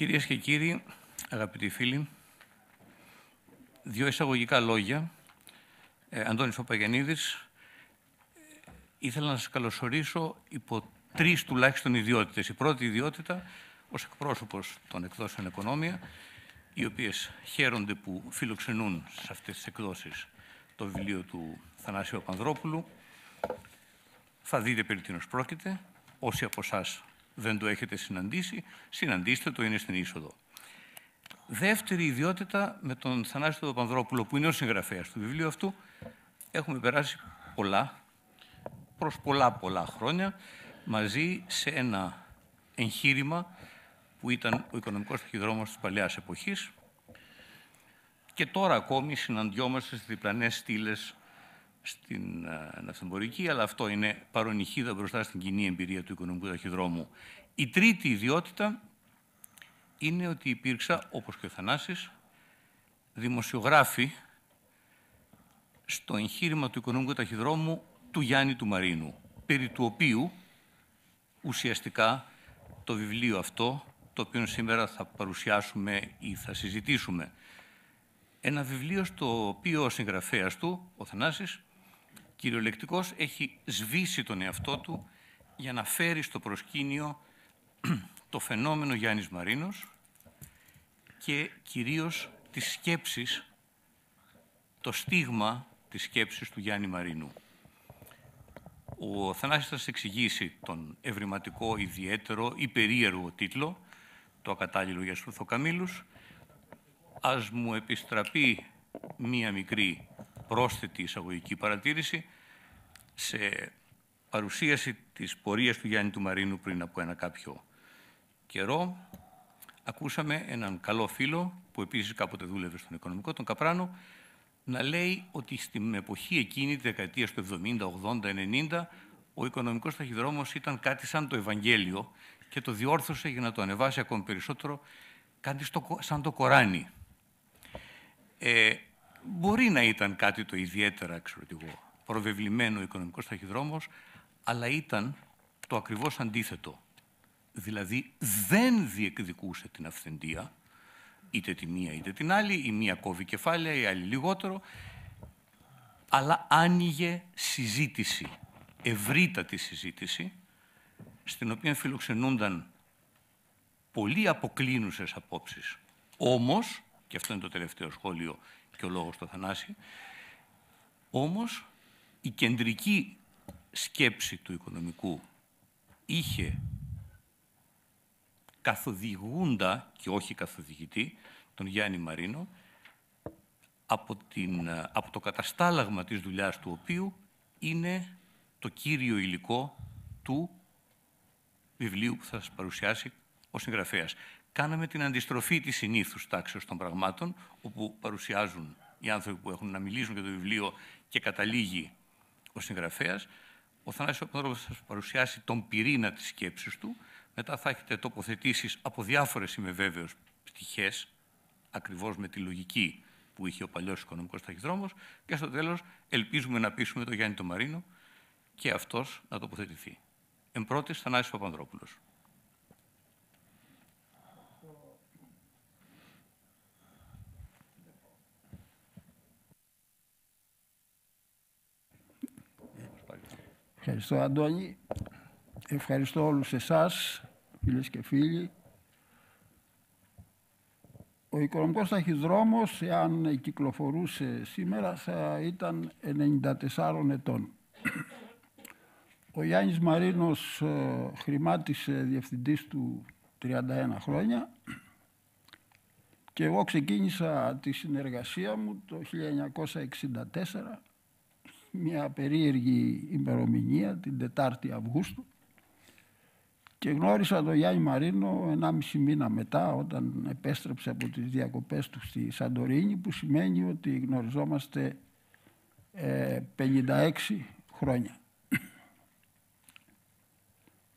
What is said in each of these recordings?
Κυρίες και κύριοι, αγαπητοί φίλοι, δύο εισαγωγικά λόγια. Ε, Αντώνης Παπαγενίδης, ε, ήθελα να σας καλωσορίσω υπό τρεις τουλάχιστον ιδιότητες. Η πρώτη ιδιότητα, ως εκπρόσωπος των εκδόσεων Οικονόμια, οι οποίες χαίρονται που φιλοξενούν σε αυτές τις εκδόσεις το βιβλίο του Θανάσιου Απανδρόπουλου. Θα δείτε περί τίνος πρόκειται, όσοι από εσάς δεν το έχετε συναντήσει, συναντήστε το, είναι στην είσοδο. Δεύτερη ιδιότητα με τον Θανάση τον που είναι ο συγγραφέας του βιβλίου αυτού, έχουμε περάσει πολλά, προς πολλά πολλά χρόνια, μαζί σε ένα εγχείρημα που ήταν ο οικονομικός ταχυδρόμος της παλιάς εποχής και τώρα ακόμη συναντιόμαστε στις διπλανές στήλες, στην ναυτεμπορική, αλλά αυτό είναι παρονυχίδα μπροστά στην κοινή εμπειρία του οικονομικού ταχυδρόμου. Η τρίτη ιδιότητα είναι ότι υπήρξα, όπως και ο Θανάσης, δημοσιογράφη στο εγχείρημα του οικονομικού ταχυδρόμου του Γιάννη του Μαρίνου, περί του οποίου ουσιαστικά το βιβλίο αυτό, το οποίο σήμερα θα παρουσιάσουμε ή θα συζητήσουμε. Ένα βιβλίο στο οποίο ο συγγραφέας του, ο Θανάσης, κυριολεκτικός έχει σβήσει τον εαυτό του για να φέρει στο προσκήνιο το φαινόμενο Γιάννης Μαρίνος και κυρίως τις σκέψεις, το στίγμα της σκέψης του Γιάννη Μαρίνου. Ο Θανάσης θα σας εξηγήσει τον ευρηματικό, ιδιαίτερο ή περίεργο τίτλο, το ακατάλληλο για στουρθοκαμήλους. Ας μου επιστραπεί μία μικρή πρόσθετη εισαγωγική παρατήρηση σε παρουσίαση της πορείας του Γιάννη του Μαρίνου πριν από ένα κάποιο καιρό ακούσαμε έναν καλό φίλο που επίσης κάποτε δούλευε στον οικονομικό, τον Καπράνο, να λέει ότι στην εποχή εκείνη, τη δεκαετία του 70, 80, 90, ο οικονομικός ταχυδρόμος ήταν κάτι σαν το Ευαγγέλιο και το διόρθωσε για να το ανεβάσει ακόμη περισσότερο, κάτι σαν το Κοράνι. Ε, μπορεί να ήταν κάτι το ιδιαίτερα, ξέρω εγώ, προβεβλημένο οικονομικός ταχυδρόμος, αλλά ήταν το ακριβώς αντίθετο. Δηλαδή δεν διεκδικούσε την αυθεντία, είτε τη μία είτε την άλλη, η μία κόβει κεφάλαια, η άλλη λιγότερο, αλλά άνοιγε συζήτηση, ευρύτατη συζήτηση, στην οποία φιλοξενούνταν πολύ αποκλίνουσες απόψεις. Όμως, και αυτό είναι το τελευταίο σχόλιο, και ο λόγος στο Θανάση. Όμως η κεντρική σκέψη του οικονομικού είχε καθοδηγούντα και όχι καθοδηγητή τον Γιάννη Μαρίνο από, την, από το καταστάλαγμα της δουλειάς του οποίου είναι το κύριο υλικό του βιβλίου που θα σας παρουσιάσει ο συγγραφέας κάναμε την αντιστροφή της συνήθους τάξεως των πραγμάτων, όπου παρουσιάζουν οι άνθρωποι που έχουν να μιλήσουν για το βιβλίο και καταλήγει ο συγγραφέας. Ο Θανάσης Παπαδόπουλος θα σας παρουσιάσει τον πυρήνα της σκέψης του. Μετά θα έχετε τοποθετήσεις από διάφορες, είμαι βέβαιος πτυχές, ακριβώς με τη λογική που είχε ο παλιός οικονομικός ταχυδρόμος. Και στο τέλος ελπίζουμε να πείσουμε τον Γιάννη Τομαρίνο Μαρίνο και αυτός να τοποθετηθεί. Εν πρώτης, Θανάσης Παπανδρόπουλος. Ευχαριστώ Αντώνη. Ευχαριστώ όλους εσάς, φίλες και φίλοι. Ο οικονομικός ταχυδρόμος, εάν κυκλοφορούσε σήμερα, θα ήταν 94 ετών. Ο Γιάννης Μαρίνος ε, χρημάτισε διευθυντής του 31 χρόνια και εγώ ξεκίνησα τη συνεργασία μου το 1964 μια περίεργη ημερομηνία την 4η Αυγούστου και γνώρισα τον Γιάννη Μαρίνο 1,5 μήνα μετά όταν επέστρεψε από τις διακοπές του στη Σαντορίνη που σημαίνει ότι γνωριζόμαστε 56 ε, χρόνια.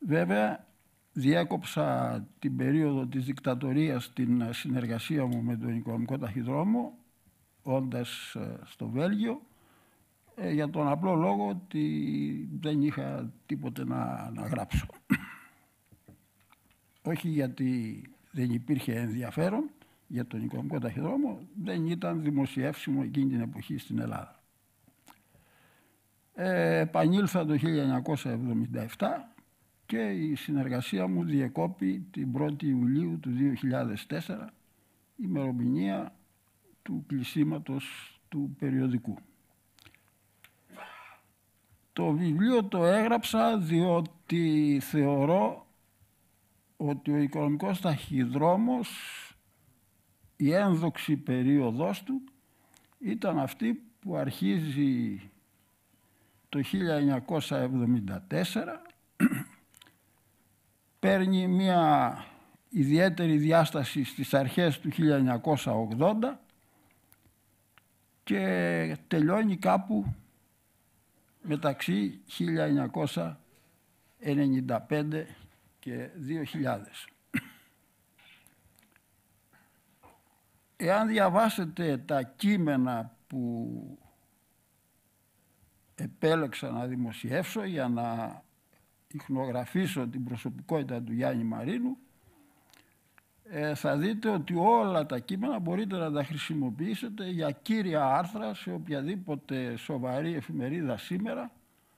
Βέβαια διέκοψα την περίοδο της δικτατορίας στην συνεργασία μου με τον οικονομικό ταχυδρόμο όντας ε, στο Βέλγιο ε, για τον απλό λόγο ότι δεν είχα τίποτε να, να γράψω. Όχι γιατί δεν υπήρχε ενδιαφέρον για τον οικονομικό ταχυδρόμο, δεν ήταν δημοσιεύσιμο εκείνη την εποχή στην Ελλάδα. Ε, επανήλθα το 1977 και η συνεργασία μου διεκόπη την 1η Ιουλίου του 2004, ημερομηνία του κλεισίματος του περιοδικού. Το βιβλίο το έγραψα διότι θεωρώ ότι ο οικονομικός ταχυδρόμος, η ένδοξη περίοδος του, ήταν αυτή που αρχίζει το 1974, παίρνει μια ιδιαίτερη διάσταση στις αρχές του 1980 και τελειώνει κάπου μεταξύ 1995 και 2000. Εάν διαβάσετε τα κείμενα που επέλεξα να δημοσιεύσω για να ηχνογραφήσω την προσωπικότητα του Γιάννη Μαρίνου, ε, θα δείτε ότι όλα τα κείμενα μπορείτε να τα χρησιμοποιήσετε για κύρια άρθρα σε οποιαδήποτε σοβαρή εφημερίδα σήμερα,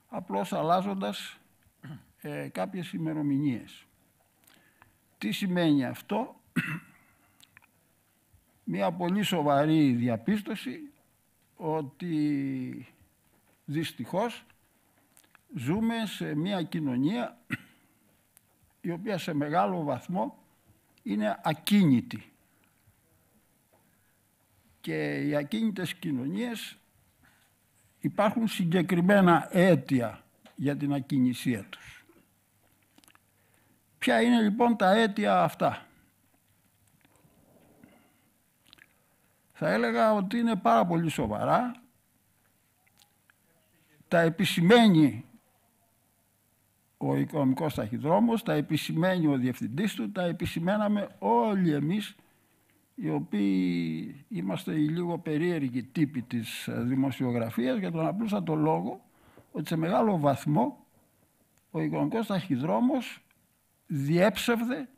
απλώς αλλάζοντας ε, κάποιες ημερομηνίες. Τι σημαίνει αυτό, μια πολύ σοβαρή διαπίστωση ότι δυστυχώς ζούμε σε μια κοινωνία η οποία σε μεγάλο βαθμό είναι ακίνητη. Και οι ακίνητες κοινωνίες υπάρχουν συγκεκριμένα αίτια για την ακινησία τους. Ποια είναι λοιπόν τα αίτια αυτά. Θα έλεγα ότι είναι πάρα πολύ σοβαρά. Τα επισημαίνει ο οικονομικός ταχυδρόμος, τα επισημαίνει ο διευθυντής του, τα επισημέναμε όλοι εμείς οι οποίοι είμαστε οι λίγο περίεργοι τύποι της δημοσιογραφίας για τον το λόγο ότι σε μεγάλο βαθμό ο οικονομικός ταχυδρόμος διέψευδε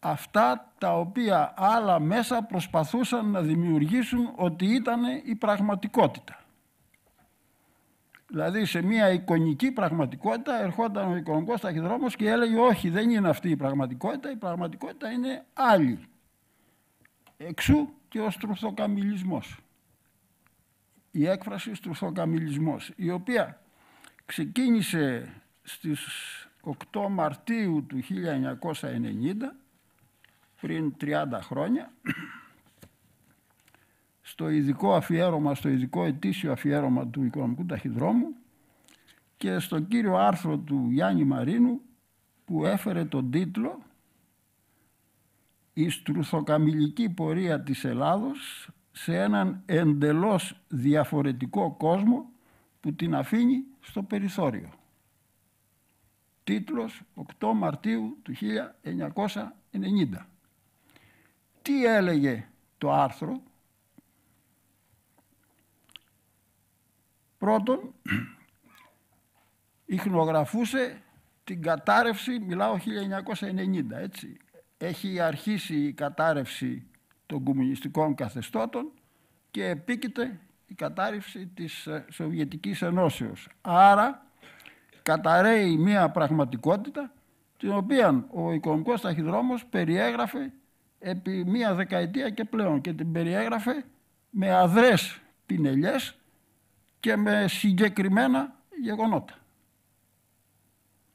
αυτά τα οποία άλλα μέσα προσπαθούσαν να δημιουργήσουν ότι ήταν η πραγματικότητα. Δηλαδή σε μια εικονική πραγματικότητα ερχόταν ο οικονομικός ταχυδρόμος και έλεγε όχι δεν είναι αυτή η πραγματικότητα, η πραγματικότητα είναι άλλη. Εξού και ο στρουθοκαμιλισμός. Η έκφραση στρουθοκαμιλισμός, η οποία ξεκίνησε στις 8 Μαρτίου του 1990, πριν 30 χρόνια, στο ειδικό αφιέρωμα, στο ειδικό ετήσιο αφιέρωμα του οικονομικού ταχυδρόμου και στο κύριο άρθρο του Γιάννη Μαρίνου που έφερε τον τίτλο «Η στρουθοκαμιλική πορεία της Ελλάδος σε έναν εντελώς διαφορετικό κόσμο που την αφήνει στο περιθώριο». Τίτλος 8 Μαρτίου του 1990. Τι έλεγε το άρθρο Πρώτον, ιχνογραφούσε την κατάρρευση, μιλάω 1990, έτσι. Έχει αρχίσει η κατάρρευση των κομμουνιστικών καθεστώτων και επίκειται η κατάρρευση της ε, Σοβιετικής Ενώσεως. Άρα καταραίει μια πραγματικότητα την οποία ο οικονομικός ταχυδρόμος περιέγραφε επί μία δεκαετία και πλέον και την περιέγραφε με αδρές πινελιές και με συγκεκριμένα γεγονότα.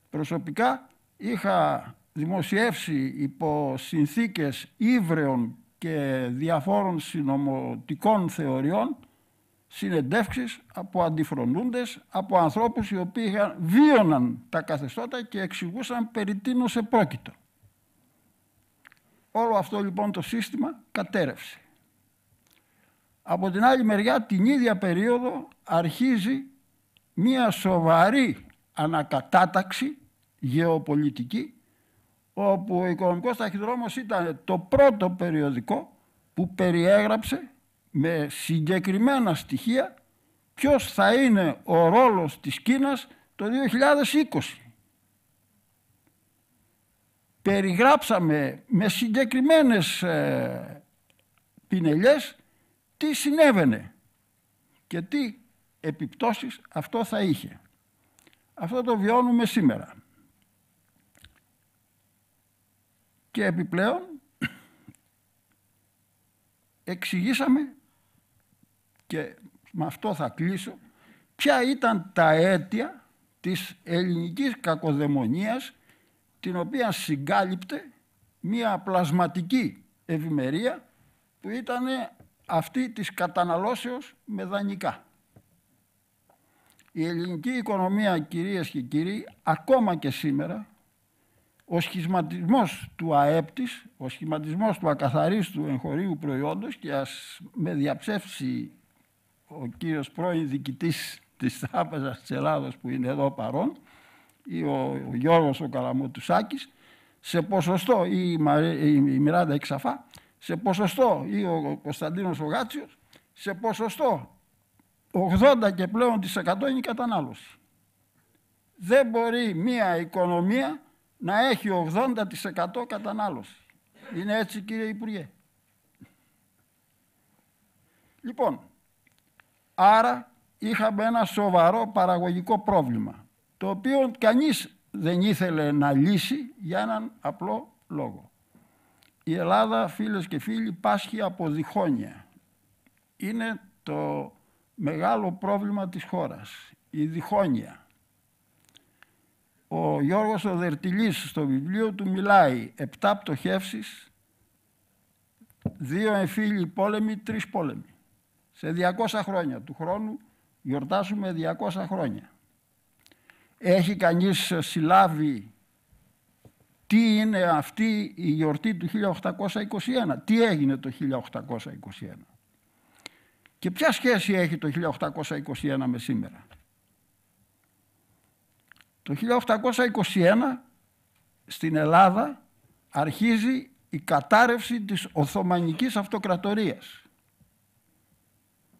Προσωπικά είχα δημοσιεύσει υπό συνθήκες ύβρεων και διαφόρων συνομωτικών θεωριών συνεντεύξεις από αντιφρονούντες, από ανθρώπους οι οποίοι είχαν, βίωναν τα καθεστώτα και εξηγούσαν περί σε επρόκειτο. Όλο αυτό λοιπόν το σύστημα κατέρευσε. Από την άλλη μεριά την ίδια περίοδο αρχίζει μία σοβαρή ανακατάταξη γεωπολιτική όπου ο οικονομικός ταχυδρόμος ήταν το πρώτο περιοδικό που περιέγραψε με συγκεκριμένα στοιχεία ποιος θα είναι ο ρόλος της Κίνας το 2020. Περιγράψαμε με συγκεκριμένες ε, πινελιές τι συνέβαινε και τι επιπτώσεις αυτό θα είχε. Αυτό το βιώνουμε σήμερα. Και επιπλέον εξηγήσαμε και με αυτό θα κλείσω ποια ήταν τα αίτια της ελληνικής κακοδαιμονίας την οποία συγκάλυπτε μία πλασματική ευημερία που ήταν αυτή της καταναλώσεως με δανεικά. Η ελληνική οικονομία, κυρίες και κύριοι, ακόμα και σήμερα, ο σχηματισμός του αέπτης, ο σχηματισμός του ακαθαρίστου εγχωρίου προϊόντος και ας με διαψεύσει ο κύριος πρώην διοικητής της Τράπεζας της Ελλάδος που είναι εδώ παρόν ή ο Γιώργος ο Καλαμοτουσάκης, σε ποσοστό ή η Μιράντα Εξαφά, σε ποσοστό ή ο Κωνσταντίνος ο Γάτσιος, σε ποσοστό 80 και πλέον της 100 είναι η κατανάλωση. Δεν μπορεί μία οικονομία να έχει 80% κατανάλωση. Είναι έτσι κύριε Υπουργέ. Λοιπόν, άρα είχαμε ένα σοβαρό παραγωγικό πρόβλημα, το οποίο κανείς δεν ήθελε να λύσει για έναν απλό λόγο. Η Ελλάδα, φίλες και φίλοι, πάσχει από διχόνοια. Είναι το μεγάλο πρόβλημα της χώρας, η διχόνοια. Ο Γιώργος Οδερτιλής στο βιβλίο του μιλάει «Επτά πτωχεύσεις, δύο εμφύλοι πόλεμοι, τρεις πόλεμοι». Σε 200 χρόνια του χρόνου γιορτάσουμε 200 χρόνια. Έχει κανείς συλλάβει τι είναι αυτή η γιορτή του 1821, τι έγινε το 1821. Και ποια σχέση έχει το 1821 με σήμερα. Το 1821 στην Ελλάδα αρχίζει η κατάρρευση της Οθωμανικής Αυτοκρατορίας.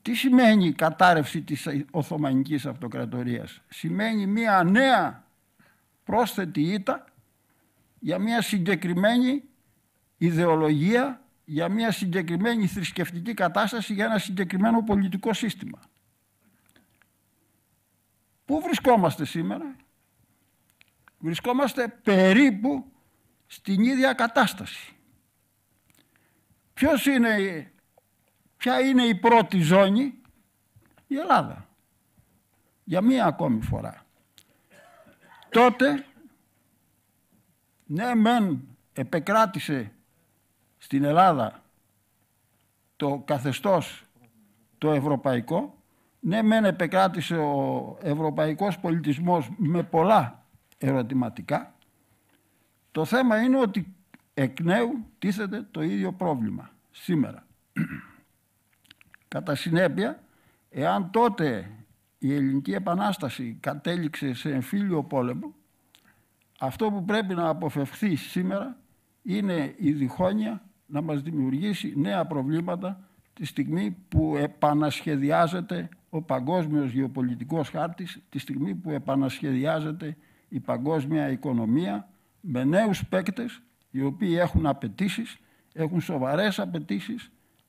Τι σημαίνει η κατάρρευση της Οθωμανικής Αυτοκρατορίας. Σημαίνει μια νέα πρόσθετη ήττα για μια συγκεκριμένη ιδεολογία, για μια συγκεκριμένη θρησκευτική κατάσταση, για ένα συγκεκριμένο πολιτικό σύστημα. Πού βρισκόμαστε σήμερα? Βρισκόμαστε περίπου στην ίδια κατάσταση. Ποιος είναι, ποια είναι η πρώτη ζώνη? Η Ελλάδα. Για μία ακόμη φορά. Τότε ναι μεν επεκράτησε στην Ελλάδα το καθεστώς το ευρωπαϊκό, ναι μεν επεκράτησε ο ευρωπαϊκός πολιτισμός με πολλά ερωτηματικά, το θέμα είναι ότι εκ νέου τίθεται το ίδιο πρόβλημα σήμερα. Κατά συνέπεια, εάν τότε η Ελληνική Επανάσταση κατέληξε σε εμφύλιο πόλεμο, αυτό που πρέπει να αποφευχθεί σήμερα είναι η διχόνοια να μας δημιουργήσει νέα προβλήματα τη στιγμή που επανασχεδιάζεται ο παγκόσμιος γεωπολιτικός χάρτης, τη στιγμή που επανασχεδιάζεται η παγκόσμια οικονομία με νέους παίκτες οι οποίοι έχουν απαιτήσεις, έχουν σοβαρές απαιτήσεις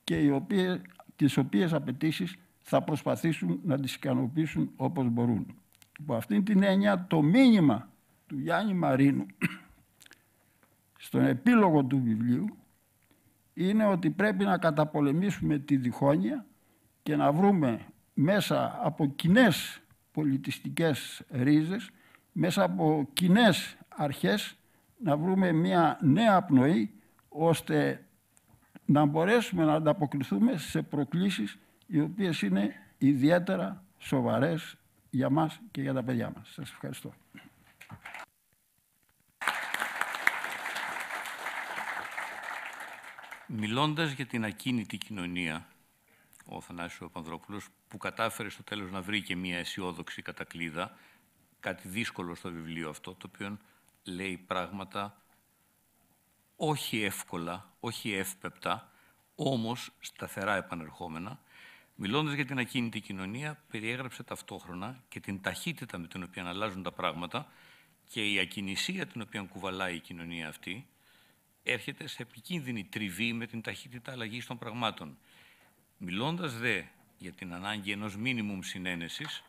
και οι οποίες, τις οποίες απαιτήσεις θα προσπαθήσουν να τις ικανοποιήσουν όπως μπορούν. Από αυτήν την έννοια το μήνυμα του Γιάννη Μαρίνου στον επίλογο του βιβλίου είναι ότι πρέπει να καταπολεμήσουμε τη διχόνοια και να βρούμε μέσα από κοινές πολιτιστικές ρίζες, μέσα από κοινές αρχές να βρούμε μια νέα πνοή ώστε να μπορέσουμε να ανταποκριθούμε σε προκλήσεις οι οποίες είναι ιδιαίτερα σοβαρές για μας και για τα παιδιά μας. Σας ευχαριστώ. Μιλώντας για την ακίνητη κοινωνία, ο Θανάσης ο Πανδρόπουλος, που κατάφερε στο τέλος να βρει και μια αισιόδοξη κατακλίδα, κάτι δύσκολο στο βιβλίο αυτό, το οποίο λέει πράγματα όχι εύκολα, όχι εύπεπτα, όμως σταθερά επανερχόμενα, Μιλώντας για την ακίνητη κοινωνία, περιέγραψε ταυτόχρονα και την ταχύτητα με την οποία αλλάζουν τα πράγματα και η ακινησία την οποία κουβαλάει η κοινωνία αυτή, έρχεται σε επικίνδυνη τριβή με την ταχύτητα αλλαγής των πραγμάτων. Μιλώντας δε για την ανάγκη ενός μίνιμουμ συνένεσης,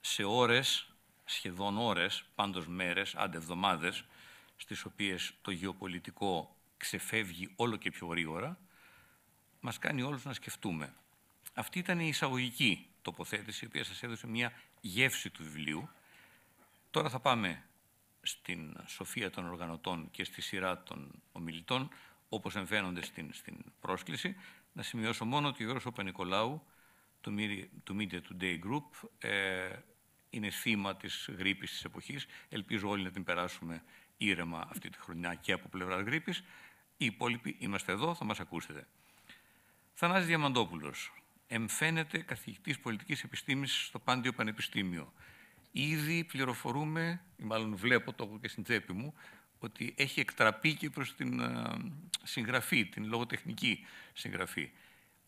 σε ώρες, σχεδόν ώρες, πάντως μέρες, άντε εβδομάδες, στις οποίες το γεωπολιτικό ξεφεύγει όλο και πιο γρήγορα, μας κάνει όλους να σκεφτούμε. Αυτή ήταν η εισαγωγική τοποθέτηση, η οποία σας έδωσε μια γεύση του βιβλίου. Τώρα θα πάμε στην σοφία των οργανωτών και στη σειρά των ομιλητών, όπως εμφαίνονται στην, στην πρόσκληση. Να σημειώσω μόνο ότι ο Γιώργος Παπα-Νικολάου του, του Media Today Group ε, είναι θύμα της γρήπης της εποχής. Ελπίζω όλοι να την περάσουμε ήρεμα αυτή τη χρονιά και από πλευράς γρήπης. Οι υπόλοιποι είμαστε εδώ, θα μας ακούσετε. Θανάσης Διαμαντόπουλος, εμφαίνεται καθηγητής πολιτικής επιστήμης στο Πάντιο Πανεπιστήμιο. Ήδη πληροφορούμε, ή μάλλον βλέπω, το και στην τσέπη μου, ότι έχει εκτραπεί και προς την ε, συγγραφή, την λογοτεχνική συγγραφή.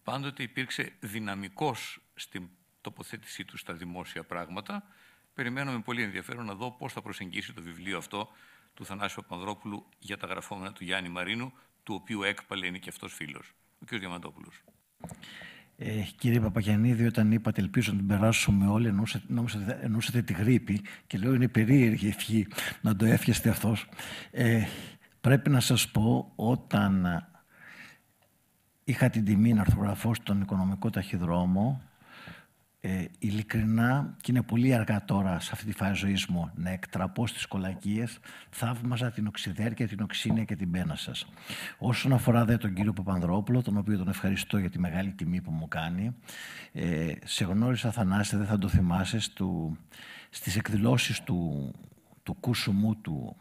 Πάντοτε υπήρξε δυναμικός στην τοποθέτησή του στα δημόσια πράγματα. Περιμένω με πολύ ενδιαφέρον να δω πώς θα προσεγγίσει το βιβλίο αυτό του Θανάση Παπανδρόπουλου για τα γραφόμενα του Γιάννη Μαρίνου, του οποίου έκπαλε είναι και αυτός φίλος, ο κ. Διαμαντόπουλος. Ε, κύριε Παπαγιανίδη, όταν είπατε ελπίζω να την περάσουμε όλοι, εννοούσατε, τη γρήπη και λέω είναι περίεργη ευχή να το εύχεστε αυτός. Ε, πρέπει να σας πω, όταν ε, είχα την τιμή να αρθρογραφώ στον οικονομικό ταχυδρόμο, ε, ειλικρινά, και είναι πολύ αργά τώρα σε αυτή τη φάση ζωής μου να εκτραπώ στις κολακίες, θαύμαζα την οξυδέρκεια, την οξύνια και την πένα σας. Όσον αφορά τον κύριο Παπανδρόπουλο, τον οποίο τον ευχαριστώ για τη μεγάλη τιμή που μου κάνει, ε, σε γνώρισα Θανάση, δεν θα το θυμάσαι, στι στις εκδηλώσεις του, του μου του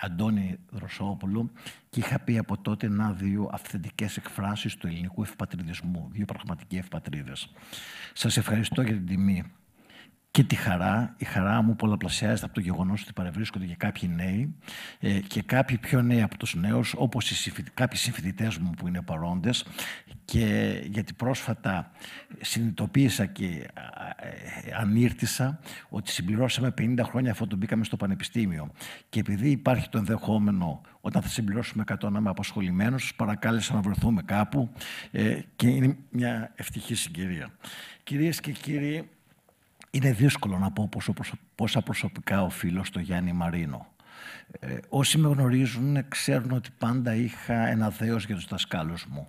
Αντώνη Ρωσόπουλου και είχα πει από τότε να δύο αυθεντικές εκφράσεις του ελληνικού ευπατριδισμού, δύο πραγματικοί ευπατρίδες. Σας ευχαριστώ για την τιμή και τη χαρά. Η χαρά μου πολλαπλασιάζεται από το γεγονός ότι παρευρίσκονται και κάποιοι νέοι ε, και κάποιοι πιο νέοι από τους νέους, όπως κάποιοι συμφοιτητές μου που είναι παρόντες. Και γιατί πρόσφατα συνειδητοποίησα και ε, ανήρτησα ότι συμπληρώσαμε 50 χρόνια αφού τον μπήκαμε στο Πανεπιστήμιο. Και επειδή υπάρχει το ενδεχόμενο όταν θα συμπληρώσουμε 100 να είμαι απασχολημένος, παρακάλεσα να βρεθούμε κάπου ε, και είναι μια ευτυχή συγκυρία. Κυρίες και κύριοι, είναι δύσκολο να πω πόσα προσωπικά οφείλω στο Γιάννη Μαρίνο. Ε, όσοι με γνωρίζουν ξέρουν ότι πάντα είχα ένα δέος για τους δασκάλους μου.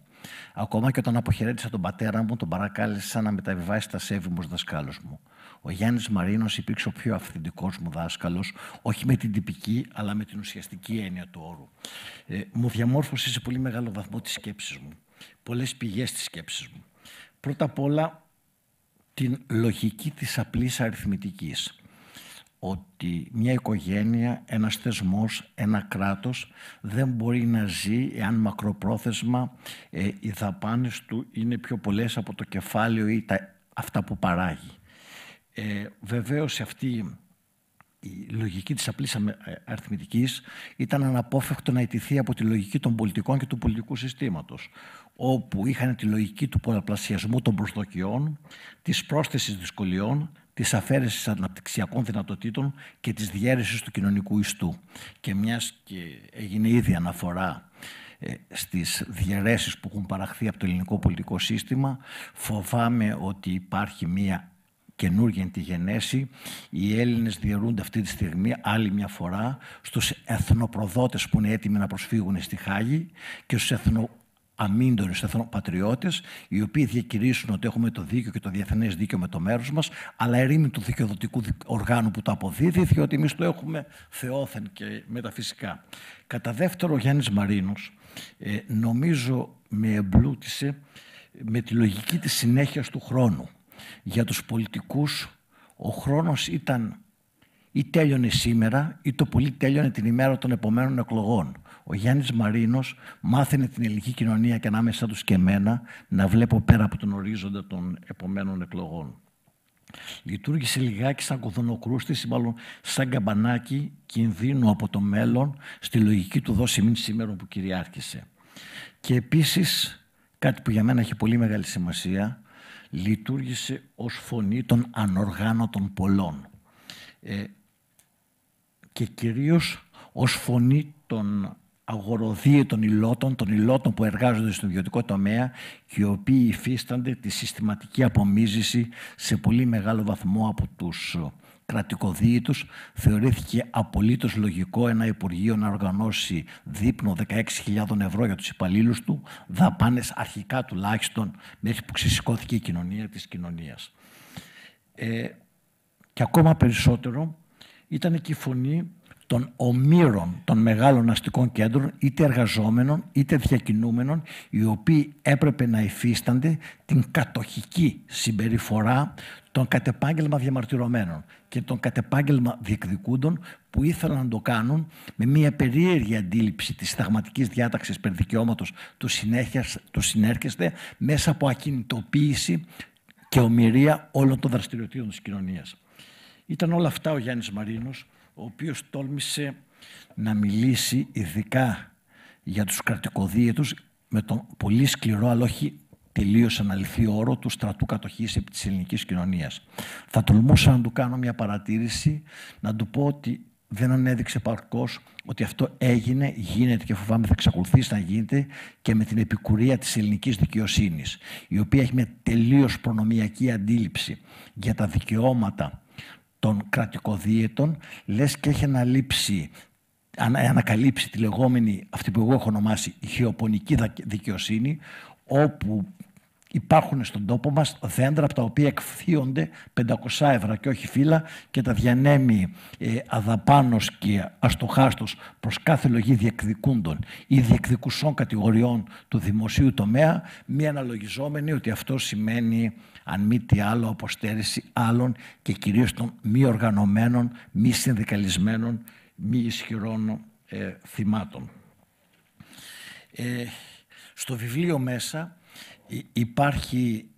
Ακόμα και όταν αποχαιρέτησα τον πατέρα μου, τον παρακάλεσα να μεταβιβάσει τα σέβη μου δασκάλο μου. Ο Γιάννης Μαρίνος υπήρξε ο πιο αυθεντικός μου δάσκαλος, όχι με την τυπική, αλλά με την ουσιαστική έννοια του όρου. Ε, μου διαμόρφωσε σε πολύ μεγάλο βαθμό τις σκέψεις μου. Πολλές πηγές της σκέψης μου. Πρώτα απ' όλα, την λογική της απλής αριθμητικής. Ότι μια οικογένεια, ένας θεσμός, ένα κράτος δεν μπορεί να ζει εάν μακροπρόθεσμα ε, οι δαπάνες του είναι πιο πολλές από το κεφάλαιο ή τα, αυτά που παράγει. Ε, βεβαίως αυτή η λογική της απλής ε, αριθμητικής ήταν αναπόφευκτο να ιτηθεί από τη λογική των πολιτικών και του πολιτικού συστήματος, όπου είχαν τη λογική του πολλαπλασιασμού των προσδοκιών, της πρόσθεσης δυσκολιών, της αφαίρεσης αναπτυξιακών δυνατοτήτων και της διαίρεσης του κοινωνικού ιστού. Και μιας και έγινε ήδη αναφορά ε, στις διαιρέσεις που έχουν παραχθεί από το ελληνικό πολιτικό σύστημα, φοβάμαι ότι υπάρχει μία καινούργια είναι τη γενέση. Οι Έλληνες διαιρούνται αυτή τη στιγμή άλλη μια φορά στους εθνοπροδότες που είναι έτοιμοι να προσφύγουν στη Χάγη και στους εθνο αμύντονε εθνοπατριώτες, οι οποίοι διακηρύσουν ότι έχουμε το δίκαιο και το διεθνές δίκαιο με το μέρος μας, αλλά ερήμη του δικαιοδοτικού οργάνου που το αποδίδει, διότι εμείς το έχουμε θεόθεν και μεταφυσικά. Κατά δεύτερο, ο Γιάννης Μαρίνος ε, νομίζω με εμπλούτησε με τη λογική της συνέχειας του χρόνου για τους πολιτικούς ο χρόνος ήταν ή τέλειωνε σήμερα ή το πολύ τέλειωνε την ημέρα των επομένων εκλογών. Ο Γιάννης Μαρίνος μάθαινε την ελληνική κοινωνία και ανάμεσά τους και εμένα να βλέπω πέρα από τον ορίζοντα των επομένων εκλογών. Λειτουργήσε λιγάκι σαν κοδονοκρούστη, μάλλον σαν καμπανάκι κινδύνου από το μέλλον στη λογική του δόση μην σήμερα που κυριάρχησε. Και επίσης κάτι που για μένα έχει πολύ μεγάλη σημασία λειτουργήσε ως φωνή των ανοργάνωτων πολλών ε, και κυρίως ως φωνή των αγοροδίαιτων υλότων, των υλότων που εργάζονται στον ιδιωτικό τομέα και οι οποίοι υφίστανται τη συστηματική απομίζηση σε πολύ μεγάλο βαθμό από τους κρατικοδιήτους θεωρήθηκε απολύτως λογικό ένα Υπουργείο να οργανώσει δείπνο 16.000 ευρώ για τους υπαλλήλους του, δαπάνες αρχικά τουλάχιστον μέχρι που ξεσηκώθηκε η κοινωνία της κοινωνίας. Ε, και ακόμα περισσότερο ήταν και η φωνή των ομήρων των μεγάλων αστικών κέντρων, είτε εργαζόμενων είτε διακινούμενων, οι οποίοι έπρεπε να υφίστανται την κατοχική συμπεριφορά τον κατεπάγγελμα διαμαρτυρωμένων και τον κατεπάγγελμα διεκδικούντων που ήθελαν να το κάνουν με μια περίεργη αντίληψη της σταγματικής διάταξης περί δικαιώματος του, του συνέρχεστε μέσα από ακινητοποίηση και ομοιρία όλων των δραστηριοτήτων της κοινωνίας. Ήταν όλα αυτά ο Γιάννης Μαρίνος, ο οποίος τόλμησε να μιλήσει ειδικά για τους κρατικοδίαιτους με τον πολύ σκληρό αλλά όχι τελείως αναλυθεί όρο του στρατού κατοχής επί της ελληνικής κοινωνίας. Θα τολμούσα να του κάνω μια παρατήρηση, να του πω ότι δεν ανέδειξε παρκώς ότι αυτό έγινε, γίνεται και φοβάμαι θα εξακολουθήσει να γίνεται και με την επικουρία της ελληνικής δικαιοσύνης, η οποία έχει μια τελείως προνομιακή αντίληψη για τα δικαιώματα των κρατικοδίαιτων, Λες και έχει ανακαλύψει τη λεγόμενη, αυτή που εγώ έχω ονομάσει, η χειοπονική δικαιοσύνη, όπου Υπάρχουν στον τόπο μας δέντρα από τα οποία εκφύονται 500 ευρώ και όχι φύλλα και τα διανέμει ε, και αστοχάστος προς κάθε λογή διεκδικούντων ή διεκδικουσών κατηγοριών του δημοσίου τομέα μη αναλογιζόμενοι ότι αυτό σημαίνει αν μη τι άλλο αποστέρηση άλλων και κυρίως των μη οργανωμένων, μη συνδικαλισμένων, μη ισχυρών ε, θυμάτων. Ε, στο βιβλίο μέσα υπάρχει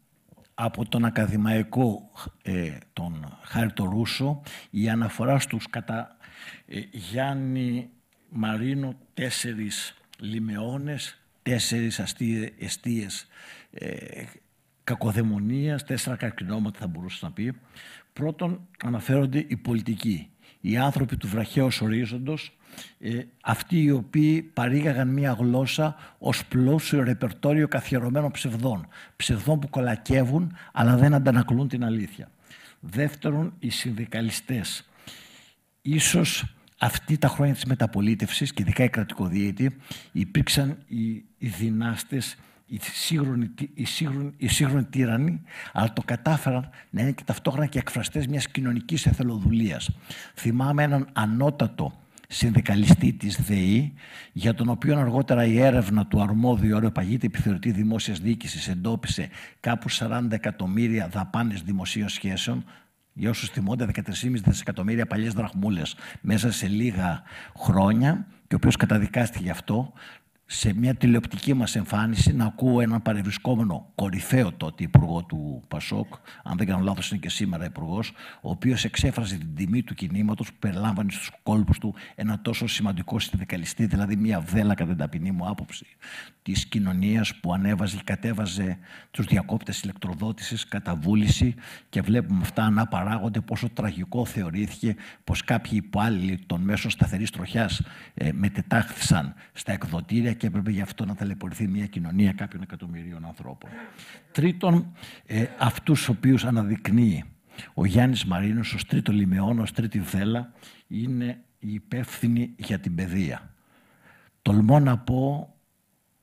από τον ακαδημαϊκό ε, τον Χάριτο Ρούσο η αναφορά στους κατά ε, Γιάννη Μαρίνο τέσσερις λιμεώνες, τέσσερις αστείες, εστίες ε, κακοδαιμονίας, τέσσερα καρκινώματα θα μπορούσε να πει. Πρώτον αναφέρονται οι πολιτικοί, οι άνθρωποι του βραχαίου ορίζοντος, ε, αυτοί οι οποίοι παρήγαγαν μία γλώσσα ως πλούσιο ρεπερτόριο καθιερωμένων ψευδών. Ψευδών που κολακεύουν αλλά δεν αντανακλούν την αλήθεια. Δεύτερον, οι συνδικαλιστές. Ίσως αυτή τα χρόνια της μεταπολίτευσης και ειδικά η κρατικοδίαιτη υπήρξαν οι, οι δυνάστες, οι σύγχρονοι, οι, σύγχρονοι, οι σύγχρονοι τύρανοι, αλλά το κατάφεραν να είναι και ταυτόχρονα και εκφραστές μιας κοινωνικής εθελοδουλίας. Θυμάμαι έναν ανώτατο συνδικαλιστή της ΔΕΗ, για τον οποίο αργότερα η έρευνα του αρμόδιου αεροπαγίτη επιθεωρητή δημόσιας διοίκησης εντόπισε κάπου 40 εκατομμύρια δαπάνες δημοσίων σχέσεων, για όσους θυμόνται 13,5 δισεκατομμύρια παλιές δραχμούλες μέσα σε λίγα χρόνια και ο οποίος καταδικάστηκε γι' αυτό σε μια τηλεοπτική μας εμφάνιση να ακούω έναν παρευρισκόμενο κορυφαίο τότε υπουργό του Πασόκ, αν δεν κάνω λάθος είναι και σήμερα υπουργός, ο οποίος εξέφραζε την τιμή του κινήματος που περιλάμβανε στους κόλπους του ένα τόσο σημαντικό συνδικαλιστή, δηλαδή μια βέλα κατά την ταπεινή μου άποψη της κοινωνίας που ανέβαζε και κατέβαζε τους διακόπτες ηλεκτροδότησης κατά βούληση και βλέπουμε αυτά να παράγονται πόσο τραγικό θεωρήθηκε πως κάποιοι υπάλληλοι των μέσων σταθερής τροχιάς ε, μετετάχθησαν στα εκδοτήρια και έπρεπε γι' αυτό να ταλαιπωρηθεί μια κοινωνία κάποιων εκατομμυρίων ανθρώπων. Τρίτον, ε, αυτούς του οποίους αναδεικνύει ο Γιάννης Μαρίνος, ως τρίτο λιμεών, ως τρίτη βέλα, είναι η υπεύθυνη για την παιδεία. Τολμώ να πω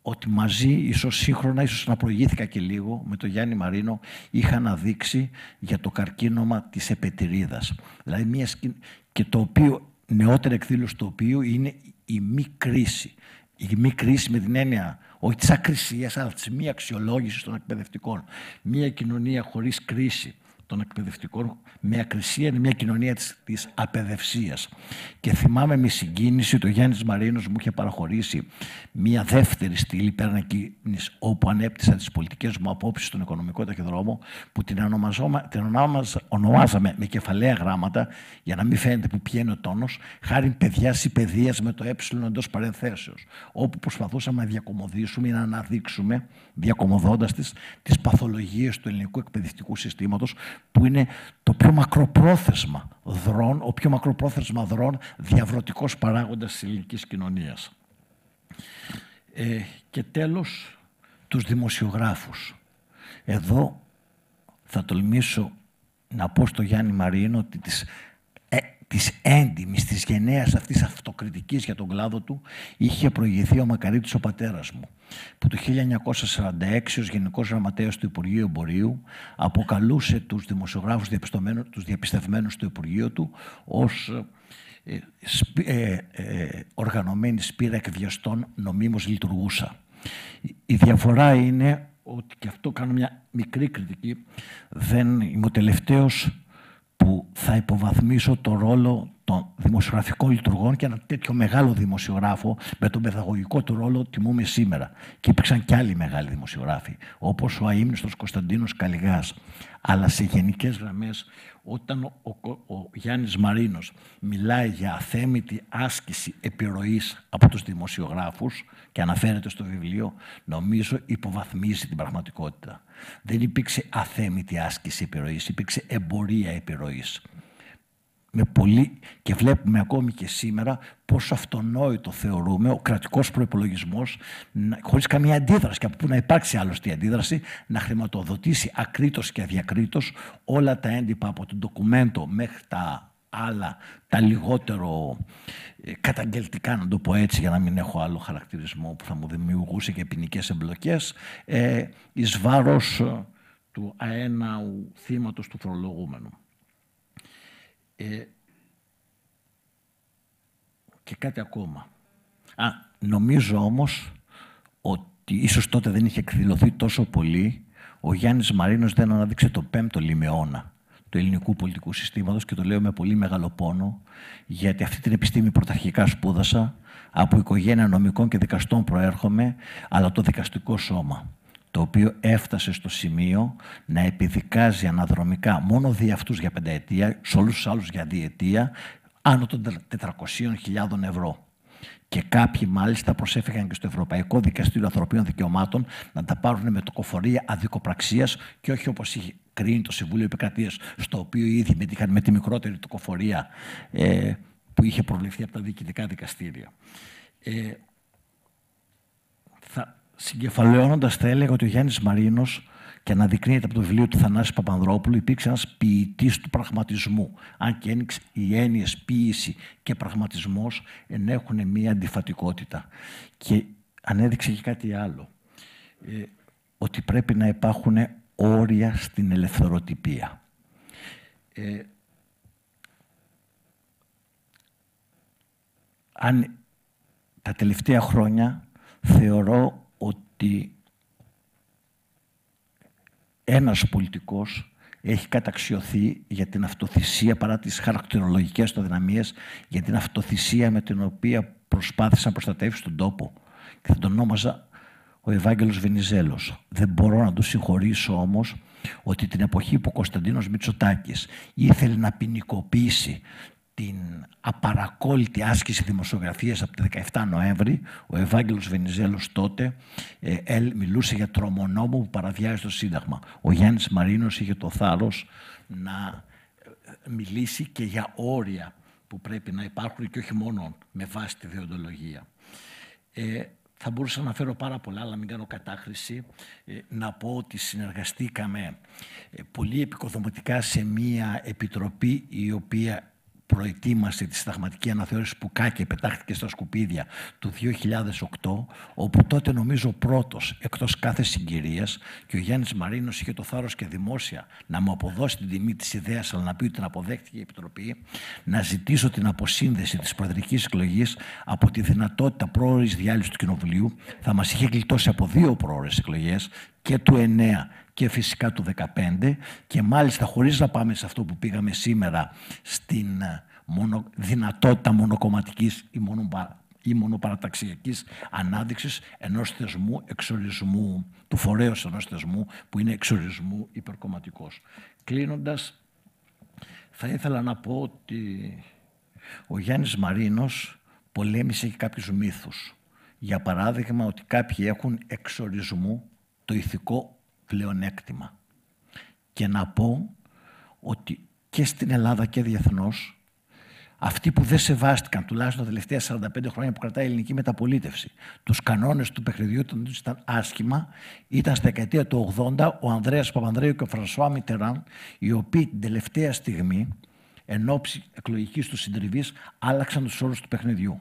ότι μαζί, ίσως σύγχρονα, ίσως να προηγήθηκα και λίγο, με τον Γιάννη Μαρίνο, είχα αναδείξει για το καρκίνωμα της επετηρίδας. Δηλαδή, και το οποίο, νεότερη εκδήλωση του οποίου είναι η μη κρίση. Η μη κρίση με την έννοια όχι της ακρισίας, αλλά της μη αξιολόγησης των εκπαιδευτικών. Μία κοινωνία χωρίς κρίση, των εκπαιδευτικών με ακρισία είναι μια κοινωνία της, της απεδευσίας. Και θυμάμαι με συγκίνηση το Γιάννης Μαρίνος μου είχε παραχωρήσει μια δεύτερη στήλη εκείνης, όπου ανέπτυσα τις πολιτικές μου απόψεις στον οικονομικό ταχυδρόμο που την, την ονομάζαμε με κεφαλαία γράμματα για να μην φαίνεται που πιένει ο τόνος χάρη παιδιά παιδείας με το ε εντός παρενθέσεως όπου προσπαθούσαμε να διακομωδήσουμε ή να αναδείξουμε διακομωδώντας τις, τις παθολογίες του ελληνικού εκπαιδευτικού συστήματος που είναι το πιο μακροπρόθεσμα δρόν, ο πιο μακροπρόθεσμα δρόν διαβρωτικός παράγοντας της ελληνικής κοινωνίας. Ε, και τέλος, τους δημοσιογράφους. Εδώ θα τολμήσω να πω στο Γιάννη Μαρίνο ότι τις της έντιμης, της γενναίας αυτής αυτοκριτικής για τον κλάδο του είχε προηγηθεί ο Μακαρίτης ο πατέρας μου, που το 1946 ως Γενικός Γραμματέας του Υπουργείου Εμπορίου αποκαλούσε τους δημοσιογράφους τους διαπιστευμένους του Υπουργείου του ως ε, ε, ε, οργανωμένη σπήρα εκβιαστών νομίμως λειτουργούσα. Η διαφορά είναι ότι, και αυτό κάνω μια μικρή κριτική, δεν είμαι ο τελευταίος που θα υποβαθμίσω το ρόλο των δημοσιογραφικών λειτουργών και ένα τέτοιο μεγάλο δημοσιογράφο με τον παιδαγωγικό του ρόλο τιμούμε σήμερα. Και υπήρξαν και άλλοι μεγάλοι δημοσιογράφοι, όπως ο αείμνηστος Κωνσταντίνος Καλιγάς, αλλά σε γενικές γραμμές, όταν ο, ο, ο Γιάννης Μαρίνος μιλάει για αθέμητη άσκηση επιρροής από τους δημοσιογράφους και αναφέρεται στο βιβλίο, νομίζω υποβαθμίζει την πραγματικότητα. Δεν υπήρξε αθέμητη άσκηση επιρροής, υπήρξε εμπορία επιρροής με πολύ και βλέπουμε ακόμη και σήμερα πόσο αυτονόητο θεωρούμε ο κρατικός προπολογισμό, χωρίς καμία αντίδραση και από πού να υπάρξει άλλωστε η αντίδραση, να χρηματοδοτήσει ακρίτως και αδιακρίτως όλα τα έντυπα από τον ντοκουμέντο μέχρι τα άλλα, τα λιγότερο ε, καταγγελτικά, να το πω έτσι, για να μην έχω άλλο χαρακτηρισμό που θα μου δημιουργούσε και ποινικές εμπλοκές, ε, ε, του αέναου θύματος του φορολογούμενου. Ε, και κάτι ακόμα. Α, νομίζω όμως ότι ίσως τότε δεν είχε εκδηλωθεί τόσο πολύ ο Γιάννης Μαρίνος δεν ανάδειξε το πέμπτο λιμεώνα του ελληνικού πολιτικού συστήματος και το λέω με πολύ μεγάλο πόνο, γιατί αυτή την επιστήμη πρωταρχικά σπούδασα, από οικογένεια νομικών και δικαστών προέρχομαι, αλλά το δικαστικό σώμα το οποίο έφτασε στο σημείο να επιδικάζει αναδρομικά μόνο δι' αυτούς για πενταετία, σε όλους τους άλλους για διετία, άνω των 400.000 ευρώ. Και κάποιοι μάλιστα προσέφηκαν και στο Ευρωπαϊκό Δικαστήριο Ανθρωπίνων Δικαιωμάτων να τα πάρουν με τοκοφορία αδικοπραξίας και όχι όπως είχε κρίνει το Συμβούλιο Επικρατείας, στο οποίο ήδη μετήχαν με τη μικρότερη τοκοφορία ε, που είχε προβληθεί από τα διοικητικά δικαστήρια. Ε, Συγκεφαλαιώνοντας θα έλεγα ότι ο Γιάννης Μαρίνος και αναδεικνύεται από το βιβλίο του Θανάσης Παπανδρόπουλου, υπήρξε ένας ποιητής του πραγματισμού. Αν και οι έννοιες ποιήση και πραγματισμός ενέχουν μία αντιφατικότητα. Και ανέδειξε και κάτι άλλο. Ε, ότι πρέπει να υπάρχουν όρια στην ελευθεροτυπία. Ε, αν τα τελευταία χρόνια θεωρώ ότι ένας πολιτικός έχει καταξιωθεί για την αυτοθυσία παρά τις χαρακτηρολογικές του δυναμίες, για την αυτοθυσία με την οποία προσπάθησε να προστατεύσει τον τόπο. Και τον ονόμαζα ο Ευάγγελος Βενιζέλος. Δεν μπορώ να του συγχωρήσω όμως ότι την εποχή που ο Κωνσταντίνος Μητσοτάκης ήθελε να ποινικοποιήσει την απαρακόλλητη άσκηση δημοσιογραφίας από το 17 Νοέμβρη. Ο Ευάγγελος Βενιζέλος τότε ε, μιλούσε για τρομονόμο που παραδιάζει το Σύνταγμα. Ο Γιάννης Μαρίνος είχε το θάρρος να ε, μιλήσει και για όρια που πρέπει να υπάρχουν και όχι μόνο με βάση τη διοντολογία. Ε, θα μπορούσα να φέρω πάρα πολλά, αλλά μην κάνω κατάχρηση. Ε, να πω ότι συνεργαστήκαμε πολύ επικοδομητικά σε μία επιτροπή η οποία προετοίμασε τη συνταγματική αναθεώρηση που κάκε πετάχτηκε στα σκουπίδια του 2008, όπου τότε νομίζω πρώτος, εκτός κάθε συγκυρίας, και ο Γιάννης Μαρίνος είχε το θάρρος και δημόσια να μου αποδώσει την τιμή της ιδέας, αλλά να πει ότι την αποδέχτηκε η Επιτροπή, να ζητήσω την αποσύνδεση της προεδρικής εκλογής από τη δυνατότητα πρόορης διάλυσης του Κοινοβουλίου. Θα μας είχε γλιτώσει από δύο πρόορες εκλογές και του 9 και φυσικά του 15 και μάλιστα χωρίς να πάμε σε αυτό που πήγαμε σήμερα στην ε, μονο, δυνατότητα μονοκομματικής ή, μόνο ή μονοπαραταξιακής ανάδειξης ενός θεσμού εξορισμού, του φορέως ενός θεσμού που είναι εξορισμού υπερκομματικός. Κλείνοντας, θα ήθελα να πω ότι ο Γιάννης Μαρίνος πολέμησε και κάποιους μύθους. Για παράδειγμα, ότι κάποιοι έχουν εξορισμού το ηθικό πλεονέκτημα. Και να πω ότι και στην Ελλάδα και διεθνώς αυτοί που δεν σεβάστηκαν τουλάχιστον τα τελευταία 45 χρόνια που κρατάει η ελληνική μεταπολίτευση τους κανόνες του παιχνιδιού ήταν άσχημα ήταν στα δεκαετία του 80 ο Ανδρέας Παπανδρέου και ο Φρανσουά Μιτεράν οι οποίοι την τελευταία στιγμή εν ώψη εκλογικής τους συντριβής, άλλαξαν τους όρους του παιχνιδιού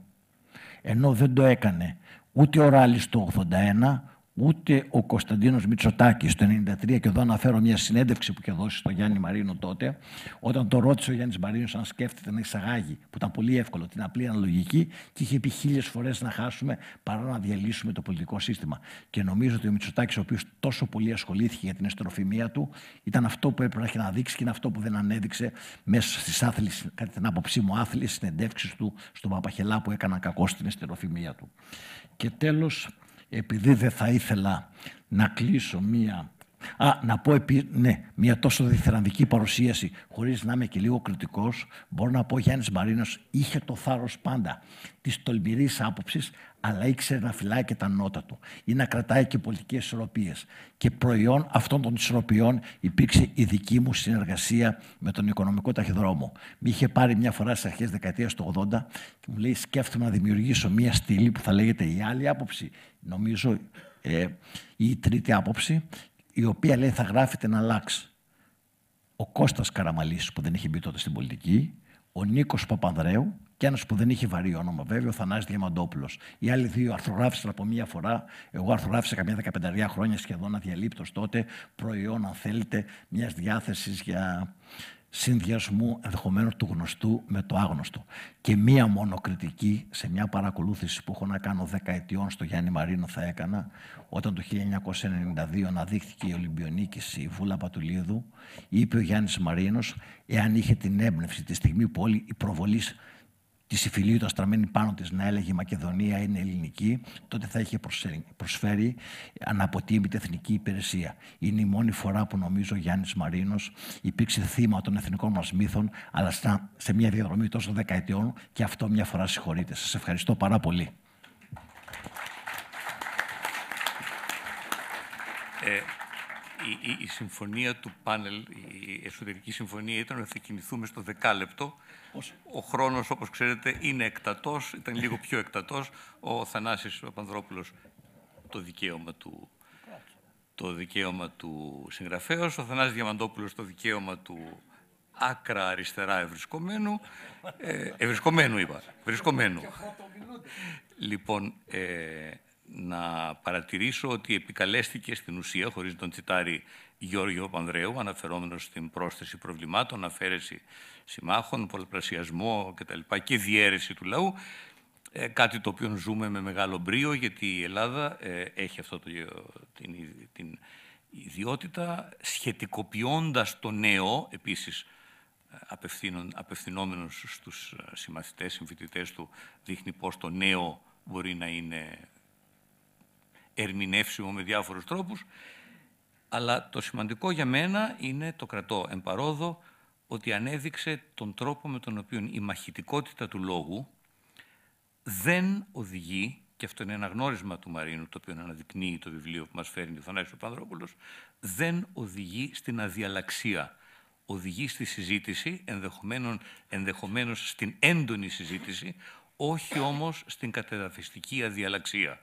ενώ δεν το έκανε ούτε ο Ράλης το 81 ούτε ο Κωνσταντίνος Μητσοτάκης το 1993, και εδώ αναφέρω μια συνέντευξη που είχε δώσει στο Γιάννη Μαρίνο τότε, όταν το ρώτησε ο Γιάννης Μαρίνος αν σκέφτεται να εισαγάγει, που ήταν πολύ εύκολο, την απλή αναλογική, και είχε πει χίλιες φορές να χάσουμε παρά να διαλύσουμε το πολιτικό σύστημα. Και νομίζω ότι ο Μητσοτάκης, ο οποίος τόσο πολύ ασχολήθηκε για την αστεροφημία του, ήταν αυτό που έπρεπε να έχει να και είναι αυτό που δεν ανέδειξε μέσα στις άθλιες, κατά την άποψή μου, άθλιες συνεντεύξεις του στον Παπαχελά που έκαναν κακό στην αστροφημία του. Και τέλος, επειδή δεν θα ήθελα να κλείσω μία... Α, να πω επί... Ναι, μια τόσο διθεραντική παρουσίαση, χωρίς να είμαι και λίγο κριτικός, μπορώ να πω Γιάννης Μαρίνος είχε το θάρρος πάντα της τολμηρής άποψης, αλλά ήξερε να φυλάει και τα νότα του ή να κρατάει και πολιτικές ισορροπίες. Και προϊόν αυτών των ισορροπιών υπήρξε η δική μου συνεργασία με τον οικονομικό ταχυδρόμο. Με είχε πάρει μια φορά στις αρχές δεκαετίας του 80 και μου λέει: Σκέφτομαι να δημιουργήσω μια στήλη που θα λέγεται Η άλλη άποψη νομίζω ε, η τρίτη άποψη, η οποία λέει θα γράφεται να αλλάξει. Ο Κώστας Καραμαλής που δεν είχε μπει τότε στην πολιτική, ο Νίκος Παπανδρέου και ένας που δεν είχε βαρύ όνομα, βέβαια, ο Θανάσης Διαμαντόπουλος. Οι άλλοι δύο αρθρογράφησαν από μία φορά. Εγώ αρθρογράφησα καμιά δεκαπενταριά χρόνια σχεδόν αδιαλείπτως τότε, προϊόν, αν θέλετε, μιας διάθεσης για συνδυασμού ενδεχομένως του γνωστού με το άγνωστο. Και μία μόνο κριτική σε μια παρακολούθηση που έχω να κάνω δεκαετιών στο Γιάννη Μαρίνο θα έκανα, όταν το 1992 αναδείχθηκε η Ολυμπιονίκηση, η Βούλα Πατουλίδου, είπε ο Γιάννης Μαρίνος, εάν είχε την έμπνευση τη στιγμή που όλοι η προβολή τη συμφιλίου του στραμμένη πάνω της να έλεγε η Μακεδονία είναι ελληνική, τότε θα είχε προσφέρει αναποτίμητη εθνική υπηρεσία. Είναι η μόνη φορά που νομίζω ο Γιάννης Μαρίνος υπήρξε θύμα των εθνικών μας μύθων, αλλά σε μια διαδρομή τόσο δεκαετιών και αυτό μια φορά συγχωρείται. Σας ευχαριστώ πάρα πολύ. Ε, η, η, η συμφωνία του πάνελ, η εσωτερική συμφωνία ήταν ότι θα κινηθούμε στο δεκάλεπτο. Ο χρόνος, όπως ξέρετε, είναι εκτατός, ήταν λίγο πιο εκτατός. Ο Θανάσης Παπανδρόπουλος, το δικαίωμα του, το του συγγραφέως, ο Θανάσης Διαμαντόπουλος το δικαίωμα του άκρα αριστερά ευρισκομένου. Ε, ευρισκομένου είπα, ευρισκομένου. Λοιπόν, ε, να παρατηρήσω ότι επικαλέστηκε στην ουσία, χωρίς τον τσιτάρι Γιώργιο Πανδρέου, αναφερόμενος στην πρόσθεση προβλημάτων, αφαίρεση συμμάχων, πολλαπλασιασμό κτλ. και διαίρεση του λαού. Ε, κάτι το οποίο ζούμε με μεγάλο μπρίο, γιατί η Ελλάδα ε, έχει αυτό την, την ιδιότητα, σχετικοποιώντας το νέο, επίσης απευθυνόμενος στους ε, συμμαθητές, συμφοιτητές του, δείχνει πώς το νέο μπορεί να είναι ερμηνεύσιμο με διάφορους τρόπους. Αλλά το σημαντικό για μένα είναι το κρατό εμπαρόδο ότι ανέδειξε τον τρόπο με τον οποίο η μαχητικότητα του λόγου δεν οδηγεί, και αυτό είναι ένα γνώρισμα του Μαρίνου, το οποίο αναδεικνύει το βιβλίο που μας φέρνει ο Θανάσης Πανδρόπουλος, δεν οδηγεί στην αδιαλαξία. Οδηγεί στη συζήτηση, ενδεχομένως, ενδεχομένως στην έντονη συζήτηση, όχι όμως στην κατεδαφιστική αδιαλαξία.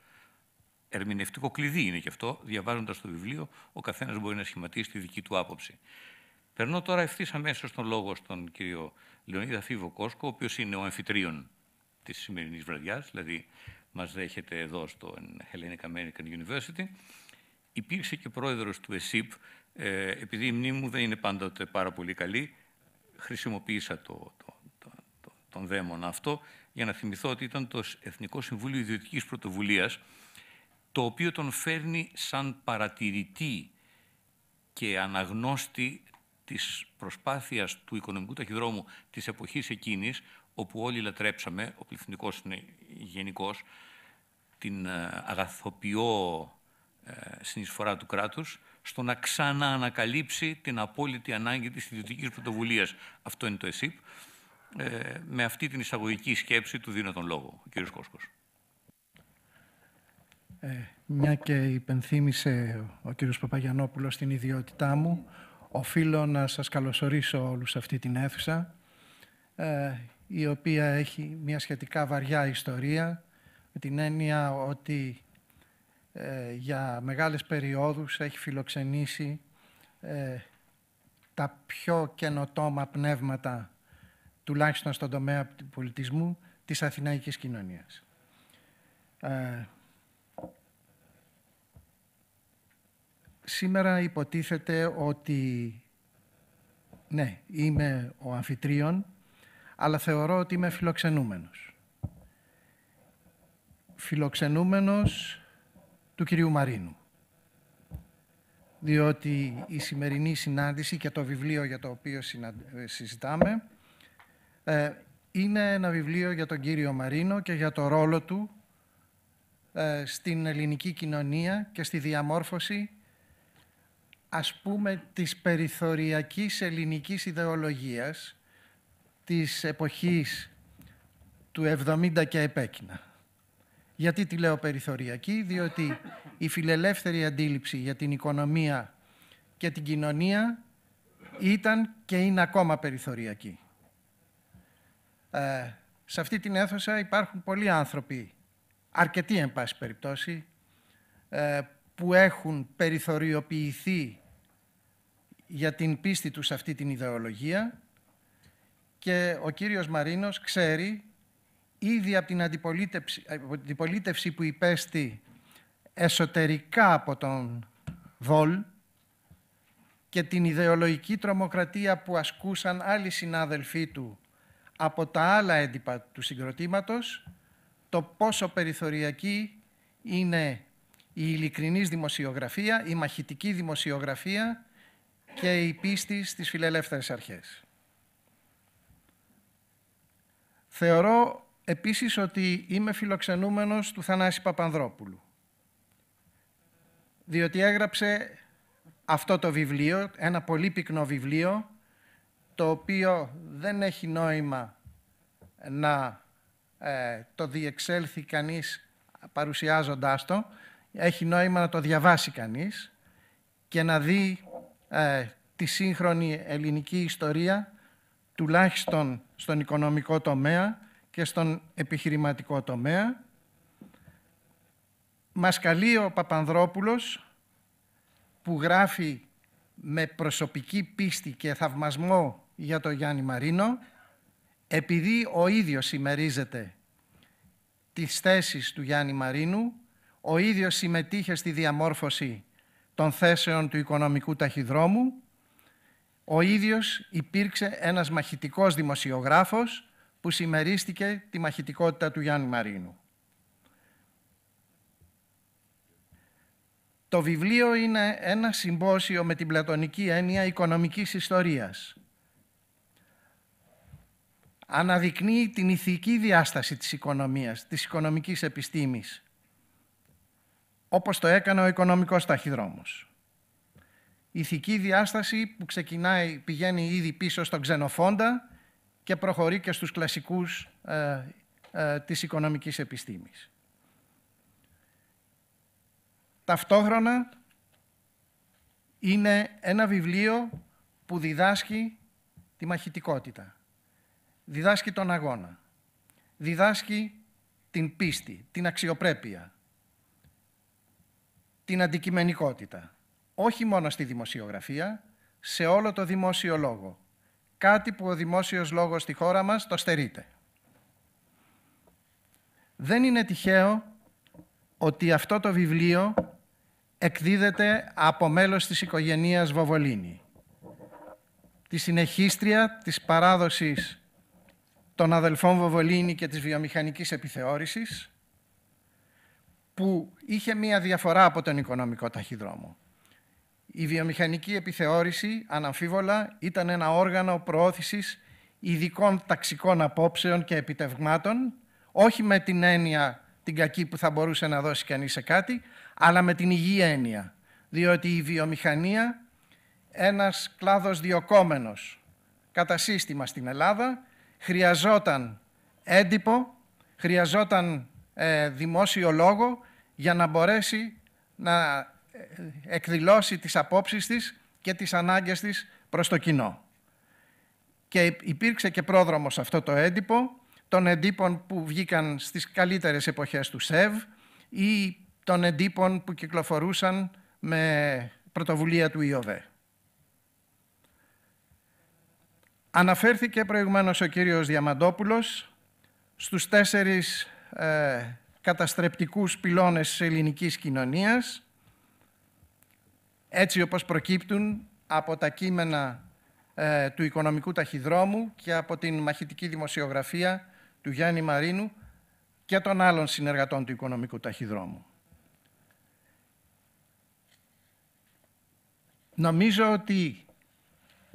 Ερμηνευτικό κλειδί είναι και αυτό. Διαβάζοντας το βιβλίο, ο καθένας μπορεί να σχηματίσει τη δική του άποψη. Περνώ τώρα ευθύς αμέσως στον λόγο στον κύριο Λεωνίδα Φίβο Κόσκο, ο οποίος είναι ο εμφυτρίων της σημερινής βραδιάς, δηλαδή μας δέχεται εδώ στο Hellenic American University. Υπήρξε και πρόεδρος του ΕΣΥΠ, ε, επειδή η μνήμη μου δεν είναι πάντοτε πάρα πολύ καλή, χρησιμοποίησα το, το, το, το τον δαίμονα αυτό για να θυμηθώ ότι ήταν το Εθνικό Συμβούλιο Ιδιωτικής Πρωτοβουλίας, το οποίο τον φέρνει σαν παρατηρητή και αναγνώστη της προσπάθειας του οικονομικού ταχυδρόμου της εποχής εκείνης, όπου όλοι λατρέψαμε, ο πληθυντικός είναι γενικός, την ε, αγαθοποιό ε, συνεισφορά του κράτους, στο να ξαναανακαλύψει την απόλυτη ανάγκη της ιδιωτικής πρωτοβουλίας. Αυτό είναι το ΕΣΥΠ. Ε, με αυτή την εισαγωγική σκέψη του δίνω τον λόγο, ο Κόσκος. μια και υπενθύμησε ο κ. Παπαγιανόπουλος την ιδιότητά μου, Οφείλω να σας καλωσορίσω όλους σε αυτή την αίθουσα, ε, η οποία έχει μια σχετικά βαριά ιστορία, με την έννοια ότι ε, για μεγάλες περιόδους έχει φιλοξενήσει ε, τα πιο καινοτόμα πνεύματα, τουλάχιστον στον τομέα του πολιτισμού, της αθηναϊκής κοινωνίας. Σήμερα υποτίθεται ότι ναι, είμαι ο αμφιτρίων, αλλά θεωρώ ότι είμαι φιλοξενούμενος. Φιλοξενούμενος του κυρίου Μαρίνου. Διότι η σημερινή συνάντηση και το βιβλίο για το οποίο ε, συζητάμε ε, είναι ένα βιβλίο για τον κύριο Μαρίνο και για το ρόλο του ε, στην ελληνική κοινωνία και στη διαμόρφωση ας πούμε, της περιθωριακής ελληνικής ιδεολογίας της εποχής του 70 και επέκεινα. Γιατί τη λέω περιθωριακή, διότι η φιλελεύθερη αντίληψη για την οικονομία και την κοινωνία ήταν και είναι ακόμα περιθωριακή. Ε, σε αυτή την αίθουσα υπάρχουν πολλοί άνθρωποι, αρκετοί εν πάση περιπτώσει, ε, που έχουν περιθωριοποιηθεί για την πίστη τους σε αυτή την ιδεολογία και ο κύριος Μαρίνος ξέρει ήδη από την αντιπολίτευση, που υπέστη εσωτερικά από τον Βολ και την ιδεολογική τρομοκρατία που ασκούσαν άλλοι συνάδελφοί του από τα άλλα έντυπα του συγκροτήματος, το πόσο περιθωριακή είναι η ειλικρινής δημοσιογραφία, η μαχητική δημοσιογραφία και η πίστη στις φιλελεύθερες αρχές. Θεωρώ επίσης ότι είμαι φιλοξενούμενος του Θανάση Παπανδρόπουλου, διότι έγραψε αυτό το βιβλίο, ένα πολύ πυκνό βιβλίο, το οποίο δεν έχει νόημα να ε, το διεξέλθει κανείς παρουσιάζοντάς το, έχει νόημα να το διαβάσει κανείς και να δει ε, τη σύγχρονη ελληνική ιστορία, τουλάχιστον στον οικονομικό τομέα και στον επιχειρηματικό τομέα. Μας καλεί ο Παπανδρόπουλος, που γράφει με προσωπική πίστη και θαυμασμό για τον Γιάννη Μαρίνο, επειδή ο ίδιος ημερίζεται τις θέσεις του Γιάννη Μαρίνου, ο ίδιος συμμετείχε στη διαμόρφωση των θέσεων του οικονομικού ταχυδρόμου, ο ίδιος υπήρξε ένας μαχητικός δημοσιογράφος που συμμερίστηκε τη μαχητικότητα του Γιάννη Μαρίνου. Το βιβλίο είναι ένα συμπόσιο με την πλατωνική έννοια οικονομικής ιστορίας. Αναδεικνύει την ηθική διάσταση της οικονομίας, της οικονομικής επιστήμης, όπως το έκανε ο οικονομικός ταχυδρόμος. Η ηθική διάσταση που ξεκινάει, πηγαίνει ήδη πίσω στον ξενοφόντα και προχωρεί και στους κλασικούς ε, ε, της οικονομικής επιστήμης. Ταυτόχρονα είναι ένα βιβλίο που διδάσκει τη μαχητικότητα, διδάσκει τον αγώνα, διδάσκει την πίστη, την αξιοπρέπεια, την αντικειμενικότητα. Όχι μόνο στη δημοσιογραφία, σε όλο το δημόσιο λόγο. Κάτι που ο δημόσιος λόγος στη χώρα μας το στερείται. Δεν είναι τυχαίο ότι αυτό το βιβλίο εκδίδεται από μέλος της οικογένειας Βοβολίνη, τη συνεχίστρια της παράδοσης των αδελφών Βοβολίνη και της βιομηχανικής επιθεώρησης, που είχε μία διαφορά από τον οικονομικό ταχυδρόμο. Η βιομηχανική επιθεώρηση, αναμφίβολα, ήταν ένα όργανο προώθησης ειδικών ταξικών απόψεων και επιτευγμάτων, όχι με την έννοια την κακή που θα μπορούσε να δώσει κανείς σε κάτι, αλλά με την υγεία έννοια. Διότι η βιομηχανία, ένας κλάδος διοκόμενος, κατά σύστημα στην Ελλάδα, χρειαζόταν έντυπο, χρειαζόταν ε, δημόσιο λόγο για να μπορέσει να ε, εκδηλώσει τις απόψεις της και τις ανάγκες της προς το κοινό. Και υπήρξε και πρόδρομος αυτό το έντυπο, των εντύπων που βγήκαν στις καλύτερες εποχές του ΣΕΒ ή των εντύπων που κυκλοφορούσαν με πρωτοβουλία του ΙΟΒΕ. Αναφέρθηκε προηγουμένως ο κύριος Διαμαντόπουλος στους τέσσερις ε, καταστρεπτικούς πυλώνες της ελληνικής κοινωνίας, έτσι όπως προκύπτουν από τα κείμενα ε, του οικονομικού ταχυδρόμου και από την μαχητική δημοσιογραφία του Γιάννη Μαρίνου και των άλλων συνεργατών του οικονομικού ταχυδρόμου. Νομίζω ότι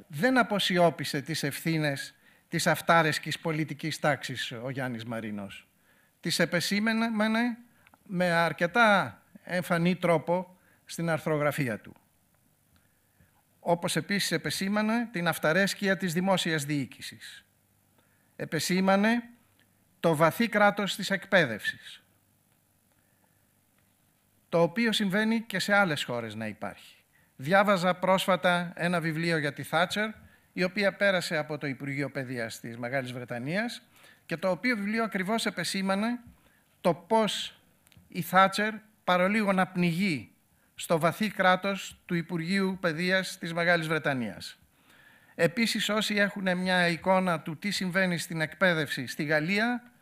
δεν αποσιώπησε τις ευθύνες της αυτάρεσκης πολιτικής τάξης ο Γιάννης Μαρίνος τις επεσήμενε με αρκετά εμφανή τρόπο στην αρθρογραφία του. Όπως επίσης επεσήμανε την αυταρέσκεια της δημόσιας διοίκησης. Επεσήμανε το βαθύ κράτος της εκπαίδευσης, το οποίο συμβαίνει και σε άλλες χώρες να υπάρχει. Διάβαζα πρόσφατα ένα βιβλίο για τη Θάτσερ, η οποία πέρασε από το Υπουργείο Παιδείας της Μεγάλης Βρετανίας και το οποίο βιβλίο ακριβώς επεσήμανε το πώς η Θάτσερ παρολίγο να πνιγεί στο βαθύ κράτος του Υπουργείου Παιδείας της Μεγάλης Βρετανίας. Επίσης, όσοι έχουν μια εικόνα του τι συμβαίνει στην εκπαίδευση στη Γαλλία,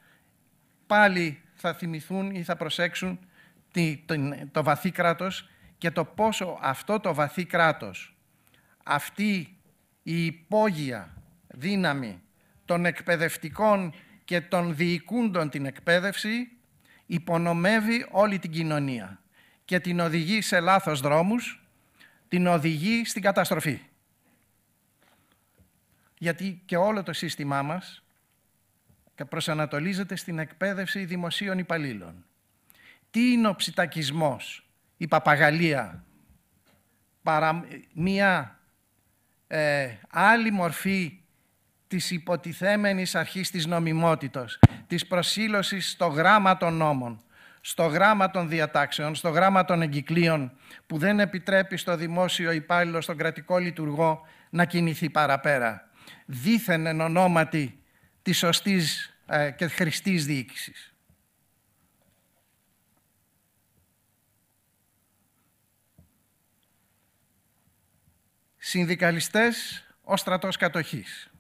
πάλι θα θυμηθούν ή θα προσέξουν το βαθύ κράτος και το πόσο αυτό το βαθύ κράτος, αυτή η υπόγεια δύναμη των εκπαιδευτικών και των διοικούντων την εκπαίδευση υπονομεύει όλη την κοινωνία και την οδηγεί σε λάθος δρόμους, την οδηγεί στην καταστροφή. Γιατί και όλο το σύστημά μας προσανατολίζεται στην εκπαίδευση δημοσίων υπαλλήλων. Τι είναι ο ψητακισμός, η παπαγαλία, παρά μία ε, άλλη μορφή της υποτιθέμενης αρχής της νομιμότητος, της προσήλωσης στο γράμμα των νόμων, στο γράμμα των διατάξεων, στο γράμμα των εγκυκλίων, που δεν επιτρέπει στο δημόσιο υπάλληλο, στον κρατικό λειτουργό, να κινηθεί παραπέρα. Δήθεν εν ονόματι της σωστής ε, και χρηστής διοίκησης. Συνδικαλιστές, ο στρατός κατοχής.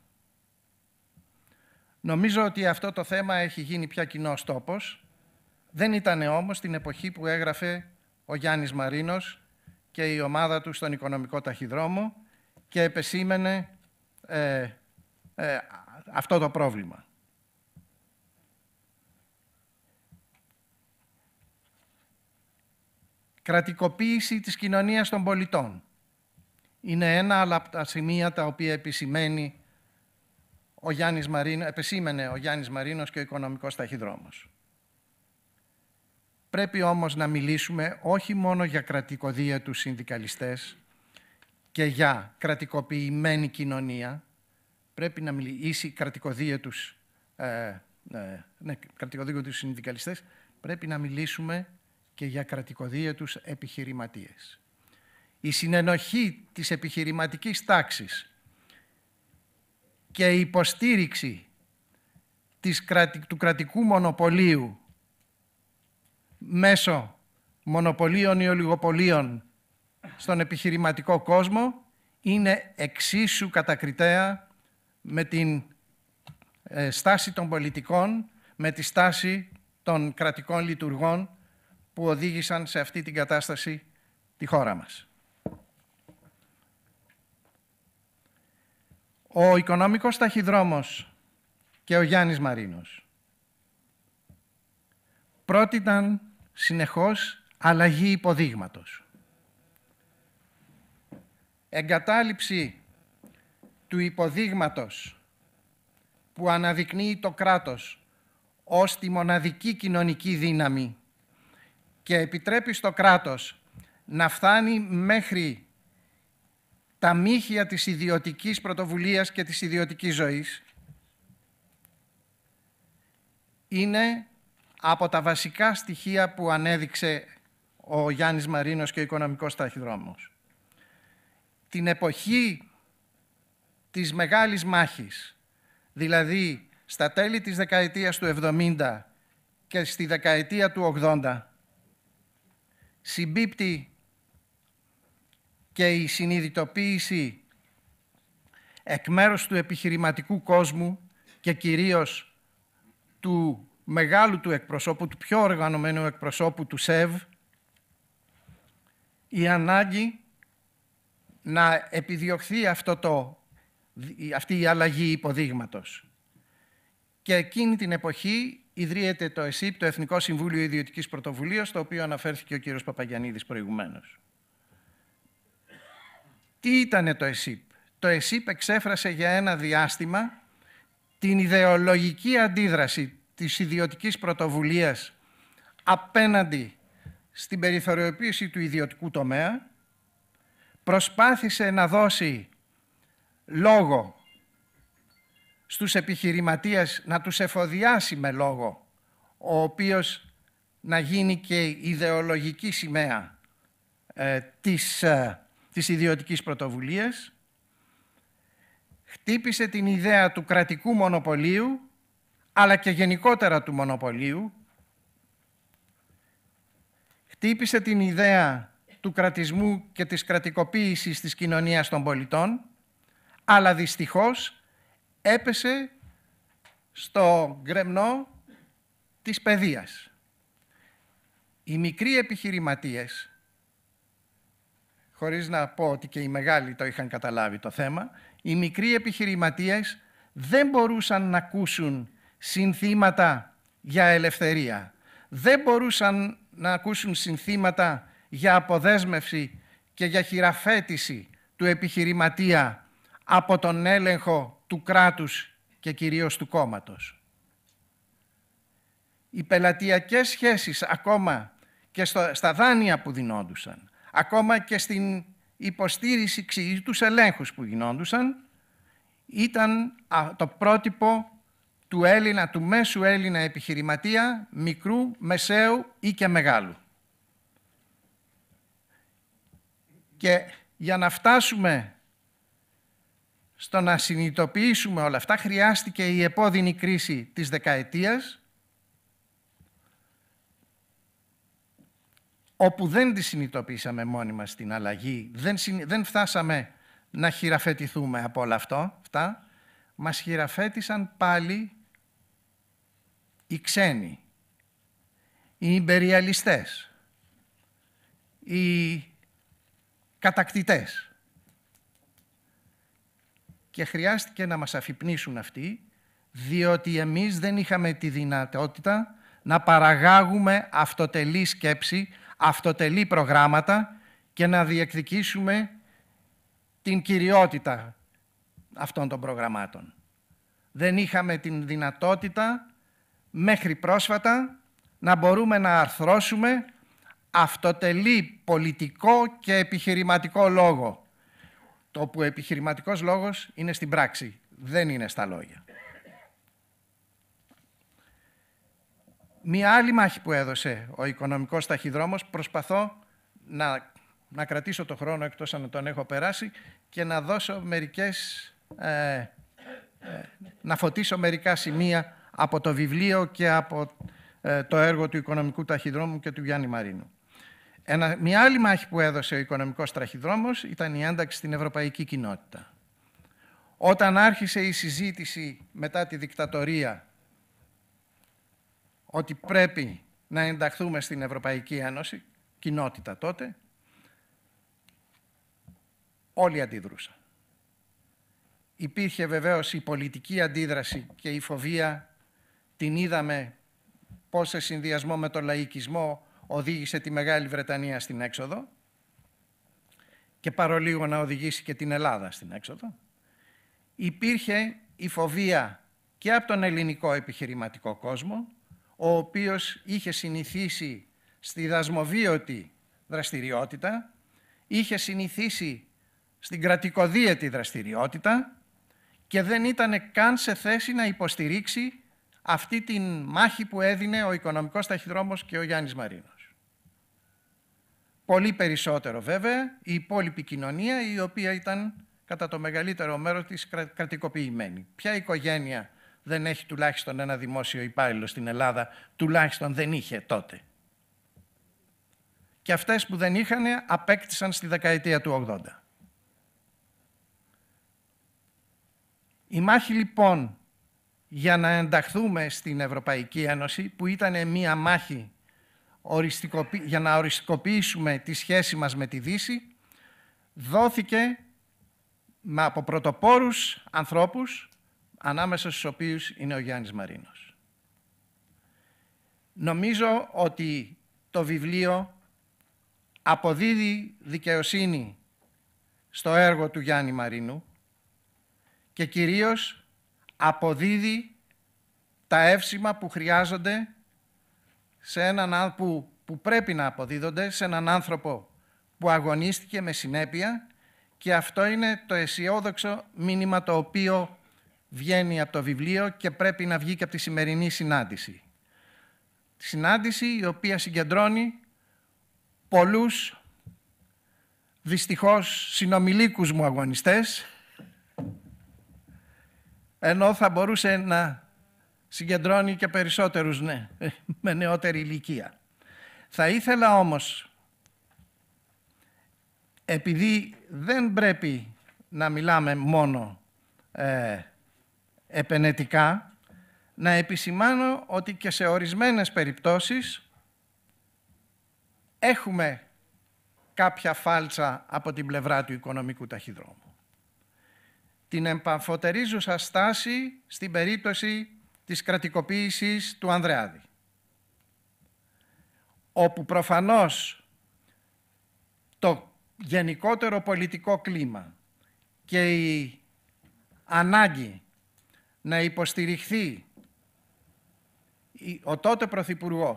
Νομίζω ότι αυτό το θέμα έχει γίνει πια κοινό τόπος. Δεν ήταν όμως την εποχή που έγραφε ο Γιάννης Μαρίνος και η ομάδα του στον οικονομικό ταχυδρόμο και επεσήμενε ε, ε, αυτό το πρόβλημα. Κρατικοποίηση της κοινωνίας των πολιτών. Είναι ένα από τα σημεία τα οποία επισημαίνει ο Γιάννης Μαρίνο, επεσήμενε ο Γιάννης Μαρίνος και ο οικονομικός ταχυδρόμος. Πρέπει όμως να μιλήσουμε όχι μόνο για κρατικοδία τους συνδικαλιστές και για κρατικοποιημένη κοινωνία, πρέπει να μιλήσει κρατικοδία τους, ε, ε ναι, κρατικοδία τους συνδικαλιστές, πρέπει να μιλήσουμε και για κρατικοδία τους επιχειρηματίες. Η συνενοχή της επιχειρηματικής τάξης και η υποστήριξη της, του κρατικού μονοπωλίου μέσω μονοπωλίων ή ολιγοπωλίων στον επιχειρηματικό κόσμο είναι εξίσου κατακριτέα με την ε, στάση των πολιτικών, με τη στάση των κρατικών λειτουργών που οδήγησαν σε αυτή την κατάσταση τη χώρα μας. ο οικονομικός ταχυδρόμος και ο Γιάννης Μαρίνος πρότειναν συνεχώς αλλαγή υποδείγματος. Εγκατάλειψη του υποδείγματος που αναδεικνύει το κράτος ως τη μοναδική κοινωνική δύναμη και επιτρέπει στο κράτος να φτάνει μέχρι τα μύχια της ιδιωτικής πρωτοβουλίας και της ιδιωτικής ζωής είναι από τα βασικά στοιχεία που ανέδειξε ο Γιάννης Μαρίνος και ο οικονομικός ταχυδρόμος. Την εποχή της μεγάλης μάχης, δηλαδή στα τέλη της δεκαετίας του 70 και στη δεκαετία του 80, συμπίπτει και η συνειδητοποίηση εκ μέρους του επιχειρηματικού κόσμου και κυρίως του μεγάλου του εκπροσώπου, του πιο οργανωμένου εκπροσώπου του ΣΕΒ, η ανάγκη να επιδιωχθεί αυτό το, αυτή η αλλαγή υποδείγματος. Και εκείνη την εποχή ιδρύεται το ΕΣΥΠ, το Εθνικό Συμβούλιο Ιδιωτικής Πρωτοβουλίας, το οποίο αναφέρθηκε ο κύριος Παπαγιαννίδης προηγουμένως. Τι ήταν το ΕΣΥΠ. Το ΕΣΥΠ εξέφρασε για ένα διάστημα την ιδεολογική αντίδραση της ιδιωτικής πρωτοβουλίας απέναντι στην περιθωριοποίηση του ιδιωτικού τομέα, προσπάθησε να δώσει λόγο στους επιχειρηματίες, να τους εφοδιάσει με λόγο, ο οποίος να γίνει και ιδεολογική σημαία ε, της ε, της ιδιωτικής πρωτοβουλίας, χτύπησε την ιδέα του κρατικού μονοπωλίου, αλλά και γενικότερα του μονοπωλίου, χτύπησε την ιδέα του κρατισμού και της κρατικοποίησης της κοινωνίας των πολιτών, αλλά δυστυχώς έπεσε στο γκρεμνό της παιδείας. Οι μικροί επιχειρηματίες χωρίς να πω ότι και οι μεγάλοι το είχαν καταλάβει το θέμα, οι μικροί επιχειρηματίες δεν μπορούσαν να ακούσουν συνθήματα για ελευθερία. Δεν μπορούσαν να ακούσουν συνθήματα για αποδέσμευση και για χειραφέτηση του επιχειρηματία από τον έλεγχο του κράτους και κυρίως του κόμματος. Οι πελατειακές σχέσεις ακόμα και στα δάνεια που δινόντουσαν, ακόμα και στην υποστήριξη τους ελέγχους που γινόντουσαν, ήταν το πρότυπο του Έλληνα, του μέσου Έλληνα επιχειρηματία, μικρού, μεσαίου ή και μεγάλου. Και για να φτάσουμε στο να συνειδητοποιήσουμε όλα αυτά, χρειάστηκε η επώδυνη κρίση της δεκαετίας, όπου δεν τη συνειδητοποίησαμε μόνοι μας την αλλαγή, δεν, δεν φτάσαμε να χειραφετηθούμε από όλα αυτό, αυτά, μας χειραφέτησαν πάλι οι ξένοι, οι υπεριαλιστές, οι κατακτητές. Και χρειάστηκε να μας αφυπνίσουν αυτοί, διότι εμείς δεν είχαμε τη δυνατότητα να παραγάγουμε αυτοτελή σκέψη αυτοτελή προγράμματα και να διεκδικήσουμε την κυριότητα αυτών των προγραμμάτων. Δεν είχαμε την δυνατότητα μέχρι πρόσφατα να μπορούμε να αρθρώσουμε αυτοτελή πολιτικό και επιχειρηματικό λόγο. Το που επιχειρηματικός λόγος είναι στην πράξη, δεν είναι στα λόγια. Μία άλλη μάχη που έδωσε ο οικονομικός ταχυδρόμος, προσπαθώ να, να κρατήσω το χρόνο εκτός αν τον έχω περάσει και να δώσω μερικές, ε, ε να φωτίσω μερικά σημεία από το βιβλίο και από ε, το έργο του οικονομικού ταχυδρόμου και του Γιάννη Μαρίνου. Ένα, μια άλλη μάχη που έδωσε ο οικονομικός ταχυδρόμος ήταν η ένταξη στην ευρωπαϊκή κοινότητα. Όταν άρχισε η συζήτηση μετά τη δικτατορία ότι πρέπει να ενταχθούμε στην Ευρωπαϊκή Ένωση, κοινότητα τότε, όλοι αντιδρούσαν. Υπήρχε βεβαίως η πολιτική αντίδραση και η φοβία, την είδαμε πώς σε συνδυασμό με τον λαϊκισμό οδήγησε τη Μεγάλη Βρετανία στην έξοδο και παρολίγο να οδηγήσει και την Ελλάδα στην έξοδο. Υπήρχε η φοβία και από τον ελληνικό επιχειρηματικό κόσμο ο οποίος είχε συνηθίσει στη δασμοβίωτη δραστηριότητα, είχε συνηθίσει στην κρατικοδίαιτη δραστηριότητα και δεν ήταν καν σε θέση να υποστηρίξει αυτή τη μάχη που έδινε ο οικονομικός ταχυδρόμος και ο Γιάννης Μαρίνος. Πολύ περισσότερο βέβαια η υπόλοιπη κοινωνία η οποία ήταν κατά το μεγαλύτερο μέρος της κρατικοποιημένη. Ποια οικογένεια δεν έχει τουλάχιστον ένα δημόσιο υπάλληλο στην Ελλάδα, τουλάχιστον δεν είχε τότε. Και αυτές που δεν είχαν απέκτησαν στη δεκαετία του 80. Η μάχη λοιπόν για να ενταχθούμε στην Ευρωπαϊκή Ένωση, που ήταν μία μάχη για να οριστικοποιήσουμε τη σχέση μας με τη Δύση, δόθηκε από πρωτοπόρους ανθρώπους ανάμεσα στους οποίους είναι ο Γιάννης Μαρίνος. Νομίζω ότι το βιβλίο αποδίδει δικαιοσύνη στο έργο του Γιάννη Μαρίνου και κυρίως αποδίδει τα εύσημα που χρειάζονται σε έναν που, που πρέπει να αποδίδονται σε έναν άνθρωπο που αγωνίστηκε με συνέπεια και αυτό είναι το αισιόδοξο μήνυμα το οποίο βγαίνει από το βιβλίο και πρέπει να βγει και από τη σημερινή συνάντηση. Συνάντηση η οποία συγκεντρώνει πολλούς δυστυχώς συνομιλίκους μου αγωνιστές ενώ θα μπορούσε να συγκεντρώνει και περισσότερους ναι, με νεότερη ηλικία. Θα ήθελα όμως, επειδή δεν πρέπει να μιλάμε μόνο ε, επενετικά να επισημάνω ότι και σε ορισμένες περιπτώσεις έχουμε κάποια φάλτσα από την πλευρά του οικονομικού ταχυδρόμου. Την εμπαφωτερίζουσα στάση στην περίπτωση της κρατικοποίησης του Ανδρεάδη, όπου προφανώς το γενικότερο πολιτικό κλίμα και η ανάγκη να υποστηριχθεί ο τότε Πρωθυπουργός,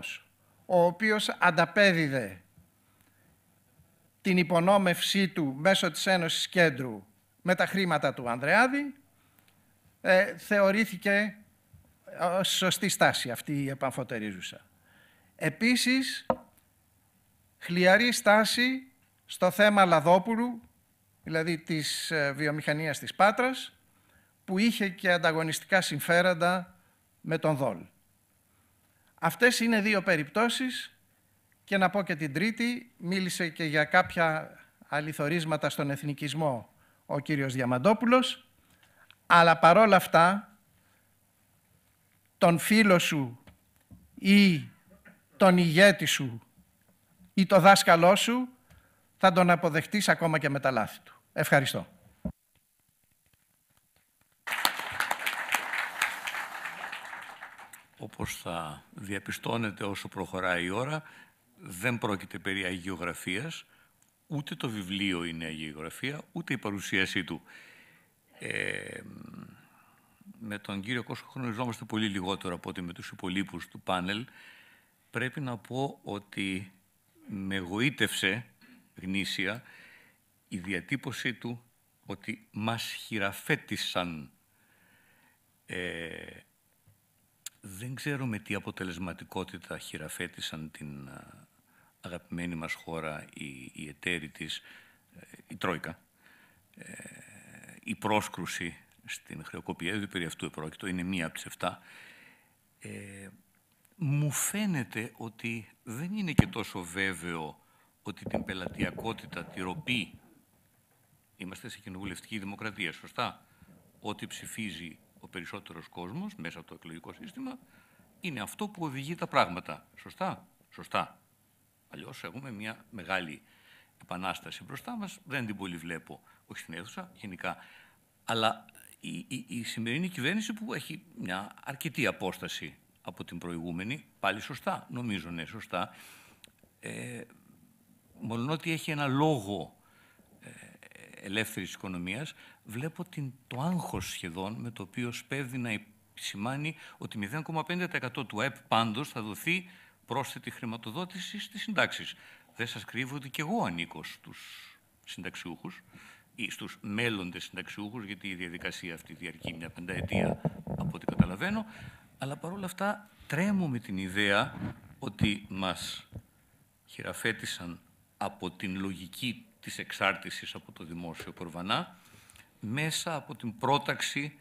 ο οποίος ανταπέδιδε την υπονόμευσή του μέσω της Ένωσης Κέντρου με τα χρήματα του Ανδρεάδη, ε, θεωρήθηκε ε, σωστή στάση αυτή η επαμφωτερίζουσα. Επίσης, χλιαρή στάση στο θέμα Λαδόπουλου, δηλαδή της ε, βιομηχανίας της Πάτρας, που είχε και ανταγωνιστικά συμφέροντα με τον Δόλ. Αυτές είναι δύο περιπτώσεις και να πω και την τρίτη, μίλησε και για κάποια αληθορίσματα στον εθνικισμό ο κύριος Διαμαντόπουλος, αλλά παρόλα αυτά τον φίλο σου ή τον ηγέτη σου ή το δάσκαλό σου θα τον αποδεχτείς ακόμα και με τα λάθη του. Ευχαριστώ. όπως θα διαπιστώνετε όσο προχωράει η ώρα, δεν πρόκειται περί αγιογραφίας, ούτε το βιβλίο είναι αγιογραφία, ούτε η παρουσίασή του. Ε, με τον κύριο Κώσο χρονιζόμαστε πολύ λιγότερο από ότι με τους υπολείπους του πάνελ. Πρέπει να πω ότι με γοήτευσε γνήσια η διατύπωσή του ότι μας χειραφέτησαν ε, δεν ξέρω με τι αποτελεσματικότητα χειραφέτησαν την ε, αγαπημένη μας χώρα η, η εταίρη της, ε, η Τρόικα. Ε, η πρόσκρουση στην χρεοκοπία, διότι περί αυτού επρόκειτο, είναι μία από τις 7. μου φαίνεται ότι δεν είναι και τόσο βέβαιο ότι την πελατειακότητα, τη ροπή, είμαστε σε κοινοβουλευτική δημοκρατία, σωστά, ότι ψηφίζει ο περισσότερος κόσμος μέσα από το εκλογικό σύστημα είναι αυτό που οδηγεί τα πράγματα. Σωστά, σωστά. Αλλιώς έχουμε μια μεγάλη επανάσταση μπροστά μας, δεν την πολύ βλέπω, όχι στην αίθουσα γενικά. Αλλά η, σημερινή κυβέρνηση που έχει μια αρκετή απόσταση από την προηγούμενη, πάλι σωστά, νομίζω ναι, σωστά, ε, μόνο ότι έχει ένα λόγο ελεύθερης οικονομίας, βλέπω την, το άγχος σχεδόν με το οποίο σπέβδει να σημάνει ότι 0,5% του ΑΕΠ πάντως θα δοθεί πρόσθετη χρηματοδότηση στις συντάξεις. Δεν σας κρύβω ότι και εγώ ανήκω στους συνταξιούχους ή στους μέλλοντες συνταξιούχους, γιατί η διαδικασία αυτή διαρκεί μια πενταετία από ό,τι καταλαβαίνω, αλλά παρόλα αυτά τρέμω με την ιδέα ότι μας χειραφέτησαν από την λογική της εξάρτησης από το δημόσιο προβανά, μέσα από την πρόταξη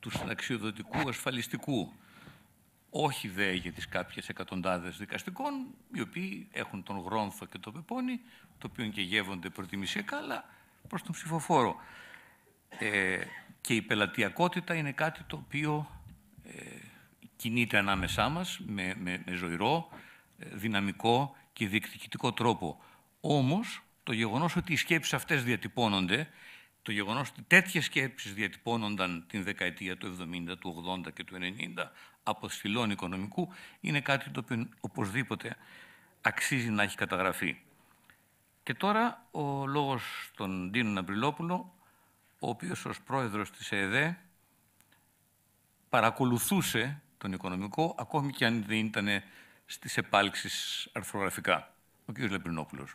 του συνταξιοδοτικού ασφαλιστικού. Όχι δε για τις κάποιες εκατοντάδες δικαστικών, οι οποίοι έχουν τον γρόνθο και το πεπόνι, το οποίο και γεύονται προτιμησιακά, αλλά προς τον ψηφοφόρο. Ε, και η πελατειακότητα είναι κάτι το οποίο ε, κινείται ανάμεσά μας με, με, ζωηρό, ε, δυναμικό και διεκδικητικό τρόπο. Όμως, το γεγονός ότι οι σκέψεις αυτές διατυπώνονται, το γεγονός ότι τέτοιες σκέψεις διατυπώνονταν την δεκαετία του 70, του 80 και του 90 από σφυλών οικονομικού, είναι κάτι το οποίο οπωσδήποτε αξίζει να έχει καταγραφεί. Και τώρα ο λόγος στον Ντίνο Ναμπριλόπουλο, ο οποίος ως πρόεδρος της ΕΔΕ παρακολουθούσε τον οικονομικό, ακόμη και αν δεν ήταν στις επάλξεις αρθρογραφικά. Ο κ. Λεπρινόπουλος.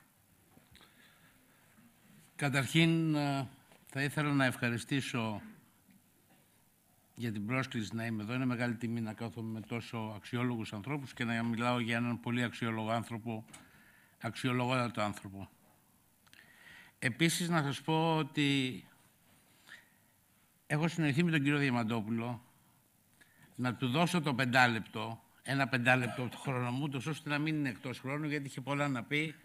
Καταρχήν ε, θα ήθελα να ευχαριστήσω για την πρόσκληση να είμαι εδώ. Είναι μεγάλη τιμή να κάθομαι με τόσο αξιόλογους ανθρώπους και να μιλάω για έναν πολύ αξιόλογο άνθρωπο, αξιολογότατο άνθρωπο. Επίσης να σας πω ότι έχω συνοηθεί με τον κύριο Διαμαντόπουλο να του δώσω το πεντάλεπτο, ένα πεντάλεπτο του το χρόνο μου, ώστε να μην είναι εκτός χρόνου, γιατί είχε πολλά να πει.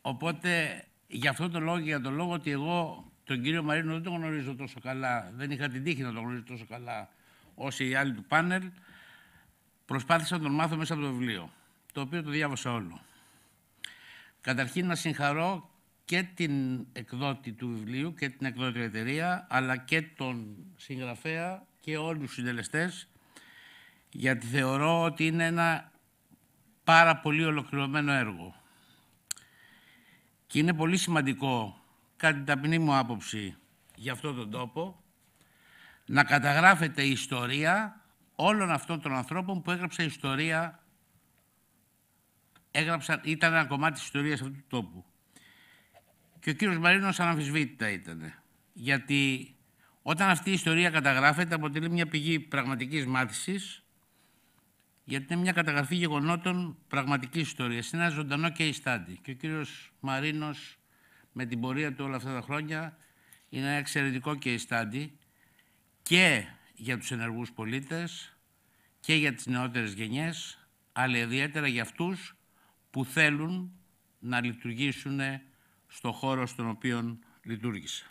Οπότε Γι' αυτό το λόγο, για τον λόγο ότι εγώ τον κύριο Μαρίνο δεν τον γνωρίζω τόσο καλά, δεν είχα την τύχη να τον γνωρίζω τόσο καλά όσοι οι άλλοι του πάνελ, προσπάθησα να τον μάθω μέσα από το βιβλίο, το οποίο το διάβασα όλο. Καταρχήν να συγχαρώ και την εκδότη του βιβλίου και την εκδότη εταιρεία, αλλά και τον συγγραφέα και όλους τους συντελεστές, γιατί θεωρώ ότι είναι ένα πάρα πολύ ολοκληρωμένο έργο. Και είναι πολύ σημαντικό, κατά την ταπεινή μου άποψη, για αυτόν τον τόπο, να καταγράφεται η ιστορία όλων αυτών των ανθρώπων που έγραψαν ιστορία, έγραψαν, ήταν ένα κομμάτι της ιστορίας αυτού του τόπου. Και ο κύριος Μαρίνος αναμφισβήτητα ήταν. Γιατί όταν αυτή η ιστορία καταγράφεται αποτελεί μια πηγή πραγματικής μάθησης γιατί είναι μια καταγραφή γεγονότων πραγματικής ιστορίας. Είναι ένα ζωντανό case study. Και ο κύριος Μαρίνος, με την πορεία του όλα αυτά τα χρόνια, είναι ένα εξαιρετικό case study και για τους ενεργούς πολίτες και για τις νεότερες γενιές, αλλά ιδιαίτερα για αυτούς που θέλουν να λειτουργήσουν στο χώρο στον οποίο λειτουργήσα.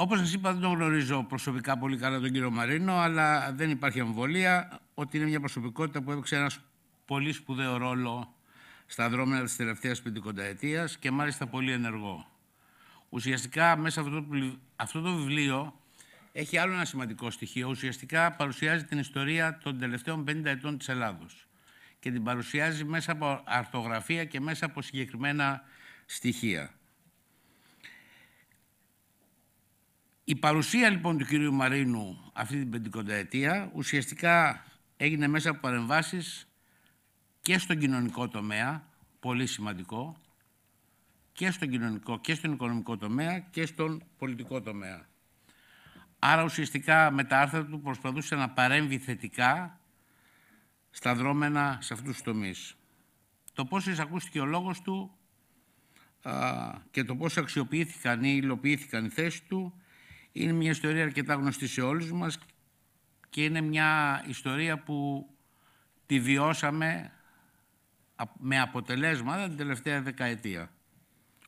Όπως σας είπα, δεν τον γνωρίζω προσωπικά πολύ καλά τον κύριο Μαρίνο, αλλά δεν υπάρχει αμφιβολία ότι είναι μια προσωπικότητα που έπαιξε ένας πολύ σπουδαίο ρόλο στα δρόμενα της τελευταίας πεντηκονταετίας και μάλιστα πολύ ενεργό. Ουσιαστικά, μέσα από αυτό το βιβλίο έχει άλλο ένα σημαντικό στοιχείο. Ουσιαστικά παρουσιάζει την ιστορία των τελευταίων 50 ετών της Ελλάδος και την παρουσιάζει μέσα από αρθογραφία και μέσα από συγκεκριμένα στοιχεία. Η παρουσία λοιπόν του κυρίου Μαρίνου αυτή την πεντηκονταετία ουσιαστικά έγινε μέσα από παρεμβάσεις και στον κοινωνικό τομέα, πολύ σημαντικό, και στον κοινωνικό και στον οικονομικό τομέα και στον πολιτικό τομέα. Άρα ουσιαστικά με τα άρθρα του προσπαθούσε να παρέμβει θετικά στα δρόμενα σε αυτούς τους τομείς. Το πώς εισακούστηκε ο λόγος του και το πώς αξιοποιήθηκαν ή υλοποιήθηκαν οι θέσεις του είναι μια ιστορία αρκετά γνωστή σε όλους μας και είναι μια ιστορία που τη βιώσαμε με αποτελέσματα την τελευταία δεκαετία.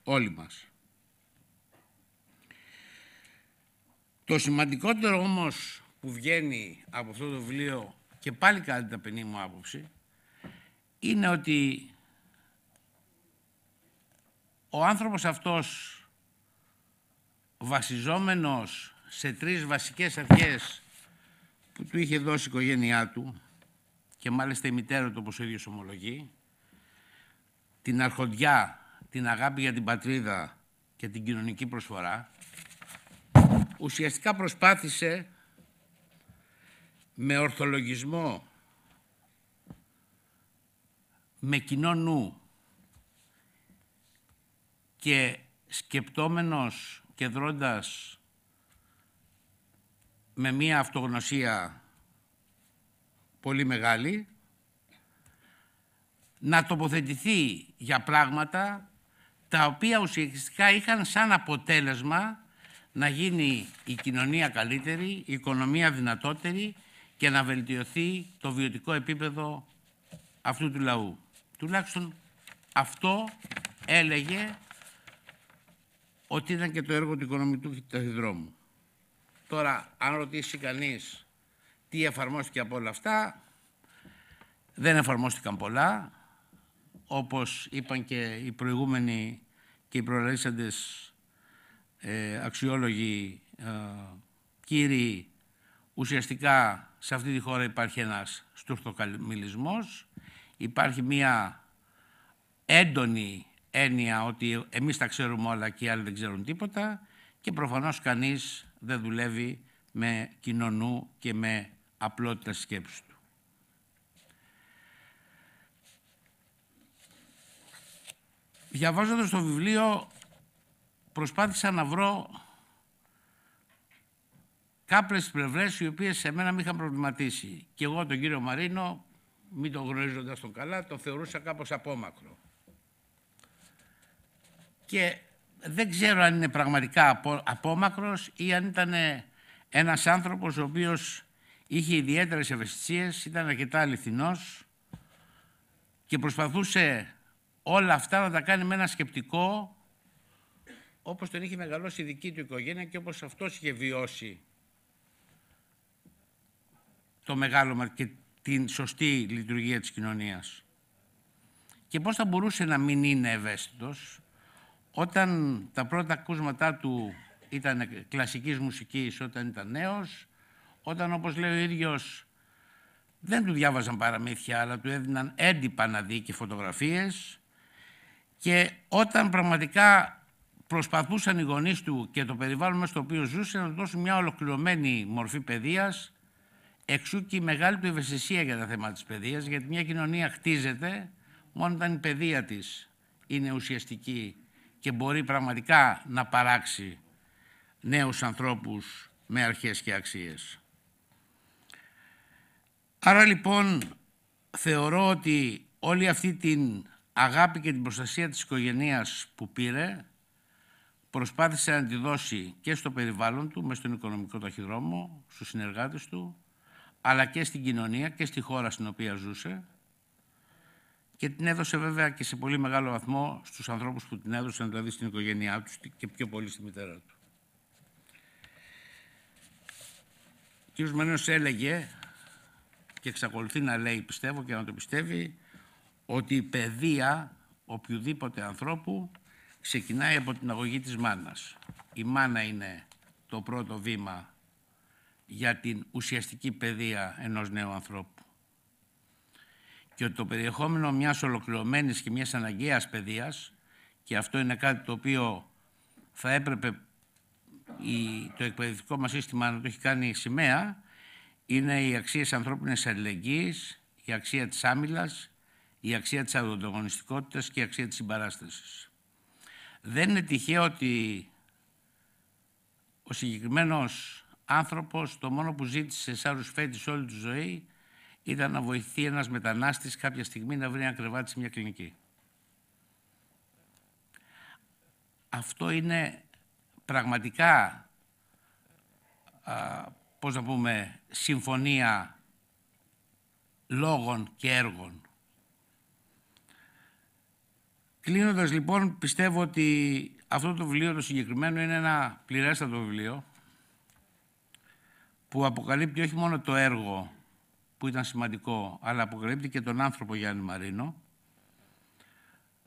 Όλοι μας. Το σημαντικότερο όμως που βγαίνει από αυτό το βιβλίο και πάλι κατά την ταπεινή μου άποψη είναι ότι ο άνθρωπος αυτός βασιζόμενος σε τρεις βασικές αρχές που του είχε δώσει η οικογένειά του και μάλιστα η μητέρα του όπως ο ίδιος ομολογεί, την αρχοντιά, την αγάπη για την πατρίδα και την κοινωνική προσφορά, ουσιαστικά προσπάθησε με ορθολογισμό, με κοινό νου και σκεπτόμενος επικεντρώντας με μία αυτογνωσία πολύ μεγάλη, να τοποθετηθεί για πράγματα τα οποία ουσιαστικά είχαν σαν αποτέλεσμα να γίνει η κοινωνία καλύτερη, η οικονομία δυνατότερη και να βελτιωθεί το βιωτικό επίπεδο αυτού του λαού. Τουλάχιστον αυτό έλεγε ότι ήταν και το έργο του οικονομικού ταχυδρόμου. Τώρα, αν ρωτήσει κανείς τι εφαρμόστηκε από όλα αυτά, δεν εφαρμόστηκαν πολλά. Όπως είπαν και οι προηγούμενοι και οι προελεύσαντες ε, αξιόλογοι ε, κύριοι, ουσιαστικά σε αυτή τη χώρα υπάρχει ένας στουρθοκαμιλισμός, υπάρχει μία έντονη έννοια ότι εμείς τα ξέρουμε όλα και οι άλλοι δεν ξέρουν τίποτα και προφανώς κανείς δεν δουλεύει με κοινωνού και με απλότητα σκέψης του. Διαβάζοντας το βιβλίο προσπάθησα να βρω κάποιες πλευρές οι οποίες σε μένα με είχαν προβληματίσει. Και εγώ τον κύριο Μαρίνο, μην τον γνωρίζοντας τον καλά, τον θεωρούσα κάπως απόμακρο και δεν ξέρω αν είναι πραγματικά απο, απόμακρος ή αν ήταν ένας άνθρωπος ο οποίος είχε ιδιαίτερες ευαισθησίες, ήταν αρκετά αληθινός και προσπαθούσε όλα αυτά να τα κάνει με ένα σκεπτικό όπως τον είχε μεγαλώσει η δική του οικογένεια και όπως αυτός είχε βιώσει το μεγάλο και την σωστή λειτουργία της κοινωνίας. Και πώς θα μπορούσε να μην είναι ευαίσθητος, όταν τα πρώτα ακούσματά του ήταν κλασικής μουσικής όταν ήταν νέος, όταν όπως λέει ο ίδιος δεν του διάβαζαν παραμύθια αλλά του έδιναν έντυπα να δει και φωτογραφίες και όταν πραγματικά προσπαθούσαν οι γονείς του και το περιβάλλον μέσα στο οποίο ζούσε να του δώσουν μια ολοκληρωμένη μορφή παιδείας εξού και η μεγάλη του ευαισθησία για τα θέματα της παιδείας γιατί μια κοινωνία χτίζεται μόνο όταν η παιδεία της είναι ουσιαστική και μπορεί πραγματικά να παράξει νέους ανθρώπους με αρχές και αξίες. Άρα λοιπόν θεωρώ ότι όλη αυτή την αγάπη και την προστασία της οικογένειας που πήρε προσπάθησε να τη δώσει και στο περιβάλλον του, μες στον οικονομικό ταχυδρόμο, στους συνεργάτες του, αλλά και στην κοινωνία και στη χώρα στην οποία ζούσε και την έδωσε βέβαια και σε πολύ μεγάλο βαθμό στους ανθρώπους που την έδωσαν, δηλαδή στην οικογένειά τους και πιο πολύ στη μητέρα του. Ο κ. Μανέος έλεγε και εξακολουθεί να λέει, πιστεύω και να το πιστεύει, ότι η παιδεία οποιοδήποτε ανθρώπου ξεκινάει από την αγωγή της μάνας. Η μάνα είναι το πρώτο βήμα για την ουσιαστική παιδεία ενός νέου ανθρώπου και ότι το περιεχόμενο μιας ολοκληρωμένης και μιας αναγκαίας παιδείας και αυτό είναι κάτι το οποίο θα έπρεπε η, το εκπαιδευτικό μας σύστημα να το έχει κάνει σημαία είναι οι αξίες ανθρώπινης αλληλεγγύης, η αξία της άμυλας, η αξία της ανταγωνιστικότητας και η αξία της συμπαράστασης. Δεν είναι τυχαίο ότι ο συγκεκριμένος άνθρωπος το μόνο που ζήτησε άλλου φέτης όλη τη ζωή ήταν να βοηθεί ένας μετανάστης κάποια στιγμή να βρει ένα κρεβάτι σε μια κλινική. Αυτό είναι πραγματικά, α, πώς να πούμε, συμφωνία λόγων και έργων. Κλείνοντας λοιπόν, πιστεύω ότι αυτό το βιβλίο το συγκεκριμένο είναι ένα πληρέστατο βιβλίο που αποκαλύπτει όχι μόνο το έργο που ήταν σημαντικό, αλλά αποκαλύπτει και τον άνθρωπο Γιάννης Μαρίνος.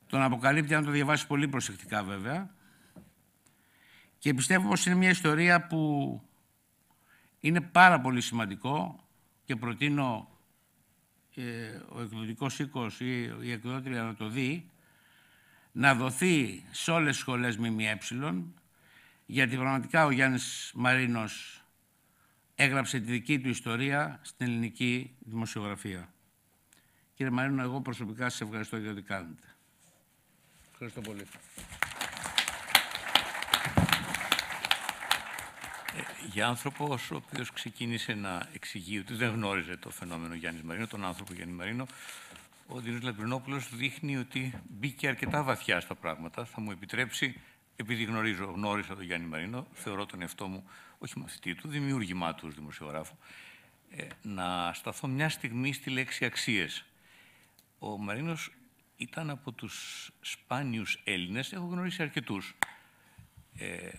Τον αποκαλύπτει, αν το διαβάσεις πολύ προσεκτικά βέβαια. Και πιστεύω πως είναι μια ιστορία που είναι πάρα πολύ σημαντικό και προτείνω ε, ο εκδοτικός οίκος ή η εκδότρια να το δει, να δοθεί σε όλες τις σχολές ΜΜΕ, γιατί πραγματικά ο Γιάννης Μαρίνος έγραψε τη δική του ιστορία στην ελληνική δημοσιογραφία. Κύριε Μαρίνο, εγώ προσωπικά σας ευχαριστώ για ό,τι κάνετε. Ευχαριστώ πολύ. Ε, για άνθρωπο ο οποίος ξεκίνησε να εξηγεί ότι δεν γνώριζε το φαινόμενο Γιάννης Μαρίνο, τον άνθρωπο Γιάννη Μαρίνο, ο Δίνο Λαμπρινόπουλος δείχνει ότι μπήκε αρκετά βαθιά στα πράγματα. Θα μου επιτρέψει, επειδή γνωρίζω, γνώρισα τον Γιάννη Μαρίνο, θεωρώ τον εαυτό μου όχι μαθητή του, δημιούργημά του ως δημοσιογράφου, ε, να σταθώ μια στιγμή στη λέξη αξίες. Ο Μαρίνος ήταν από τους σπάνιους Έλληνες, έχω γνωρίσει αρκετούς, ε,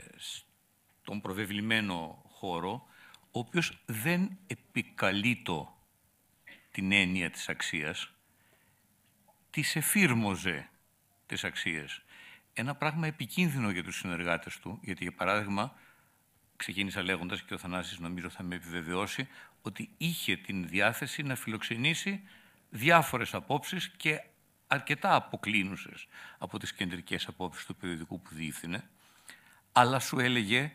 στον προβεβλημένο χώρο, ο οποίος δεν επικαλείτο την έννοια της αξίας, τις εφήρμοζε τις αξίες. Ένα πράγμα επικίνδυνο για τους συνεργάτες του, γιατί για παράδειγμα ξεκίνησα λέγοντας και ο Θανάσης νομίζω θα με επιβεβαιώσει ότι είχε την διάθεση να φιλοξενήσει διάφορες απόψεις και αρκετά αποκλίνουσες από τις κεντρικές απόψεις του περιοδικού που διήθυνε αλλά σου έλεγε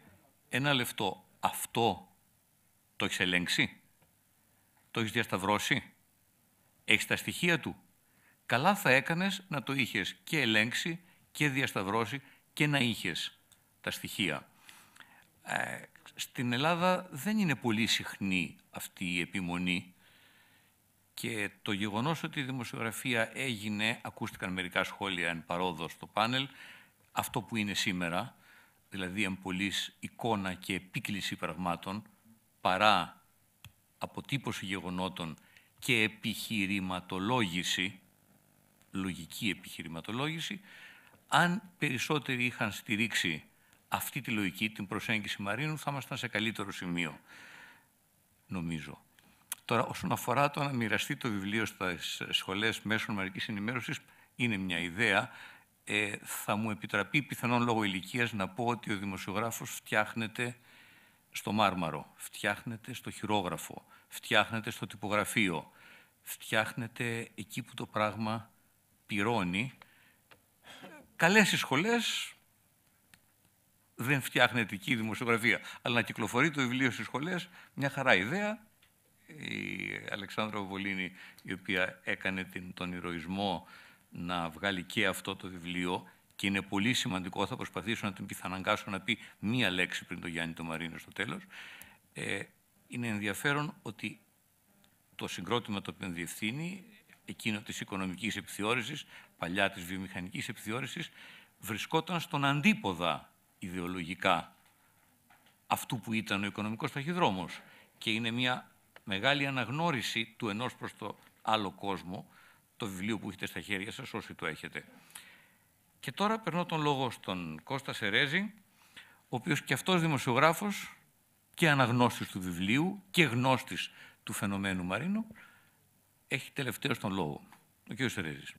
ένα λεπτό, αυτό το έχεις ελέγξει, το έχεις διασταυρώσει, έχεις τα στοιχεία του. Καλά θα έκανες να το είχες και ελέγξει και διασταυρώσει και να είχες τα στοιχεία. Ε, στην Ελλάδα δεν είναι πολύ συχνή αυτή η επιμονή και το γεγονός ότι η δημοσιογραφία έγινε, ακούστηκαν μερικά σχόλια εν παρόδο στο πάνελ, αυτό που είναι σήμερα, δηλαδή εν εικόνα και επίκληση πραγμάτων, παρά αποτύπωση γεγονότων και επιχειρηματολόγηση, λογική επιχειρηματολόγηση, αν περισσότεροι είχαν στηρίξει αυτή τη λογική, την προσέγγιση Μαρίνου, θα ήμασταν σε καλύτερο σημείο, νομίζω. Τώρα, όσον αφορά το να μοιραστεί το βιβλίο στις σχολές μέσων μαρικής ενημέρωσης, είναι μια ιδέα. Ε, θα μου επιτραπεί πιθανόν λόγω ηλικίας να πω ότι ο δημοσιογράφος φτιάχνεται στο μάρμαρο, φτιάχνεται στο χειρόγραφο, φτιάχνεται στο τυπογραφείο, φτιάχνεται εκεί που το πράγμα πυρώνει. Καλές οι σχολές, δεν φτιάχνει εκεί δημοσιογραφία. Αλλά να κυκλοφορεί το βιβλίο στις σχολές, μια χαρά ιδέα. Η Αλεξάνδρα Βολίνη, η οποία έκανε την, τον ηρωισμό να βγάλει και αυτό το βιβλίο και είναι πολύ σημαντικό, θα προσπαθήσω να την πιθαναγκάσω να πει μία λέξη πριν το Γιάννη το Μαρίνο στο τέλος, ε, είναι ενδιαφέρον ότι το συγκρότημα το οποίο διευθύνει, εκείνο της οικονομικής επιθεώρησης, παλιά της βιομηχανικής επιθεώρησης, βρισκόταν στον αντίποδα ιδεολογικά αυτού που ήταν ο οικονομικός ταχυδρόμος και είναι μια μεγάλη αναγνώριση του ενός προς το άλλο κόσμο το βιβλίο που έχετε στα χέρια σας όσοι το έχετε. Και τώρα περνώ τον λόγο στον Κώστα Σερέζη ο οποίος και αυτός δημοσιογράφος και αναγνώστης του βιβλίου και γνώστης του φαινομένου Μαρίνου έχει τελευταίο τον λόγο. Ο κ. Σερέζης.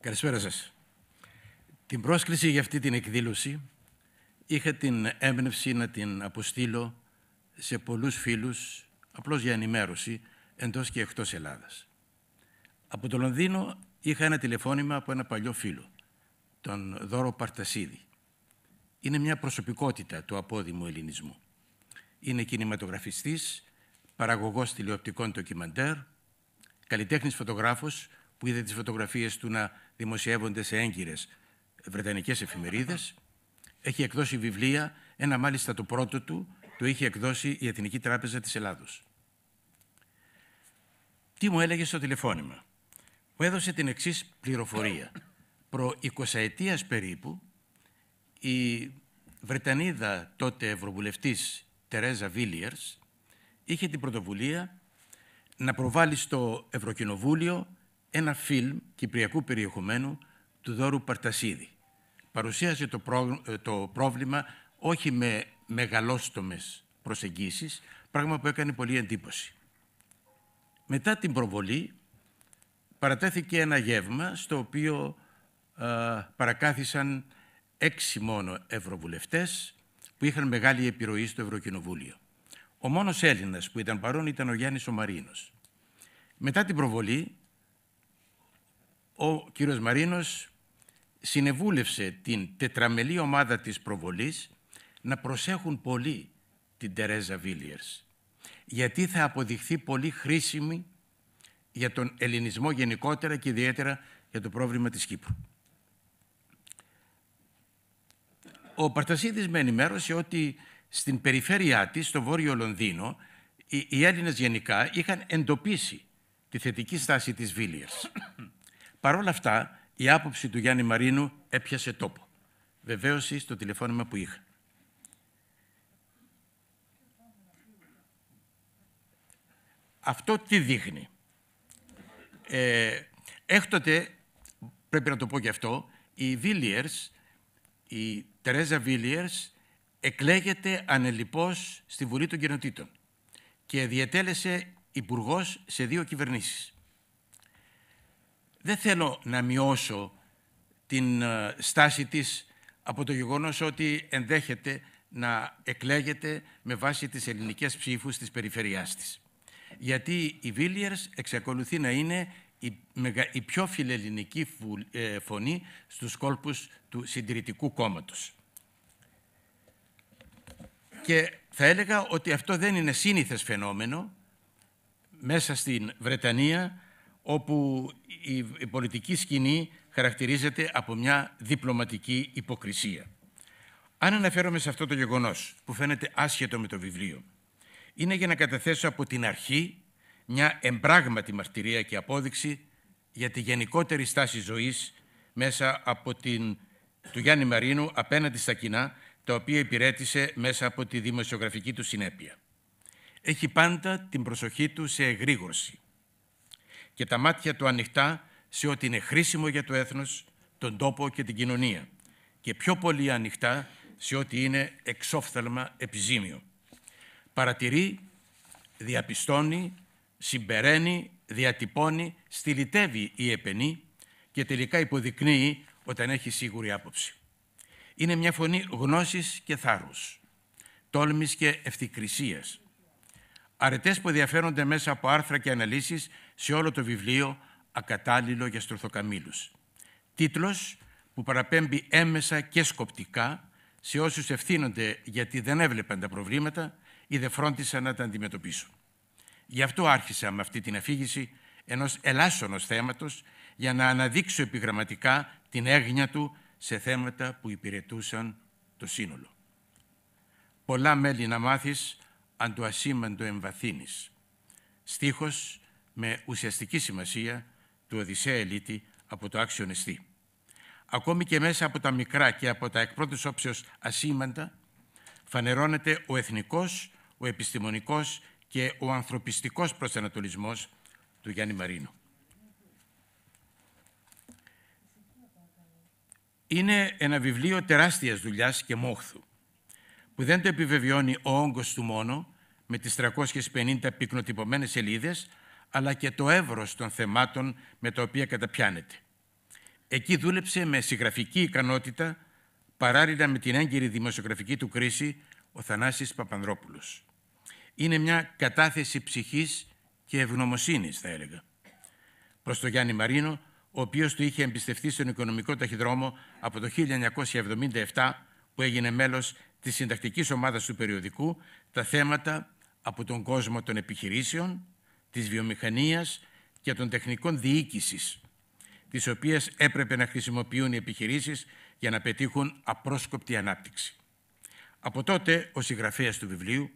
Καλησπέρα σας. Την πρόσκληση για αυτή την εκδήλωση είχα την έμπνευση να την αποστείλω σε πολλούς φίλους, απλώς για ενημέρωση, εντός και εκτός Ελλάδας. Από το Λονδίνο είχα ένα τηλεφώνημα από ένα παλιό φίλο, τον Δώρο Παρτασίδη. Είναι μια προσωπικότητα του απόδημου ελληνισμού. Είναι κινηματογραφιστής, παραγωγός τηλεοπτικών ντοκιμαντέρ, καλλιτέχνης φωτογράφος που είδε τις φωτογραφίες του να δημοσιεύονται σε έγκυρες βρετανικές εφημερίδες. Έχει εκδώσει βιβλία, ένα μάλιστα το πρώτο του, το είχε εκδώσει η Εθνική Τράπεζα της Ελλάδος. Τι μου έλεγε στο τηλεφώνημα. Μου έδωσε την εξής πληροφορία. Προ 20 ετίας περίπου, η Βρετανίδα τότε Ευρωβουλευτής Τερέζα Βίλιερς είχε την πρωτοβουλία να προβάλλει στο Ευρωκοινοβούλιο ένα φιλμ κυπριακού περιεχομένου του Δώρου Παρτασίδη. Παρουσίασε το, ε, το πρόβλημα όχι με μεγαλόστομες προσεγγίσεις, πράγμα που έκανε πολύ εντύπωση. Μετά την προβολή παρατέθηκε ένα γεύμα στο οποίο ε, παρακάθισαν έξι μόνο ευρωβουλευτές που είχαν μεγάλη επιρροή στο Ευρωκοινοβούλιο. Ο μόνος Έλληνας που ήταν παρόν ήταν ο Γιάννης ο Μαρίνος. Μετά την προβολή, ο κύριος Μαρίνος συνεβούλευσε την τετραμελή ομάδα της προβολής να προσέχουν πολύ την Τερέζα Βίλιερς, γιατί θα αποδειχθεί πολύ χρήσιμη για τον ελληνισμό γενικότερα και ιδιαίτερα για το πρόβλημα της Κύπρου. Ο Παρτασίδης με ενημέρωσε ότι στην περιφέρειά της, στο Βόρειο Λονδίνο, οι Έλληνες γενικά είχαν εντοπίσει τη θετική στάση της Βίλιερς. Παρ' όλα αυτά, η άποψη του Γιάννη Μαρίνου έπιασε τόπο. Βεβαίωση στο τηλεφώνημα που είχα. Αυτό τι δείχνει. Ε, έκτοτε, πρέπει να το πω και αυτό, η Βίλιερς, η Τερέζα Βίλιερς, εκλέγεται ανελιπώς στη Βουλή των Κοινοτήτων και διετέλεσε υπουργός σε δύο κυβερνήσεις δεν θέλω να μειώσω την ε, στάση της από το γεγονός ότι ενδέχεται να εκλέγεται με βάση τις ελληνικές ψήφους της περιφερειάς της. Γιατί η Βίλιερς εξακολουθεί να είναι η πιο φιλελληνική ε, φωνή στους κόλπους του συντηρητικού κόμματος. Και θα έλεγα ότι αυτό δεν είναι σύνηθες φαινόμενο μέσα στην Βρετανία όπου η πολιτική σκηνή χαρακτηρίζεται από μια διπλωματική υποκρισία. Αν αναφέρομαι σε αυτό το γεγονός, που φαίνεται άσχετο με το βιβλίο, είναι για να καταθέσω από την αρχή μια εμπράγματη μαρτυρία και απόδειξη για τη γενικότερη στάση ζωής μέσα από την του Γιάννη Μαρίνου απέναντι στα κοινά, τα οποία υπηρέτησε μέσα από τη δημοσιογραφική του συνέπεια. Έχει πάντα την προσοχή του σε εγρήγορση, και τα μάτια του ανοιχτά σε ό,τι είναι χρήσιμο για το έθνος, τον τόπο και την κοινωνία και πιο πολύ ανοιχτά σε ό,τι είναι εξόφθαλμα επιζήμιο. Παρατηρεί, διαπιστώνει, συμπεραίνει, διατυπώνει, στυλιτεύει η επενή και τελικά υποδεικνύει όταν έχει σίγουρη άποψη. Είναι μια φωνή γνώσης και θάρρους, τόλμης και ευθυκρισίας. Αρετές που ενδιαφέρονται μέσα από άρθρα και αναλύσεις σε όλο το βιβλίο «Ακατάλληλο για στροθοκαμίλους». Τίτλος που παραπέμπει έμεσα και σκοπτικά σε όσους ευθύνονται γιατί δεν έβλεπαν τα προβλήματα ή δεν φρόντισαν να τα αντιμετωπίσουν. Γι' αυτό άρχισα με αυτή την αφήγηση ενός ελάσσονος θέματος για να αναδείξω επιγραμματικά την έγνοια του σε θέματα που υπηρετούσαν το σύνολο. Πολλά μέλη να μάθεις αν το ασήμαντο εμβαθύνεις. Στίχος με ουσιαστική σημασία του Οδυσσέα Ελίτη από το άξιο νηστή. Ακόμη και μέσα από τα μικρά και από τα εκ όψεως ασήμαντα, φανερώνεται ο εθνικός, ο επιστημονικός και ο ανθρωπιστικός προσανατολισμός του Γιάννη Μαρίνου. Είναι ένα βιβλίο τεράστιας δουλειάς και μόχθου, που δεν το επιβεβαιώνει ο όγκος του μόνο, με τις 350 πυκνοτυπωμένες σελίδες, αλλά και το εύρος των θεμάτων με τα οποία καταπιάνεται. Εκεί δούλεψε με συγγραφική ικανότητα, παράλληλα με την έγκυρη δημοσιογραφική του κρίση, ο Θανάσης Παπανδρόπουλος. Είναι μια κατάθεση ψυχής και ευγνωμοσύνης, θα έλεγα. Προς τον Γιάννη Μαρίνο, ο οποίος του είχε εμπιστευτεί στον οικονομικό ταχυδρόμο από το 1977, που έγινε μέλος της συντακτικής ομάδας του περιοδικού, τα θέματα από τον κόσμο των επιχειρήσεων, της βιομηχανίας και των τεχνικών διοίκησης, τις οποίες έπρεπε να χρησιμοποιούν οι επιχειρήσεις για να πετύχουν απρόσκοπτη ανάπτυξη. Από τότε, ο συγγραφέας του βιβλίου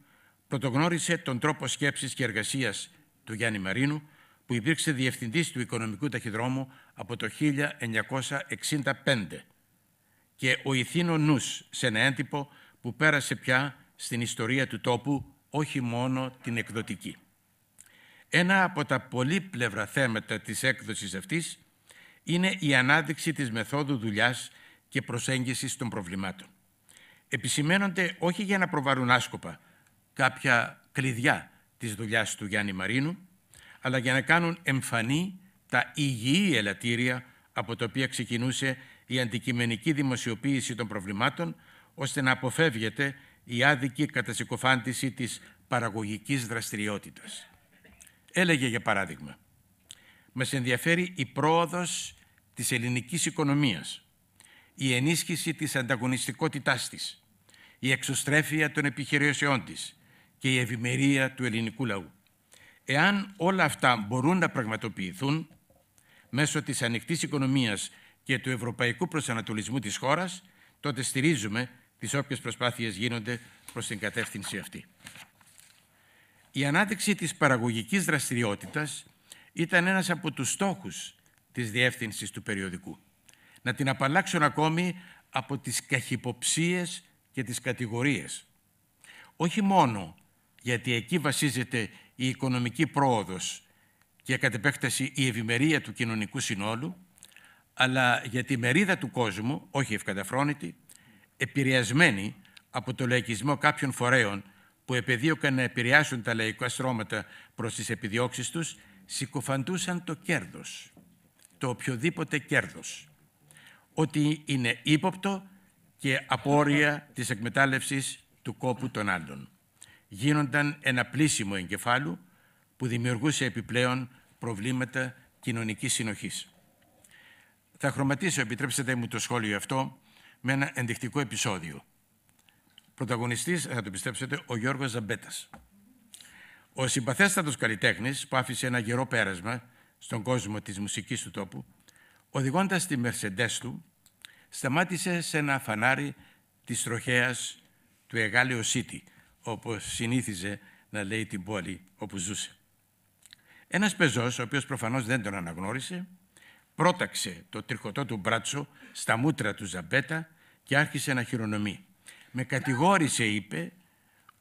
πρωτογνώρισε τον τρόπο σκέψης και εργασίας του Γιάννη Μαρίνου, που υπήρξε διευθυντής του Οικονομικού Ταχυδρόμου από το 1965 και ο Ιθήνο νους σε ένα έντυπο που πέρασε πια στην ιστορία του τόπου, όχι μόνο την εκδοτική. Ένα από τα πολύπλευρα θέματα της έκδοσης αυτής είναι η ανάδειξη της μεθόδου δουλειάς και προσέγγισης των προβλημάτων. Επισημένονται όχι για να προβαρούν άσκοπα κάποια κλειδιά της δουλειάς του Γιάννη Μαρίνου, αλλά για να κάνουν εμφανή τα υγιή ελαττήρια από τα οποία ξεκινούσε η αντικειμενική δημοσιοποίηση των προβλημάτων, ώστε να αποφεύγεται η άδικη κατασυκοφάντηση της παραγωγικής δραστηριότητας. Έλεγε για παράδειγμα «Μας ενδιαφέρει η πρόοδος της ελληνικής οικονομίας, η ενίσχυση της ανταγωνιστικότητάς της, η εξωστρέφεια των επιχειρήσεών της και η ευημερία του ελληνικού λαού. Εάν όλα αυτά μπορούν να πραγματοποιηθούν μέσω της ανοιχτής οικονομίας και του ευρωπαϊκού προσανατολισμού της χώρας, τότε στηρίζουμε τις όποιες προσπάθειες γίνονται προς την κατεύθυνση αυτή. Η ανάδειξη της παραγωγικής δραστηριότητας ήταν ένας από τους στόχους της διεύθυνσης του περιοδικού. Να την απαλλάξουν ακόμη από τις καχυποψίες και τις κατηγορίες. Όχι μόνο γιατί εκεί βασίζεται η οικονομική πρόοδος και κατ' επέκταση η ευημερία του κοινωνικού συνόλου, αλλά γιατί η μερίδα του κόσμου, όχι ευκαταφρόνητη, επηρεασμένη από το λαϊκισμό κάποιων φορέων που επεδίωκαν να επηρεάσουν τα λαϊκά στρώματα προς τις επιδιώξεις τους, συκοφαντούσαν το κέρδος, το οποιοδήποτε κέρδος, ότι είναι ύποπτο και απόρρια της εκμετάλλευσης του κόπου των άλλων. Γίνονταν ένα πλήσιμο εγκεφάλου που δημιουργούσε επιπλέον προβλήματα κοινωνικής συνοχής. Θα χρωματίσω, επιτρέψτε μου το σχόλιο αυτό, με ένα ενδεικτικό επεισόδιο. Πρωταγωνιστής, θα το πιστέψετε, ο Γιώργος Ζαμπέτας. Ο συμπαθέστατος καλλιτέχνης που άφησε ένα γερό πέρασμα στον κόσμο της μουσικής του τόπου, οδηγώντας τη Mercedes του, σταμάτησε σε ένα φανάρι της τροχέας του Εγάλεο Σίτι, όπως συνήθιζε να λέει την πόλη όπου ζούσε. Ένας πεζός, ο οποίος προφανώς δεν τον αναγνώρισε, πρόταξε το τριχωτό του μπράτσο στα μούτρα του Ζαμπέτα και άρχισε να χειρονομεί. Με κατηγόρησε, είπε,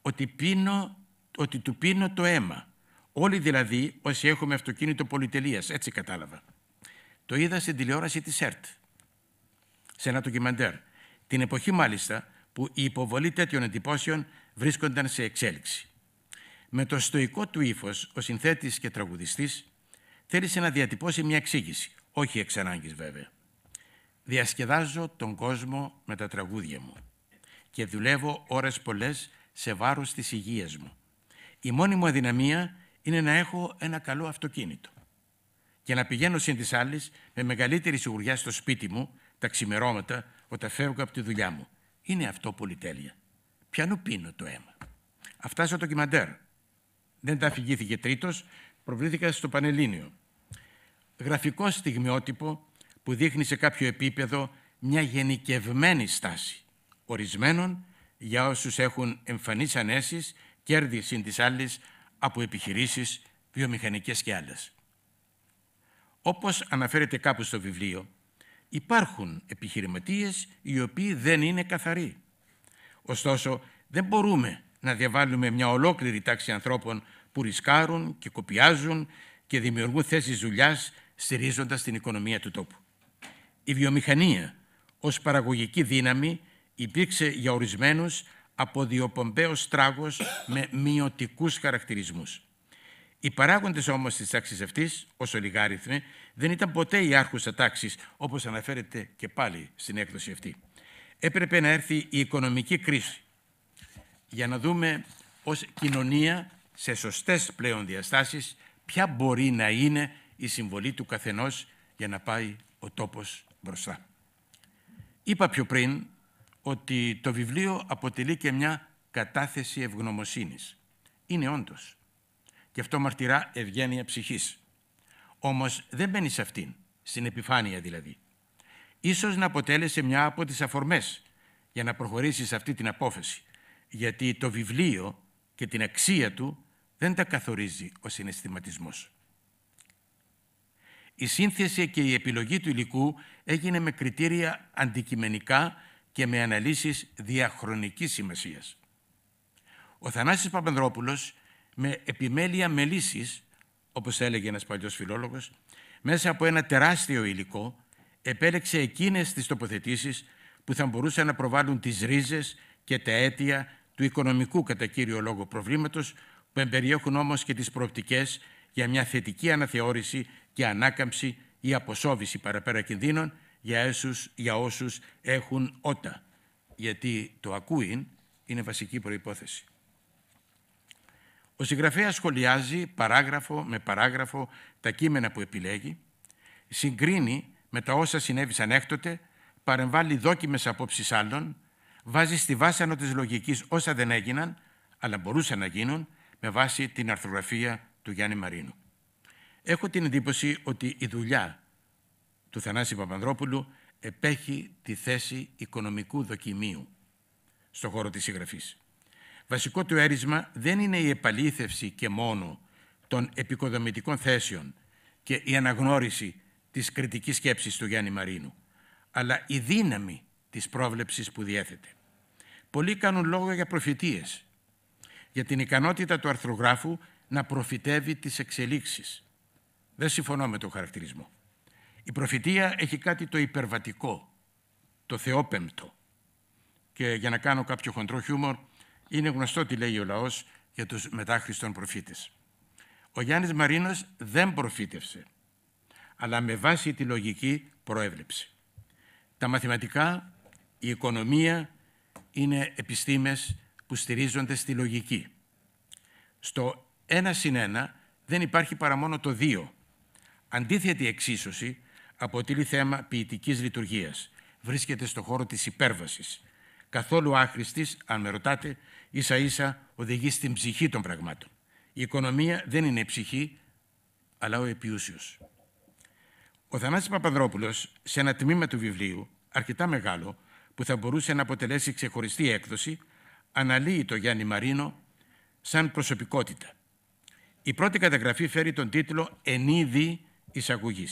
ότι, πίνω, ότι του πίνω το αίμα. Όλοι δηλαδή όσοι έχουμε αυτοκίνητο πολυτελείας, έτσι κατάλαβα. Το είδα στην τηλεόραση της ΕΡΤ, σε ένα ντοκιμαντέρ. Την εποχή μάλιστα που η υποβολή τέτοιων εντυπώσεων βρίσκονταν σε εξέλιξη. Με το στοικό του ύφος, ο συνθέτης και τραγουδιστής θέλησε να διατυπώσει μια εξήγηση, όχι εξ ανάγκης βέβαια. Διασκεδάζω τον κόσμο με τα τραγούδια μου και δουλεύω ώρες πολλές σε βάρος της υγείας μου. Η μόνη μου αδυναμία είναι να έχω ένα καλό αυτοκίνητο και να πηγαίνω συν της άλλης με μεγαλύτερη σιγουριά στο σπίτι μου τα ξημερώματα όταν φεύγω από τη δουλειά μου. Είναι αυτό πολυτέλεια. Πιανού πίνω το αίμα. Αυτά στο ντοκιμαντέρ. Δεν τα αφηγήθηκε τρίτος, προβλήθηκα στο Πανελλήνιο. Γραφικό στιγμιότυπο που δείχνει σε κάποιο επίπεδο μια γενικευμένη στάση ορισμένων για όσους έχουν εμφανείς ανέσεις, κέρδης συν της άλλης από επιχειρήσεις, βιομηχανικές και άλλες. Όπως αναφέρεται κάπου στο βιβλίο, υπάρχουν επιχειρηματίες οι οποίοι δεν είναι καθαροί. Ωστόσο, δεν μπορούμε να διαβάλουμε μια ολόκληρη τάξη ανθρώπων που ρισκάρουν και κοπιάζουν και δημιουργούν θέσεις δουλειάς στηρίζοντας την οικονομία του τόπου. Η βιομηχανία ως παραγωγική δύναμη υπήρξε για ορισμένους αποδιοπομπαίος τράγος με μειωτικούς χαρακτηρισμούς. Οι παράγοντες όμως της τάξης αυτής, ως ολιγάριθμοι, δεν ήταν ποτέ η άρχουσα τάξης, όπως αναφέρεται και πάλι στην έκδοση αυτή. Έπρεπε να έρθει η οικονομική κρίση για να δούμε ως κοινωνία σε σωστές πλέον διαστάσεις ποια μπορεί να είναι η συμβολή του καθενός για να πάει ο τόπος μπροστά. Είπα πιο πριν ότι το βιβλίο αποτελεί και μια κατάθεση ευγνωμοσύνης. Είναι όντως. Και αυτό μαρτυρά ευγένεια ψυχής. Όμως δεν μπαίνει σε αυτήν, στην επιφάνεια δηλαδή. Ίσως να αποτέλεσε μια από τις αφορμές για να προχωρήσει σε αυτή την απόφαση. Γιατί το βιβλίο και την αξία του δεν τα καθορίζει ο συναισθηματισμός. Η σύνθεση και η επιλογή του υλικού έγινε με κριτήρια αντικειμενικά και με αναλύσεις διαχρονικής σημασίας. Ο Θανάσης Παπανδρόπουλος με επιμέλεια μελήσεις, όπως έλεγε ένας παλιός φιλόλογος, μέσα από ένα τεράστιο υλικό επέλεξε εκείνες τις τοποθετήσεις που θα μπορούσαν να προβάλλουν τις ρίζες και τα αίτια του οικονομικού κατά κύριο λόγο προβλήματος που εμπεριέχουν όμως και τις προοπτικές για μια θετική αναθεώρηση και ανάκαμψη ή αποσόβηση παραπέρα κινδύνων για, έσους, για όσους έχουν ότα. Γιατί το ακούειν είναι βασική προϋπόθεση. Ο συγγραφέας σχολιάζει παράγραφο με παράγραφο τα κείμενα που επιλέγει, συγκρίνει με τα όσα συνέβησαν έκτοτε, παρεμβάλλει δόκιμες απόψεις άλλων, βάζει στη βάση ανώτες λογικής όσα δεν έγιναν, αλλά μπορούσαν να γίνουν, με βάση την αρθρογραφία του Γιάννη Μαρίνου. Έχω την εντύπωση ότι η δουλειά του Θανάση Παπανδρόπουλου επέχει τη θέση οικονομικού δοκιμίου στον χώρο της συγγραφής. Βασικό του έρισμα δεν είναι η επαλήθευση και μόνο των επικοδομητικών θέσεων και η αναγνώριση της κριτικής σκέψης του Γιάννη Μαρίνου, αλλά η δύναμη της πρόβλεψης που διέθετε. Πολλοί κάνουν λόγο για προφητείες, για την ικανότητα του αρθρογράφου να προφητεύει τις εξελίξεις. Δεν συμφωνώ με τον χαρακτηρισμό. Η προφητεία έχει κάτι το υπερβατικό, το θεόπεμπτο. Και για να κάνω κάποιο χοντρό χιούμορ, είναι γνωστό τι λέει ο λαός για τους μετάχριστον προφήτες. Ο Γιάννης Μαρίνος δεν προφήτευσε, αλλά με βάση τη λογική προέβλεψε. Τα μαθηματικά, η οικονομία είναι επιστήμες που στηρίζονται στη λογική. Στο ένα συν ένα δεν υπάρχει παρά μόνο το δύο. Αντίθετη εξίσωση αποτελεί θέμα ποιητικής λειτουργίας. Βρίσκεται στο χώρο της υπέρβασης. Καθόλου άχρηστης, αν με ρωτάτε, ίσα ίσα οδηγεί στην ψυχή των πραγμάτων. Η οικονομία δεν είναι η ψυχή, αλλά ο επιούσιος. Ο Θανάσης Παπαδρόπουλο, σε ένα τμήμα του βιβλίου, αρκετά μεγάλο, που θα μπορούσε να αποτελέσει ξεχωριστή έκδοση, αναλύει το Γιάννη Μαρίνο σαν προσωπικότητα. Η πρώτη καταγραφή φέρει τον τίτλο «Ενίδη εισαγωγή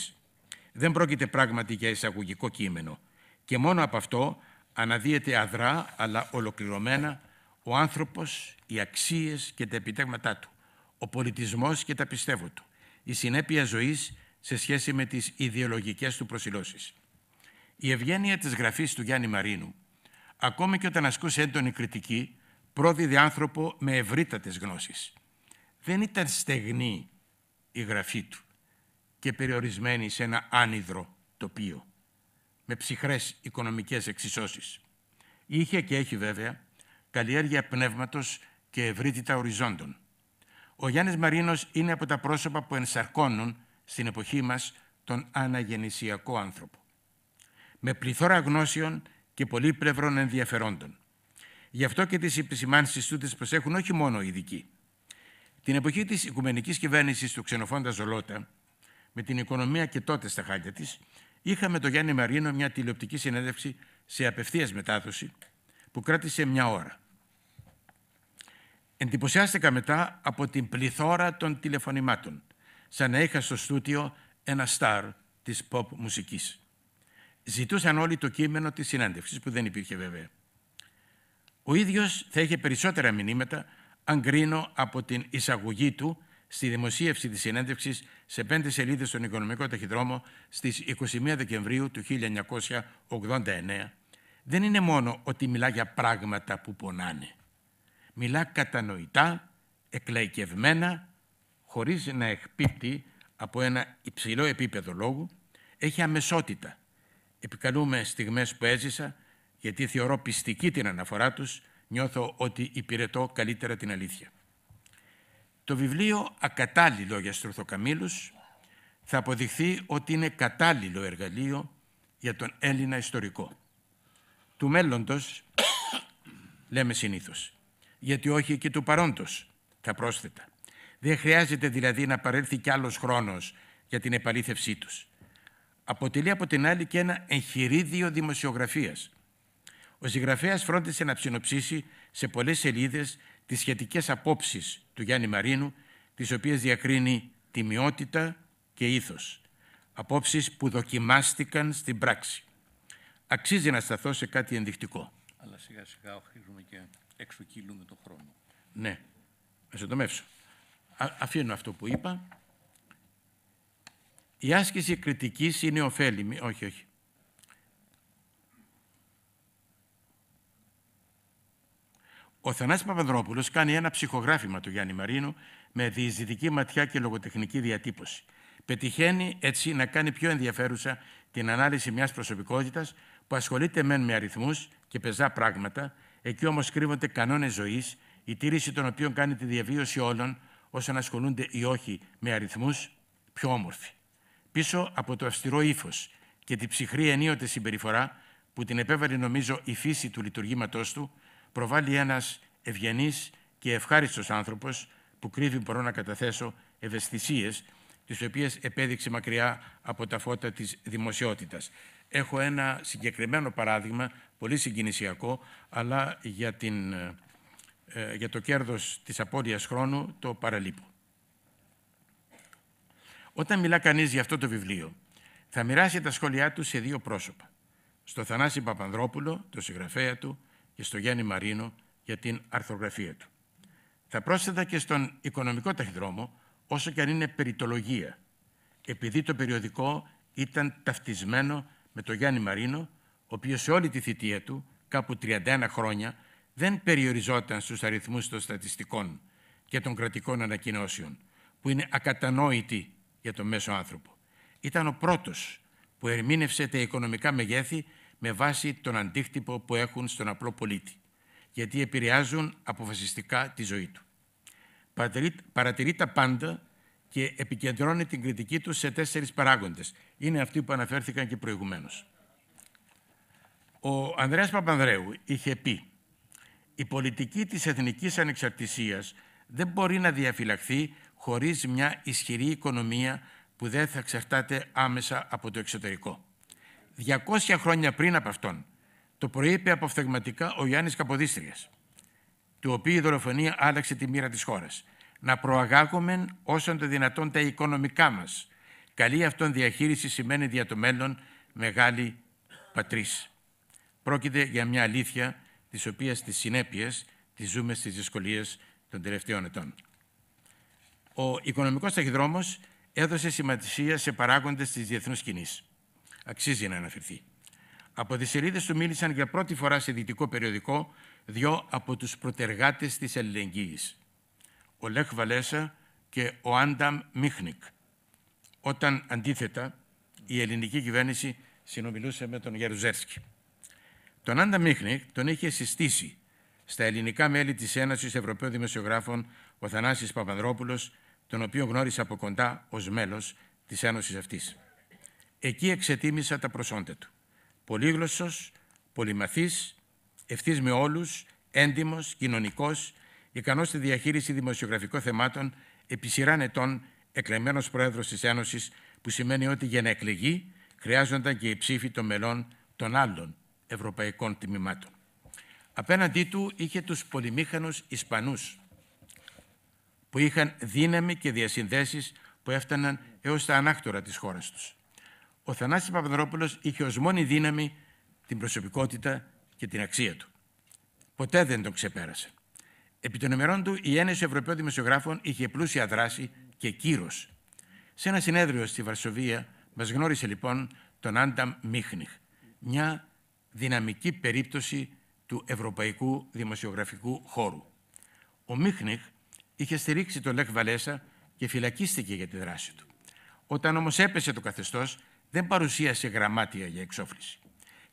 δεν πρόκειται πράγματι για εισαγωγικό κείμενο και μόνο από αυτό αναδύεται αδρά αλλά ολοκληρωμένα ο άνθρωπος, οι αξίες και τα επιτέγματά του, ο πολιτισμός και τα πιστεύω του, η συνέπεια ζωής σε σχέση με τις ιδεολογικές του προσιλώσεις. Η ευγένεια της γραφής του Γιάννη Μαρίνου, ακόμη και όταν ασκούσε έντονη κριτική, πρόδιδε άνθρωπο με ευρύτατες γνώσεις. Δεν ήταν στεγνή η γραφή του και περιορισμένη σε ένα άνυδρο τοπίο, με ψυχρές οικονομικές εξισώσεις. Είχε και έχει βέβαια καλλιέργεια πνεύματος και ευρύτητα οριζόντων. Ο Γιάννης Μαρίνος είναι από τα πρόσωπα που ενσαρκώνουν στην εποχή μας τον αναγεννησιακό άνθρωπο. Με πληθώρα γνώσεων και πολύπλευρων ενδιαφερόντων. Γι' αυτό και τις επισημάνσεις του τις προσέχουν όχι μόνο οι ειδικοί. Την εποχή της οικουμενικής κυβέρνησης του Ξενοφόντα Ζολότα, με την οικονομία και τότε στα χάλια της, είχαμε με τον Γιάννη Μαρίνο μια τηλεοπτική συνέντευξη σε απευθείας μετάδοση που κράτησε μια ώρα. Εντυπωσιάστηκα μετά από την πληθώρα των τηλεφωνημάτων, σαν να είχα στο στούτιο ένα στάρ της pop μουσικής. Ζητούσαν όλοι το κείμενο της συνέντευξης, που δεν υπήρχε βέβαια. Ο ίδιος θα είχε περισσότερα μηνύματα αν κρίνω από την εισαγωγή του στη δημοσίευση της συνέντευξης σε πέντε σελίδες στον Οικονομικό Ταχυδρόμο στις 21 Δεκεμβρίου του 1989, δεν είναι μόνο ότι μιλά για πράγματα που πονάνε. Μιλά κατανοητά, εκλαϊκευμένα, χωρίς να εκπίπτει από ένα υψηλό επίπεδο λόγου, έχει αμεσότητα. Επικαλούμε στιγμές που έζησα, γιατί θεωρώ πιστική την αναφορά τους, νιώθω ότι υπηρετώ καλύτερα την αλήθεια. Το βιβλίο «Ακατάλληλο για στρουθοκαμήλους» θα αποδειχθεί ότι είναι κατάλληλο εργαλείο για τον Έλληνα ιστορικό. Του μέλλοντος, λέμε συνήθως, γιατί όχι και του παρόντος, θα πρόσθετα. Δεν χρειάζεται δηλαδή να παρέλθει κι άλλος χρόνος για την επαλήθευσή τους. Αποτελεί από την άλλη και ένα εγχειρίδιο δημοσιογραφίας. Ο συγγραφέας φρόντισε να ψηνοψήσει σε πολλές σελίδες τις σχετικές απόψεις του Γιάννη Μαρίνου, τις οποίες διακρίνει τιμιότητα και ήθος. Απόψεις που δοκιμάστηκαν στην πράξη. Αξίζει να σταθώ σε κάτι ενδεικτικό. Αλλά σιγά σιγά οχίζουμε και εξοκυλούμε τον χρόνο. Ναι, να τομεύσω. αφήνω αυτό που είπα. Η άσκηση κριτικής είναι ωφέλιμη. Όχι, όχι. Ο Θανάσης Παπαδρόπουλο κάνει ένα ψυχογράφημα του Γιάννη Μαρίνου με διεισδυτική ματιά και λογοτεχνική διατύπωση. Πετυχαίνει έτσι να κάνει πιο ενδιαφέρουσα την ανάλυση μιας προσωπικότητας που ασχολείται μεν με αριθμούς και πεζά πράγματα, εκεί όμως κρύβονται κανόνες ζωής, η τήρηση των οποίων κάνει τη διαβίωση όλων όσων ασχολούνται ή όχι με αριθμούς πιο όμορφη. Πίσω από το αυστηρό ύφος και την ψυχρή ενίοτε συμπεριφορά που την επέβαλε νομίζω η φύση του λειτουργήματός του, προβάλλει ένας ευγενής και ευχάριστος άνθρωπος που κρύβει, μπορώ να καταθέσω, ευαισθησίες τις οποίες επέδειξε μακριά από τα φώτα της δημοσιότητας. Έχω ένα συγκεκριμένο παράδειγμα, πολύ συγκινησιακό, αλλά για, την, ε, το κέρδος της απώλειας χρόνου το παραλείπω. Όταν μιλά κανείς για αυτό το βιβλίο, θα μοιράσει τα σχόλιά του σε δύο πρόσωπα. Στο Θανάση Παπανδρόπουλο, το συγγραφέα του, και στο Γιάννη Μαρίνο για την αρθρογραφία του. Θα πρόσθετα και στον οικονομικό ταχυδρόμο, όσο και αν είναι περιτολογία, επειδή το περιοδικό ήταν ταυτισμένο με τον Γιάννη Μαρίνο, ο οποίος σε όλη τη θητεία του, κάπου 31 χρόνια, δεν περιοριζόταν στους αριθμούς των στατιστικών και των κρατικών ανακοινώσεων, που είναι ακατανόητοι για τον μέσο άνθρωπο. Ήταν ο πρώτος που ερμήνευσε τα οικονομικά μεγέθη με βάση τον αντίκτυπο που έχουν στον απλό πολίτη, γιατί επηρεάζουν αποφασιστικά τη ζωή του. Παρατηρεί, τα πάντα και επικεντρώνει την κριτική του σε τέσσερις παράγοντες. Είναι αυτοί που αναφέρθηκαν και προηγουμένως. Ο Ανδρέας Παπανδρέου είχε πει «Η πολιτική της εθνικής ανεξαρτησίας δεν μπορεί να διαφυλαχθεί χωρίς μια ισχυρή οικονομία που δεν θα εξαρτάται άμεσα από το εξωτερικό». 200 χρόνια πριν από αυτόν, το προείπε αποφθεγματικά ο Γιάννης Καποδίστριας, του οποίου η δολοφονία άλλαξε τη μοίρα της χώρας, Να προαγάγουμε όσον το δυνατόν τα οικονομικά μας. Καλή αυτόν διαχείριση σημαίνει δια το μέλλον μεγάλη πατρίς. Πρόκειται για μια αλήθεια της οποίας τις συνέπειες τη ζούμε στις δυσκολίες των τελευταίων ετών. Ο οικονομικός ταχυδρόμος έδωσε σημασία σε παράγοντες της διεθνούς κοινή αξίζει να αναφερθεί. Από τις σελίδες του μίλησαν για πρώτη φορά σε δυτικό περιοδικό δύο από τους προτεργάτες της ελληνικής ο Λέχ Βαλέσα και ο Άνταμ Μίχνικ, όταν αντίθετα η ελληνική κυβέρνηση συνομιλούσε με τον Γερουζέρσκι. Τον Άντα Μίχνικ τον είχε συστήσει στα ελληνικά μέλη της Ένωσης Ευρωπαίων Δημοσιογράφων ο Θανάσης Παπανδρόπουλος, τον οποίο γνώρισε από κοντά ως μέλος της Ένωσης αυτής. Εκεί εξετίμησα τα προσόντα του. Πολύγλωσσος, πολυμαθής, ευθύς με όλους, έντιμος, κοινωνικός, ικανός στη διαχείριση δημοσιογραφικών θεμάτων, επί σειράν ετών εκλεμμένος πρόεδρος της Ένωσης, που σημαίνει ότι για να εκλεγεί χρειάζονταν και οι ψήφοι των μελών των άλλων ευρωπαϊκών τμήματων. Απέναντί του είχε τους πολυμήχανους Ισπανούς, που είχαν δύναμη και διασυνδέσεις που έφταναν έως τα ανάκτορα της χώρας τους ο Θανάσης Παπαδρόπουλος είχε ως μόνη δύναμη την προσωπικότητα και την αξία του. Ποτέ δεν τον ξεπέρασε. Επί των ημερών του, η Ένωση Ευρωπαίων Δημοσιογράφων είχε πλούσια δράση και κύρος. Σε ένα συνέδριο στη Βαρσοβία μας γνώρισε λοιπόν τον Άνταμ Μίχνιχ, μια δυναμική περίπτωση του ευρωπαϊκού δημοσιογραφικού χώρου. Ο Μίχνιχ είχε στηρίξει τον Λεκ Βαλέσα και φυλακίστηκε για τη δράση του. Όταν όμως έπεσε το καθεστώς, δεν παρουσίασε γραμμάτια για εξόφληση.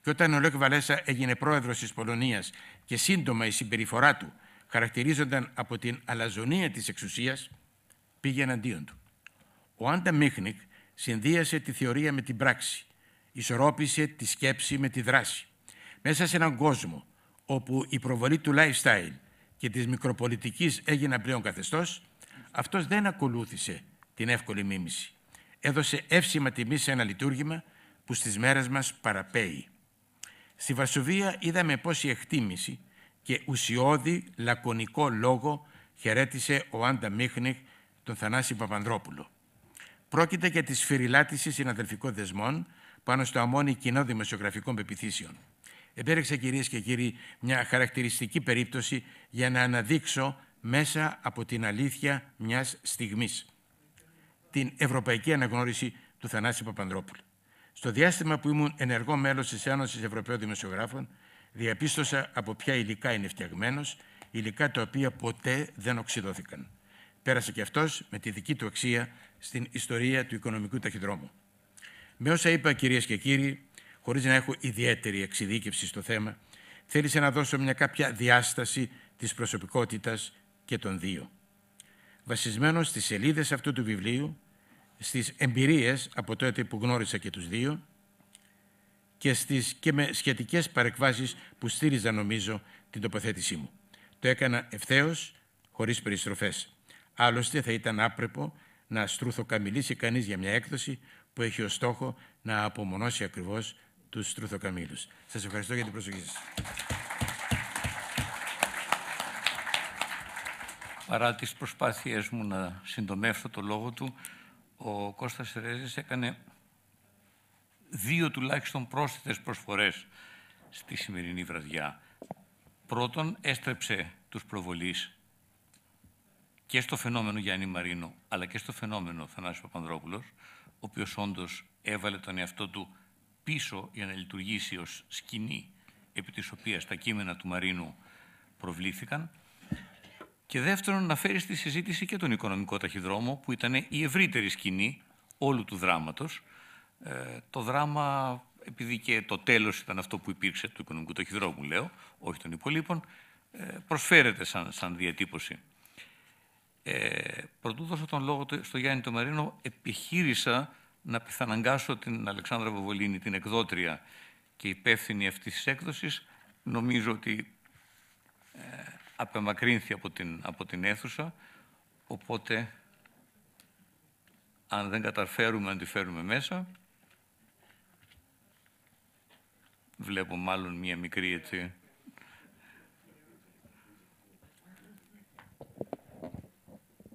Και όταν ο Λέκ Βαλέσα έγινε πρόεδρος της Πολωνίας και σύντομα η συμπεριφορά του χαρακτηρίζονταν από την αλαζονία της εξουσίας, πήγε εναντίον του. Ο Άντα Μίχνικ συνδύασε τη θεωρία με την πράξη, ισορρόπησε τη σκέψη με τη δράση. Μέσα σε έναν κόσμο όπου η προβολή του lifestyle και της μικροπολιτικής έγιναν πλέον καθεστώς, αυτός δεν ακολούθησε την εύκολη μίμηση έδωσε εύσημα τιμή σε ένα λειτουργήμα που στις μέρες μας παραπέει. Στη Βαρσοβία είδαμε πώς η εκτίμηση και ουσιώδη λακωνικό λόγο χαιρέτησε ο Άντα Μίχνιχ τον Θανάση Παπανδρόπουλο. Πρόκειται για τη σφυριλάτηση συναδελφικών δεσμών πάνω στο αμόνι κοινό δημοσιογραφικών πεπιθήσεων. Επέρεξα, κυρίες και κύριοι μια χαρακτηριστική περίπτωση για να αναδείξω μέσα από την αλήθεια μιας στιγμής την ευρωπαϊκή αναγνώριση του Θανάση Παπανδρόπουλου. Στο διάστημα που ήμουν ενεργό μέλος της Ένωσης Ευρωπαίων Δημοσιογράφων, διαπίστωσα από ποια υλικά είναι φτιαγμένος, υλικά τα οποία ποτέ δεν οξυδόθηκαν. Πέρασε και αυτός με τη δική του αξία στην ιστορία του οικονομικού ταχυδρόμου. Με όσα είπα, κυρίες και κύριοι, χωρίς να έχω ιδιαίτερη εξειδίκευση στο θέμα, θέλησα να δώσω μια κάποια διάσταση της προσωπικότητας και των δύο. Βασισμένο στις σελίδες αυτού του βιβλίου, στις εμπειρίες από τότε που γνώρισα και τους δύο και, στις, και με σχετικές παρεκβάσεις που στήριζαν νομίζω την τοποθέτησή μου. Το έκανα ευθέως, χωρίς περιστροφές. Άλλωστε θα ήταν άπρεπο να στρουθοκαμιλήσει κανείς για μια έκδοση που έχει ως στόχο να απομονώσει ακριβώς τους στρουθοκαμίλους. Σας ευχαριστώ για την προσοχή σας. Παρά τις προσπάθειές μου να συντομεύσω το λόγο του, ο Κώστας Σερέζης έκανε δύο τουλάχιστον πρόσθετες προσφορές στη σημερινή βραδιά. Πρώτον, έστρεψε τους προβολείς και στο φαινόμενο Γιάννη Μαρίνο, αλλά και στο φαινόμενο Θανάσης Παπανδρόπουλος, ο οποίος όντως έβαλε τον εαυτό του πίσω για να λειτουργήσει ως σκηνή επί της οποίας τα κείμενα του Μαρίνου προβλήθηκαν. Και δεύτερον, να φέρεις στη συζήτηση και τον οικονομικό ταχυδρόμο, που ήταν η ευρύτερη σκηνή όλου του δράματος. Ε, το δράμα, επειδή και το τέλος ήταν αυτό που υπήρξε του οικονομικού ταχυδρόμου, λέω, όχι των υπολείπων, ε, προσφέρεται σαν, σαν διατύπωση. Ε, προτού δώσω τον λόγο στο Γιάννη Τομαρίνο, επιχείρησα να πιθαναγκάσω την Αλεξάνδρα Βοβολίνη, την εκδότρια και υπεύθυνη αυτής της έκδοσης. Νομίζω ότι ε, απεμακρύνθη από την, από την αίθουσα, οπότε αν δεν καταφέρουμε να τη φέρουμε μέσα, βλέπω μάλλον μία μικρή έτσι.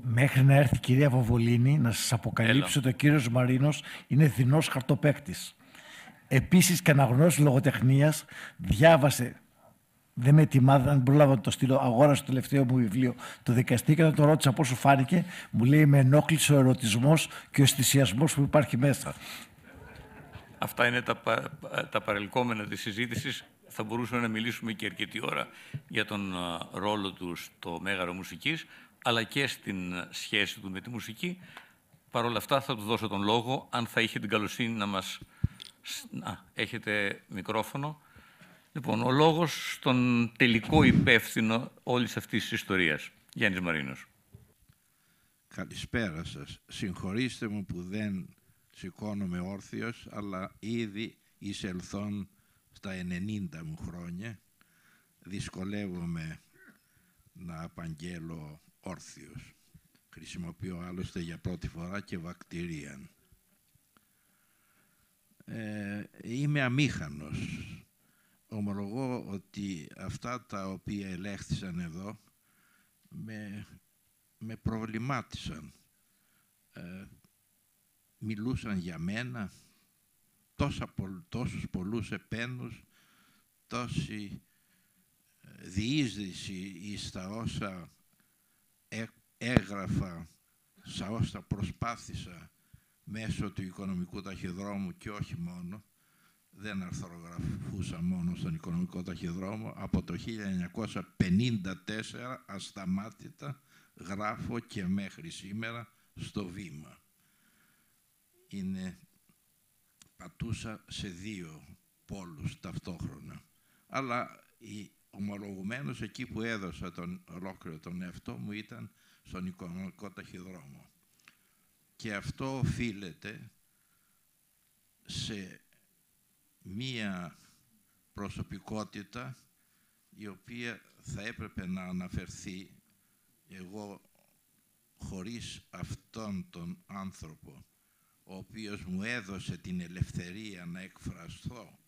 Μέχρι να έρθει η κυρία Βοβολίνη, να σας αποκαλύψω ότι ο κύριος Μαρίνος είναι δεινός χαρτοπέκτης. Επίσης και αναγνώριση λογοτεχνίας διάβασε δεν με τιμά, δεν πρόλαβα να το στείλω. Αγόρασα το τελευταίο μου βιβλίο, το δικαστή, και όταν το ρώτησα πώ σου φάνηκε, μου λέει με ενόχλησε ο ερωτισμός και ο αισθησιασμός που υπάρχει μέσα. Αυτά είναι τα, πα, τα παρελκόμενα της συζήτησης. Θα μπορούσαμε να μιλήσουμε και αρκετή ώρα για τον ρόλο του στο Μέγαρο Μουσικής, αλλά και στην σχέση του με τη μουσική. Παρ' όλα αυτά θα του δώσω τον λόγο, αν θα είχε την καλοσύνη να μας... Να, έχετε μικρόφωνο. Λοιπόν, ο λόγος στον τελικό υπεύθυνο όλης αυτής της ιστορίας. Γιάννης Μαρίνος. Καλησπέρα σας. Συγχωρήστε μου που δεν σηκώνομαι όρθιος, αλλά ήδη εισελθών στα 90 μου χρόνια δυσκολεύομαι να απαγγέλω όρθιος. Χρησιμοποιώ άλλωστε για πρώτη φορά και βακτηρία. Ε, είμαι αμήχανος ομολογώ ότι αυτά τα οποία ελέγχθησαν εδώ με, με προβλημάτισαν. Ε, μιλούσαν για μένα, τόσα, τόσους πολλούς επένους, τόση ε, διείσδυση στα όσα ε, έγραφα, στα όσα προσπάθησα μέσω του οικονομικού ταχυδρόμου και όχι μόνο δεν αρθρογραφούσα μόνο στον οικονομικό ταχυδρόμο. Από το 1954 ασταμάτητα γράφω και μέχρι σήμερα στο βήμα. Είναι πατούσα σε δύο πόλους ταυτόχρονα. Αλλά η, ομολογουμένως εκεί που έδωσα τον ολόκληρο τον εαυτό μου ήταν στον οικονομικό ταχυδρόμο. Και αυτό οφείλεται σε μία προσωπικότητα η οποία θα έπρεπε να αναφερθεί εγώ χωρίς αυτόν τον άνθρωπο ο οποίος μου έδωσε την ελευθερία να εκφραστώ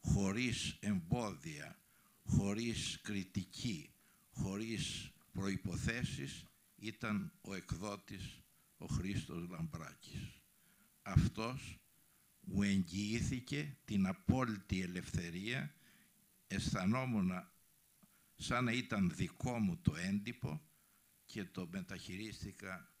χωρίς εμπόδια, χωρίς κριτική, χωρίς προϋποθέσεις ήταν ο εκδότης ο Χρήστος Λαμπράκης. Αυτός μου εγγυήθηκε την απόλυτη ελευθερία, αισθανόμουν σαν να ήταν δικό μου το έντυπο και το μεταχειρίστηκα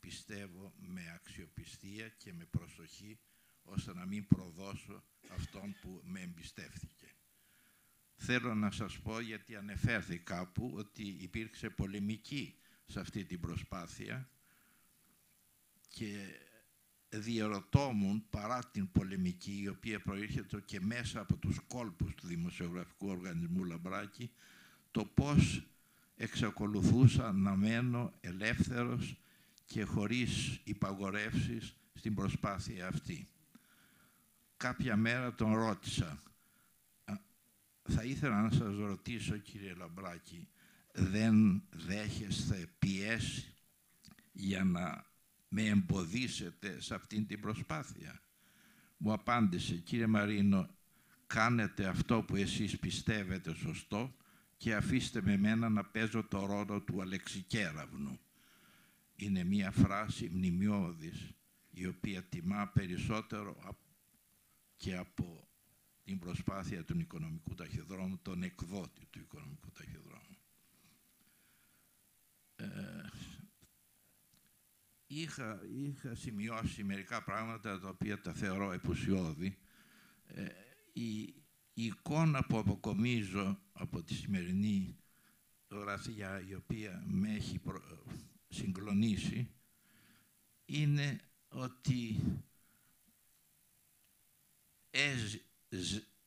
πιστεύω με αξιοπιστία και με προσοχή ώστε να μην προδώσω αυτόν που με εμπιστεύθηκε. Θέλω να σας πω γιατί ανεφέρθη κάπου ότι υπήρξε πολεμική σε αυτή την προσπάθεια και διερωτώμουν, παρά την πολεμική η οποία προήρχεται και μέσα από τους κόλπους του δημοσιογραφικού οργανισμού Λαμπράκη το πώς εξακολουθούσα να μένω ελεύθερος και χωρίς υπαγορεύσεις στην προσπάθεια αυτή. Κάποια μέρα τον ρώτησα θα ήθελα να σας ρωτήσω κύριε Λαμπράκη δεν δέχεστε πιέση για να με εμποδίσετε σε αυτήν την προσπάθεια. Μου απάντησε, κύριε Μαρίνο, κάνετε αυτό που εσείς πιστεύετε σωστό και αφήστε με μένα να παίζω το ρόλο του Αλεξικέραυνου. Είναι μία φράση μνημειώδης η οποία τιμά περισσότερο και από την προσπάθεια του οικονομικού ταχυδρόμου, τον εκδότη του οικονομικού ταχυδρόμου. Ε, είχα, είχα σημειώσει μερικά πράγματα τα οποία τα θεωρώ επουσιώδη. Ε, η, εικόνα που αποκομίζω από τη σημερινή γραφεία η οποία με έχει συγκλονίσει είναι ότι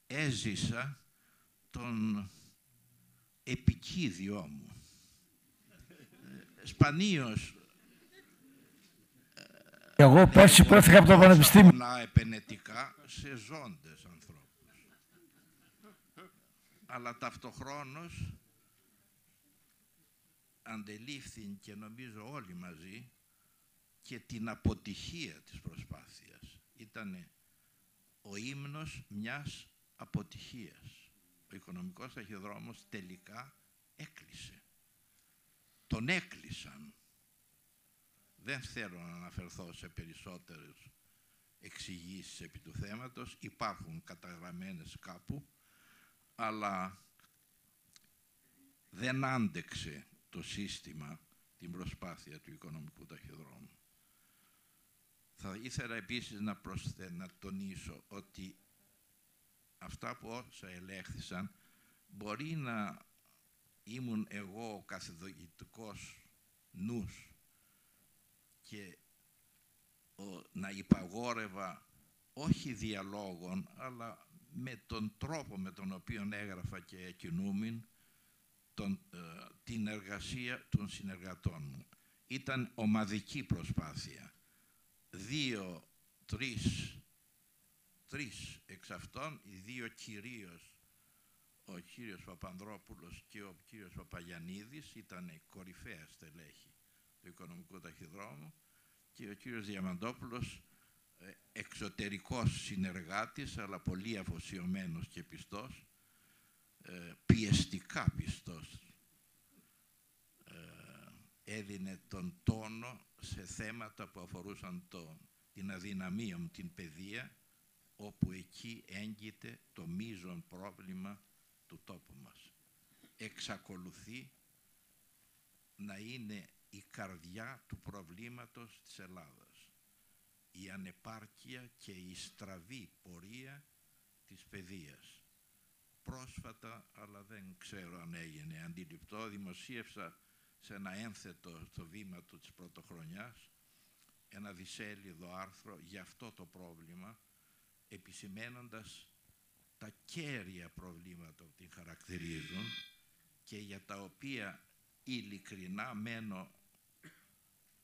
έζησα τον επικίδιό μου. Ε, σπανίως εγώ πέρσι που από το πανεπιστήμιο. Αλλά επενετικά σε ζώντες ανθρώπους. Αλλά ταυτοχρόνως αντελήφθην και νομίζω όλοι μαζί και την αποτυχία της προσπάθειας. Ήταν ο ύμνος μιας αποτυχίας. Ο οικονομικός ταχυδρόμος τελικά έκλεισε. Τον έκλεισαν δεν θέλω να αναφερθώ σε περισσότερες εξηγήσεις επί του θέματος, υπάρχουν καταγραμμένες κάπου, αλλά δεν άντεξε το σύστημα την προσπάθεια του οικονομικού ταχυδρόμου. Θα ήθελα επίσης να, προσθε... να τονίσω ότι αυτά που όσα ελέγχθησαν μπορεί να ήμουν εγώ ο καθεδογητικός νους και να υπαγόρευα όχι διαλόγων αλλά με τον τρόπο με τον οποίο έγραφα και κινούμην τον, ε, την εργασία των συνεργατών μου. Ήταν ομαδική προσπάθεια. Δύο, τρεις, τρεις εξ αυτών, οι δύο κυρίως, ο κύριος Παπανδρόπουλος και ο κύριος Παπαγιαννίδης ήταν κορυφαία στελέχη του οικονομικού ταχυδρόμου και ο κύριος Διαμαντόπουλος ε, εξωτερικός συνεργάτης αλλά πολύ αφοσιωμένος και πιστός ε, πιεστικά πιστός ε, έδινε τον τόνο σε θέματα που αφορούσαν το, την αδυναμία μου, την παιδεία όπου εκεί έγκυται το μείζον πρόβλημα του τόπου μας. Εξακολουθεί να είναι η καρδιά του προβλήματος της Ελλάδας. Η ανεπάρκεια και η στραβή πορεία της παιδείας. Πρόσφατα, αλλά δεν ξέρω αν έγινε αντιληπτό, δημοσίευσα σε ένα ένθετο στο βήμα του της πρωτοχρονιάς ένα δυσέλιδο άρθρο για αυτό το πρόβλημα επισημένοντας τα κέρια προβλήματα που την χαρακτηρίζουν και για τα οποία ειλικρινά μένω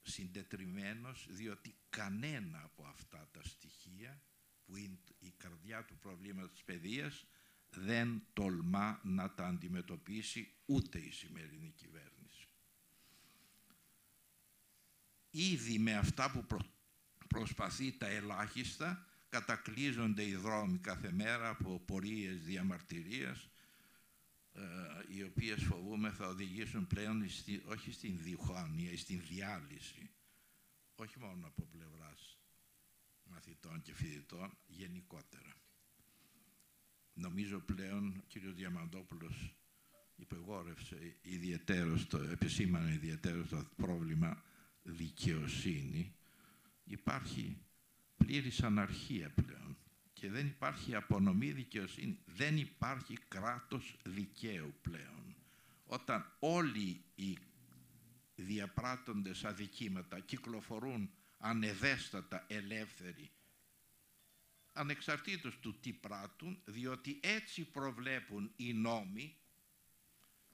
συντετριμένος διότι κανένα από αυτά τα στοιχεία που είναι η καρδιά του προβλήματος της παιδείας δεν τολμά να τα αντιμετωπίσει ούτε η σημερινή κυβέρνηση. Ήδη με αυτά που προ... προσπαθεί τα ελάχιστα κατακλείζονται οι δρόμοι κάθε μέρα από πορείες διαμαρτυρίας ε, οι οποίες φοβούμε θα οδηγήσουν πλέον όχι στην διχόνοια, στην διάλυση, όχι μόνο από πλευράς μαθητών και φοιτητών, γενικότερα. Νομίζω πλέον ο κ. Διαμαντόπουλος υπεγόρευσε ιδιαίτερο το, επισήμανε ιδιαίτερο το πρόβλημα δικαιοσύνη. Υπάρχει πλήρης αναρχία πλέον και δεν υπάρχει απονομή δικαιοσύνη. Δεν υπάρχει κράτος δικαίου πλέον. Όταν όλοι οι διαπράττοντες αδικήματα κυκλοφορούν ανεδέστατα ελεύθεροι ανεξαρτήτως του τι πράττουν διότι έτσι προβλέπουν οι νόμοι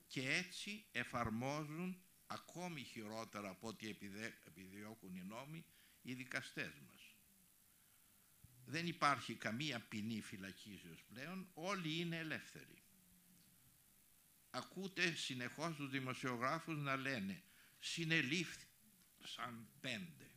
και έτσι εφαρμόζουν ακόμη χειρότερα από ό,τι επιδιώκουν οι νόμοι οι δικαστές μας δεν υπάρχει καμία ποινή φυλακίσεως πλέον, όλοι είναι ελεύθεροι. Ακούτε συνεχώς τους δημοσιογράφους να λένε συνελήφθησαν πέντε.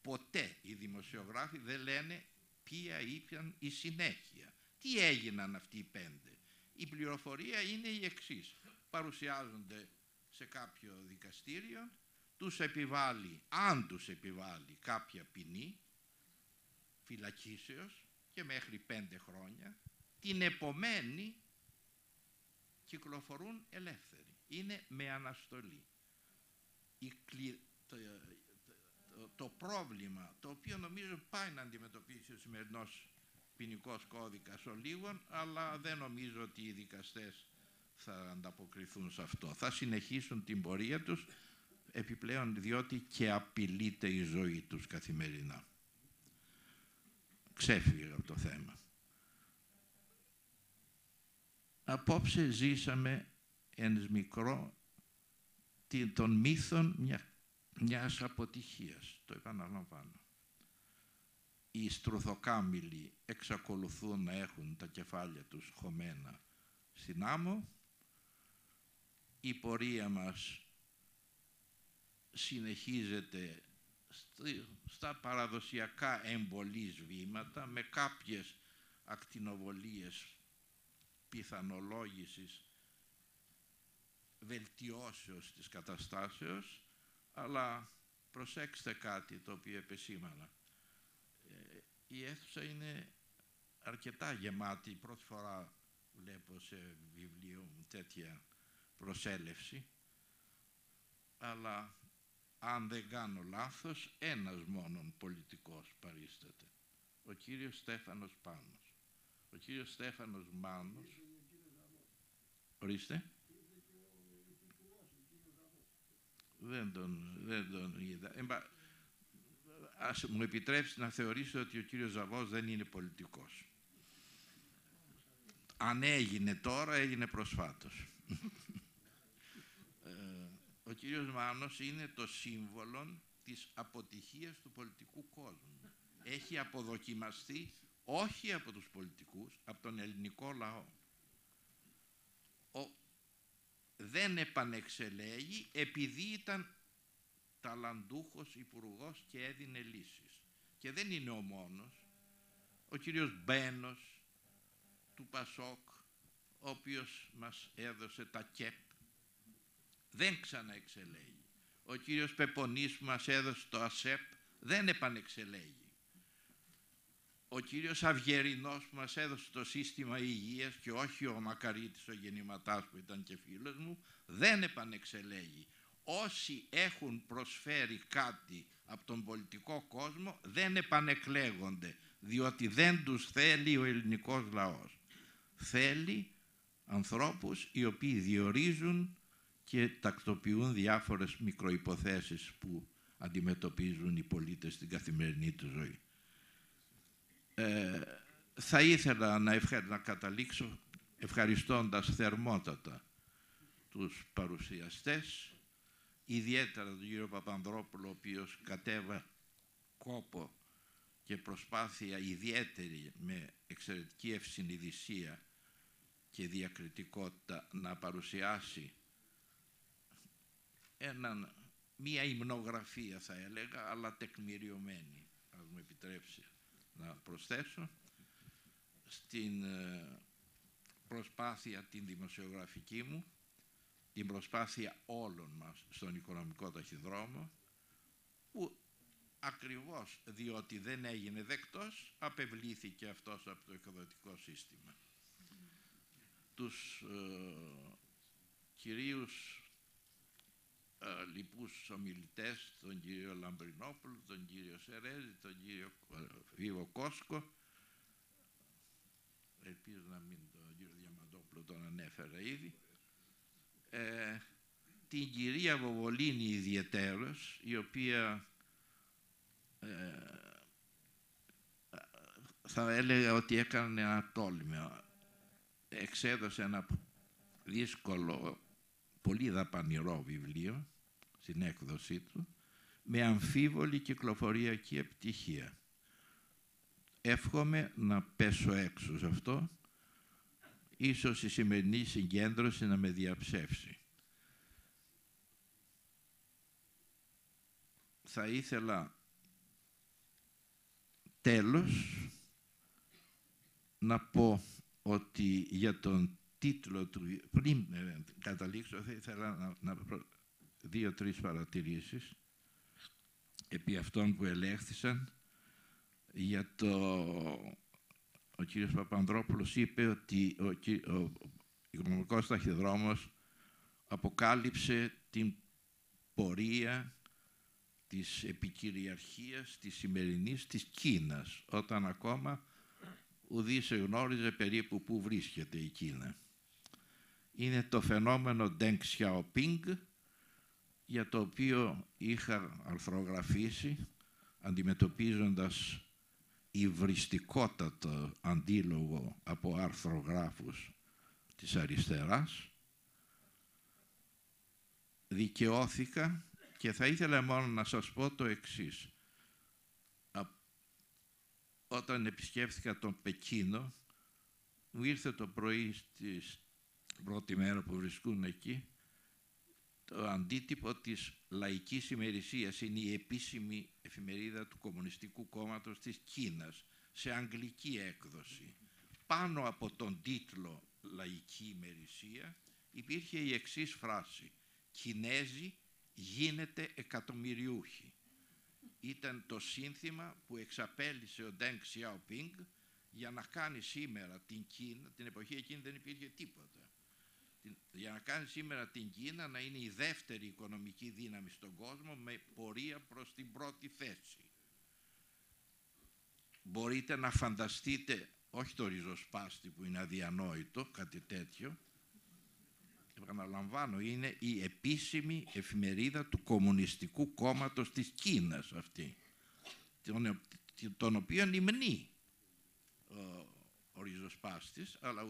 Ποτέ οι δημοσιογράφοι δεν λένε ποια ήταν η συνέχεια. Τι έγιναν αυτοί οι πέντε. Η πληροφορία είναι η εξής. Παρουσιάζονται σε κάποιο δικαστήριο, τους επιβάλλει, αν τους επιβάλλει κάποια ποινή, φυλακίσεως και μέχρι πέντε χρόνια, την επομένη κυκλοφορούν ελεύθεροι. Είναι με αναστολή. Η, το, το, πρόβλημα το οποίο νομίζω πάει να αντιμετωπίσει ο σημερινός ποινικός κώδικας ολίγων, αλλά δεν νομίζω ότι οι δικαστές θα ανταποκριθούν σε αυτό. Θα συνεχίσουν την πορεία τους επιπλέον διότι και απειλείται η ζωή τους καθημερινά ξέφυγε από το θέμα. Απόψε ζήσαμε εν μικρό των μύθων μια, μιας αποτυχίας. Το επαναλαμβάνω. Οι στρουθοκάμιλοι εξακολουθούν να έχουν τα κεφάλια τους χωμένα στην άμμο. Η πορεία μας συνεχίζεται στα παραδοσιακά εμβολής βήματα με κάποιες ακτινοβολίες πιθανολόγησης βελτιώσεως της καταστάσεως αλλά προσέξτε κάτι το οποίο επεσήμανα. Ε, η αίθουσα είναι αρκετά γεμάτη. Πρώτη φορά βλέπω σε βιβλίο μου τέτοια προσέλευση αλλά αν δεν κάνω λάθος, ένας μόνον πολιτικός παρίσταται. Ο κύριος Στέφανος Πάνος. Ο κύριος Στέφανος Μάνος... Ορίστε. Δεν τον, δεν τον είδα. Εμπα... Ας μου επιτρέψεις να θεωρήσω ότι ο κύριος Ζαβός δεν είναι πολιτικός. Αν έγινε τώρα, έγινε προσφάτως. Ο κύριος Μάνος είναι το σύμβολο της αποτυχίας του πολιτικού κόσμου. Έχει αποδοκιμαστεί όχι από τους πολιτικούς, από τον ελληνικό λαό. Ο, δεν επανεξελέγει επειδή ήταν ταλαντούχος υπουργός και έδινε λύσεις. Και δεν είναι ο μόνος. Ο κύριος Μπένος του Πασόκ, ο οποίος μας έδωσε τα ΚΕΠ δεν ξαναεξελέγει. Ο κύριος Πεπονής που μας έδωσε το ΑΣΕΠ δεν επανεξελέγει. Ο κύριος Αυγερινός που μας έδωσε το σύστημα υγείας και όχι ο Μακαρίτης ο γεννηματάς που ήταν και φίλος μου, δεν επανεξελέγει. Όσοι έχουν προσφέρει κάτι από τον πολιτικό κόσμο δεν επανεκλέγονται, διότι δεν τους θέλει ο ελληνικός λαός. Θέλει ανθρώπους οι οποίοι διορίζουν και τακτοποιούν διάφορες μικροϋποθέσεις που αντιμετωπίζουν οι πολίτες στην καθημερινή τους ζωή. Ε, θα ήθελα να, ευχα... να καταλήξω ευχαριστώντας θερμότατα τους παρουσιαστές, ιδιαίτερα τον κύριο Παπανδρόπουλο, ο οποίος κατέβα κόπο και προσπάθεια ιδιαίτερη με εξαιρετική ευσυνειδησία και διακριτικότητα να παρουσιάσει έναν, μία υμνογραφία θα έλεγα, αλλά τεκμηριωμένη, αν μου επιτρέψει να προσθέσω, στην ε, προσπάθεια την δημοσιογραφική μου, την προσπάθεια όλων μας στον οικονομικό ταχυδρόμο, που ακριβώς διότι δεν έγινε δεκτός, απευλήθηκε αυτός από το εκδοτικό σύστημα. Τους ε, κυρίους ε, λοιπούς ομιλητές τον κύριο Λαμπρινόπουλο, τον κύριο Σερέζη, τον κύριο ε. Βίβο Κόσκο ελπίζω να μην τον κύριο Διαμαντόπουλο τον ανέφερα ήδη ε, την κυρία Βοβολίνη ιδιαιτέρως η οποία ε, θα έλεγα ότι έκανε ένα τόλμη εξέδωσε ένα δύσκολο πολύ δαπανηρό βιβλίο στην έκδοσή του με αμφίβολη κυκλοφοριακή επιτυχία. Εύχομαι να πέσω έξω σε αυτό. Ίσως η σημερινή συγκέντρωση να με διαψεύσει. Θα ήθελα τέλος να πω ότι για τον τίτλο του, πριν ε, καταλήξω, θα ήθελα να, δύο-τρεις παρατηρήσεις επί αυτών που ελέγχθησαν για το... Ο κύριος Παπανδρόπουλος είπε ότι ο, ο οικονομικός ταχυδρόμος αποκάλυψε την πορεία της επικυριαρχίας της σημερινής της Κίνας, όταν ακόμα ουδής εγνώριζε περίπου πού βρίσκεται η Κίνα είναι το φαινόμενο Deng Xiaoping για το οποίο είχα αρθρογραφήσει αντιμετωπίζοντας υβριστικότατο αντίλογο από αρθρογράφους της αριστεράς δικαιώθηκα και θα ήθελα μόνο να σας πω το εξής. Όταν επισκέφθηκα τον Πεκίνο, μου ήρθε το πρωί στις πρώτη μέρα που βρισκούν εκεί, το αντίτυπο της λαϊκής ημερησίας είναι η επίσημη εφημερίδα του Κομμουνιστικού Κόμματος της Κίνας σε αγγλική έκδοση. Πάνω από τον τίτλο «Λαϊκή ημερησία» υπήρχε η εξής φράση «Κινέζοι γίνεται εκατομμυριούχοι». Ήταν το σύνθημα που εξαπέλυσε ο Ντέν Xiaoping για να κάνει σήμερα την Κίνα, την εποχή εκείνη δεν υπήρχε τίποτα για να κάνεις σήμερα την Κίνα να είναι η δεύτερη οικονομική δύναμη στον κόσμο με πορεία προς την πρώτη θέση. Μπορείτε να φανταστείτε, όχι το ριζοσπάστη που είναι αδιανόητο, κάτι τέτοιο, επαναλαμβάνω, είναι η επίσημη εφημερίδα του Κομμουνιστικού Κόμματος της Κίνας αυτή, τον, ε, οποίο νυμνεί ο, ο ριζοσπάστης, αλλά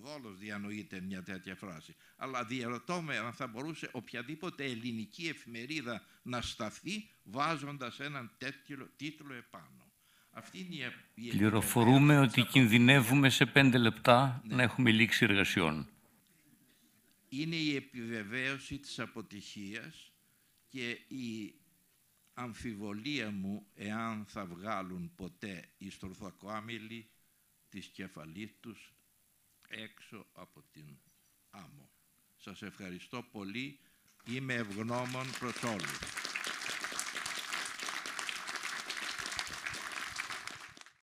Δόλος διανοείται μια τέτοια φράση. Αλλά διαρωτώ με αν θα μπορούσε οποιαδήποτε ελληνική εφημερίδα να σταθεί βάζοντας έναν τέτοιο τίτλο επάνω. Αυτή είναι η... Πληροφορούμε ότι κινδυνεύουμε σε πέντε λεπτά να ναι. έχουμε λήξη εργασιών. Είναι η επιβεβαίωση της αποτυχίας και η αμφιβολία μου εάν θα βγάλουν ποτέ οι στροφακοάμιλοι της κεφαλής τους έξω από την άμμο. Σας ευχαριστώ πολύ. Είμαι ευγνώμων προς όλους.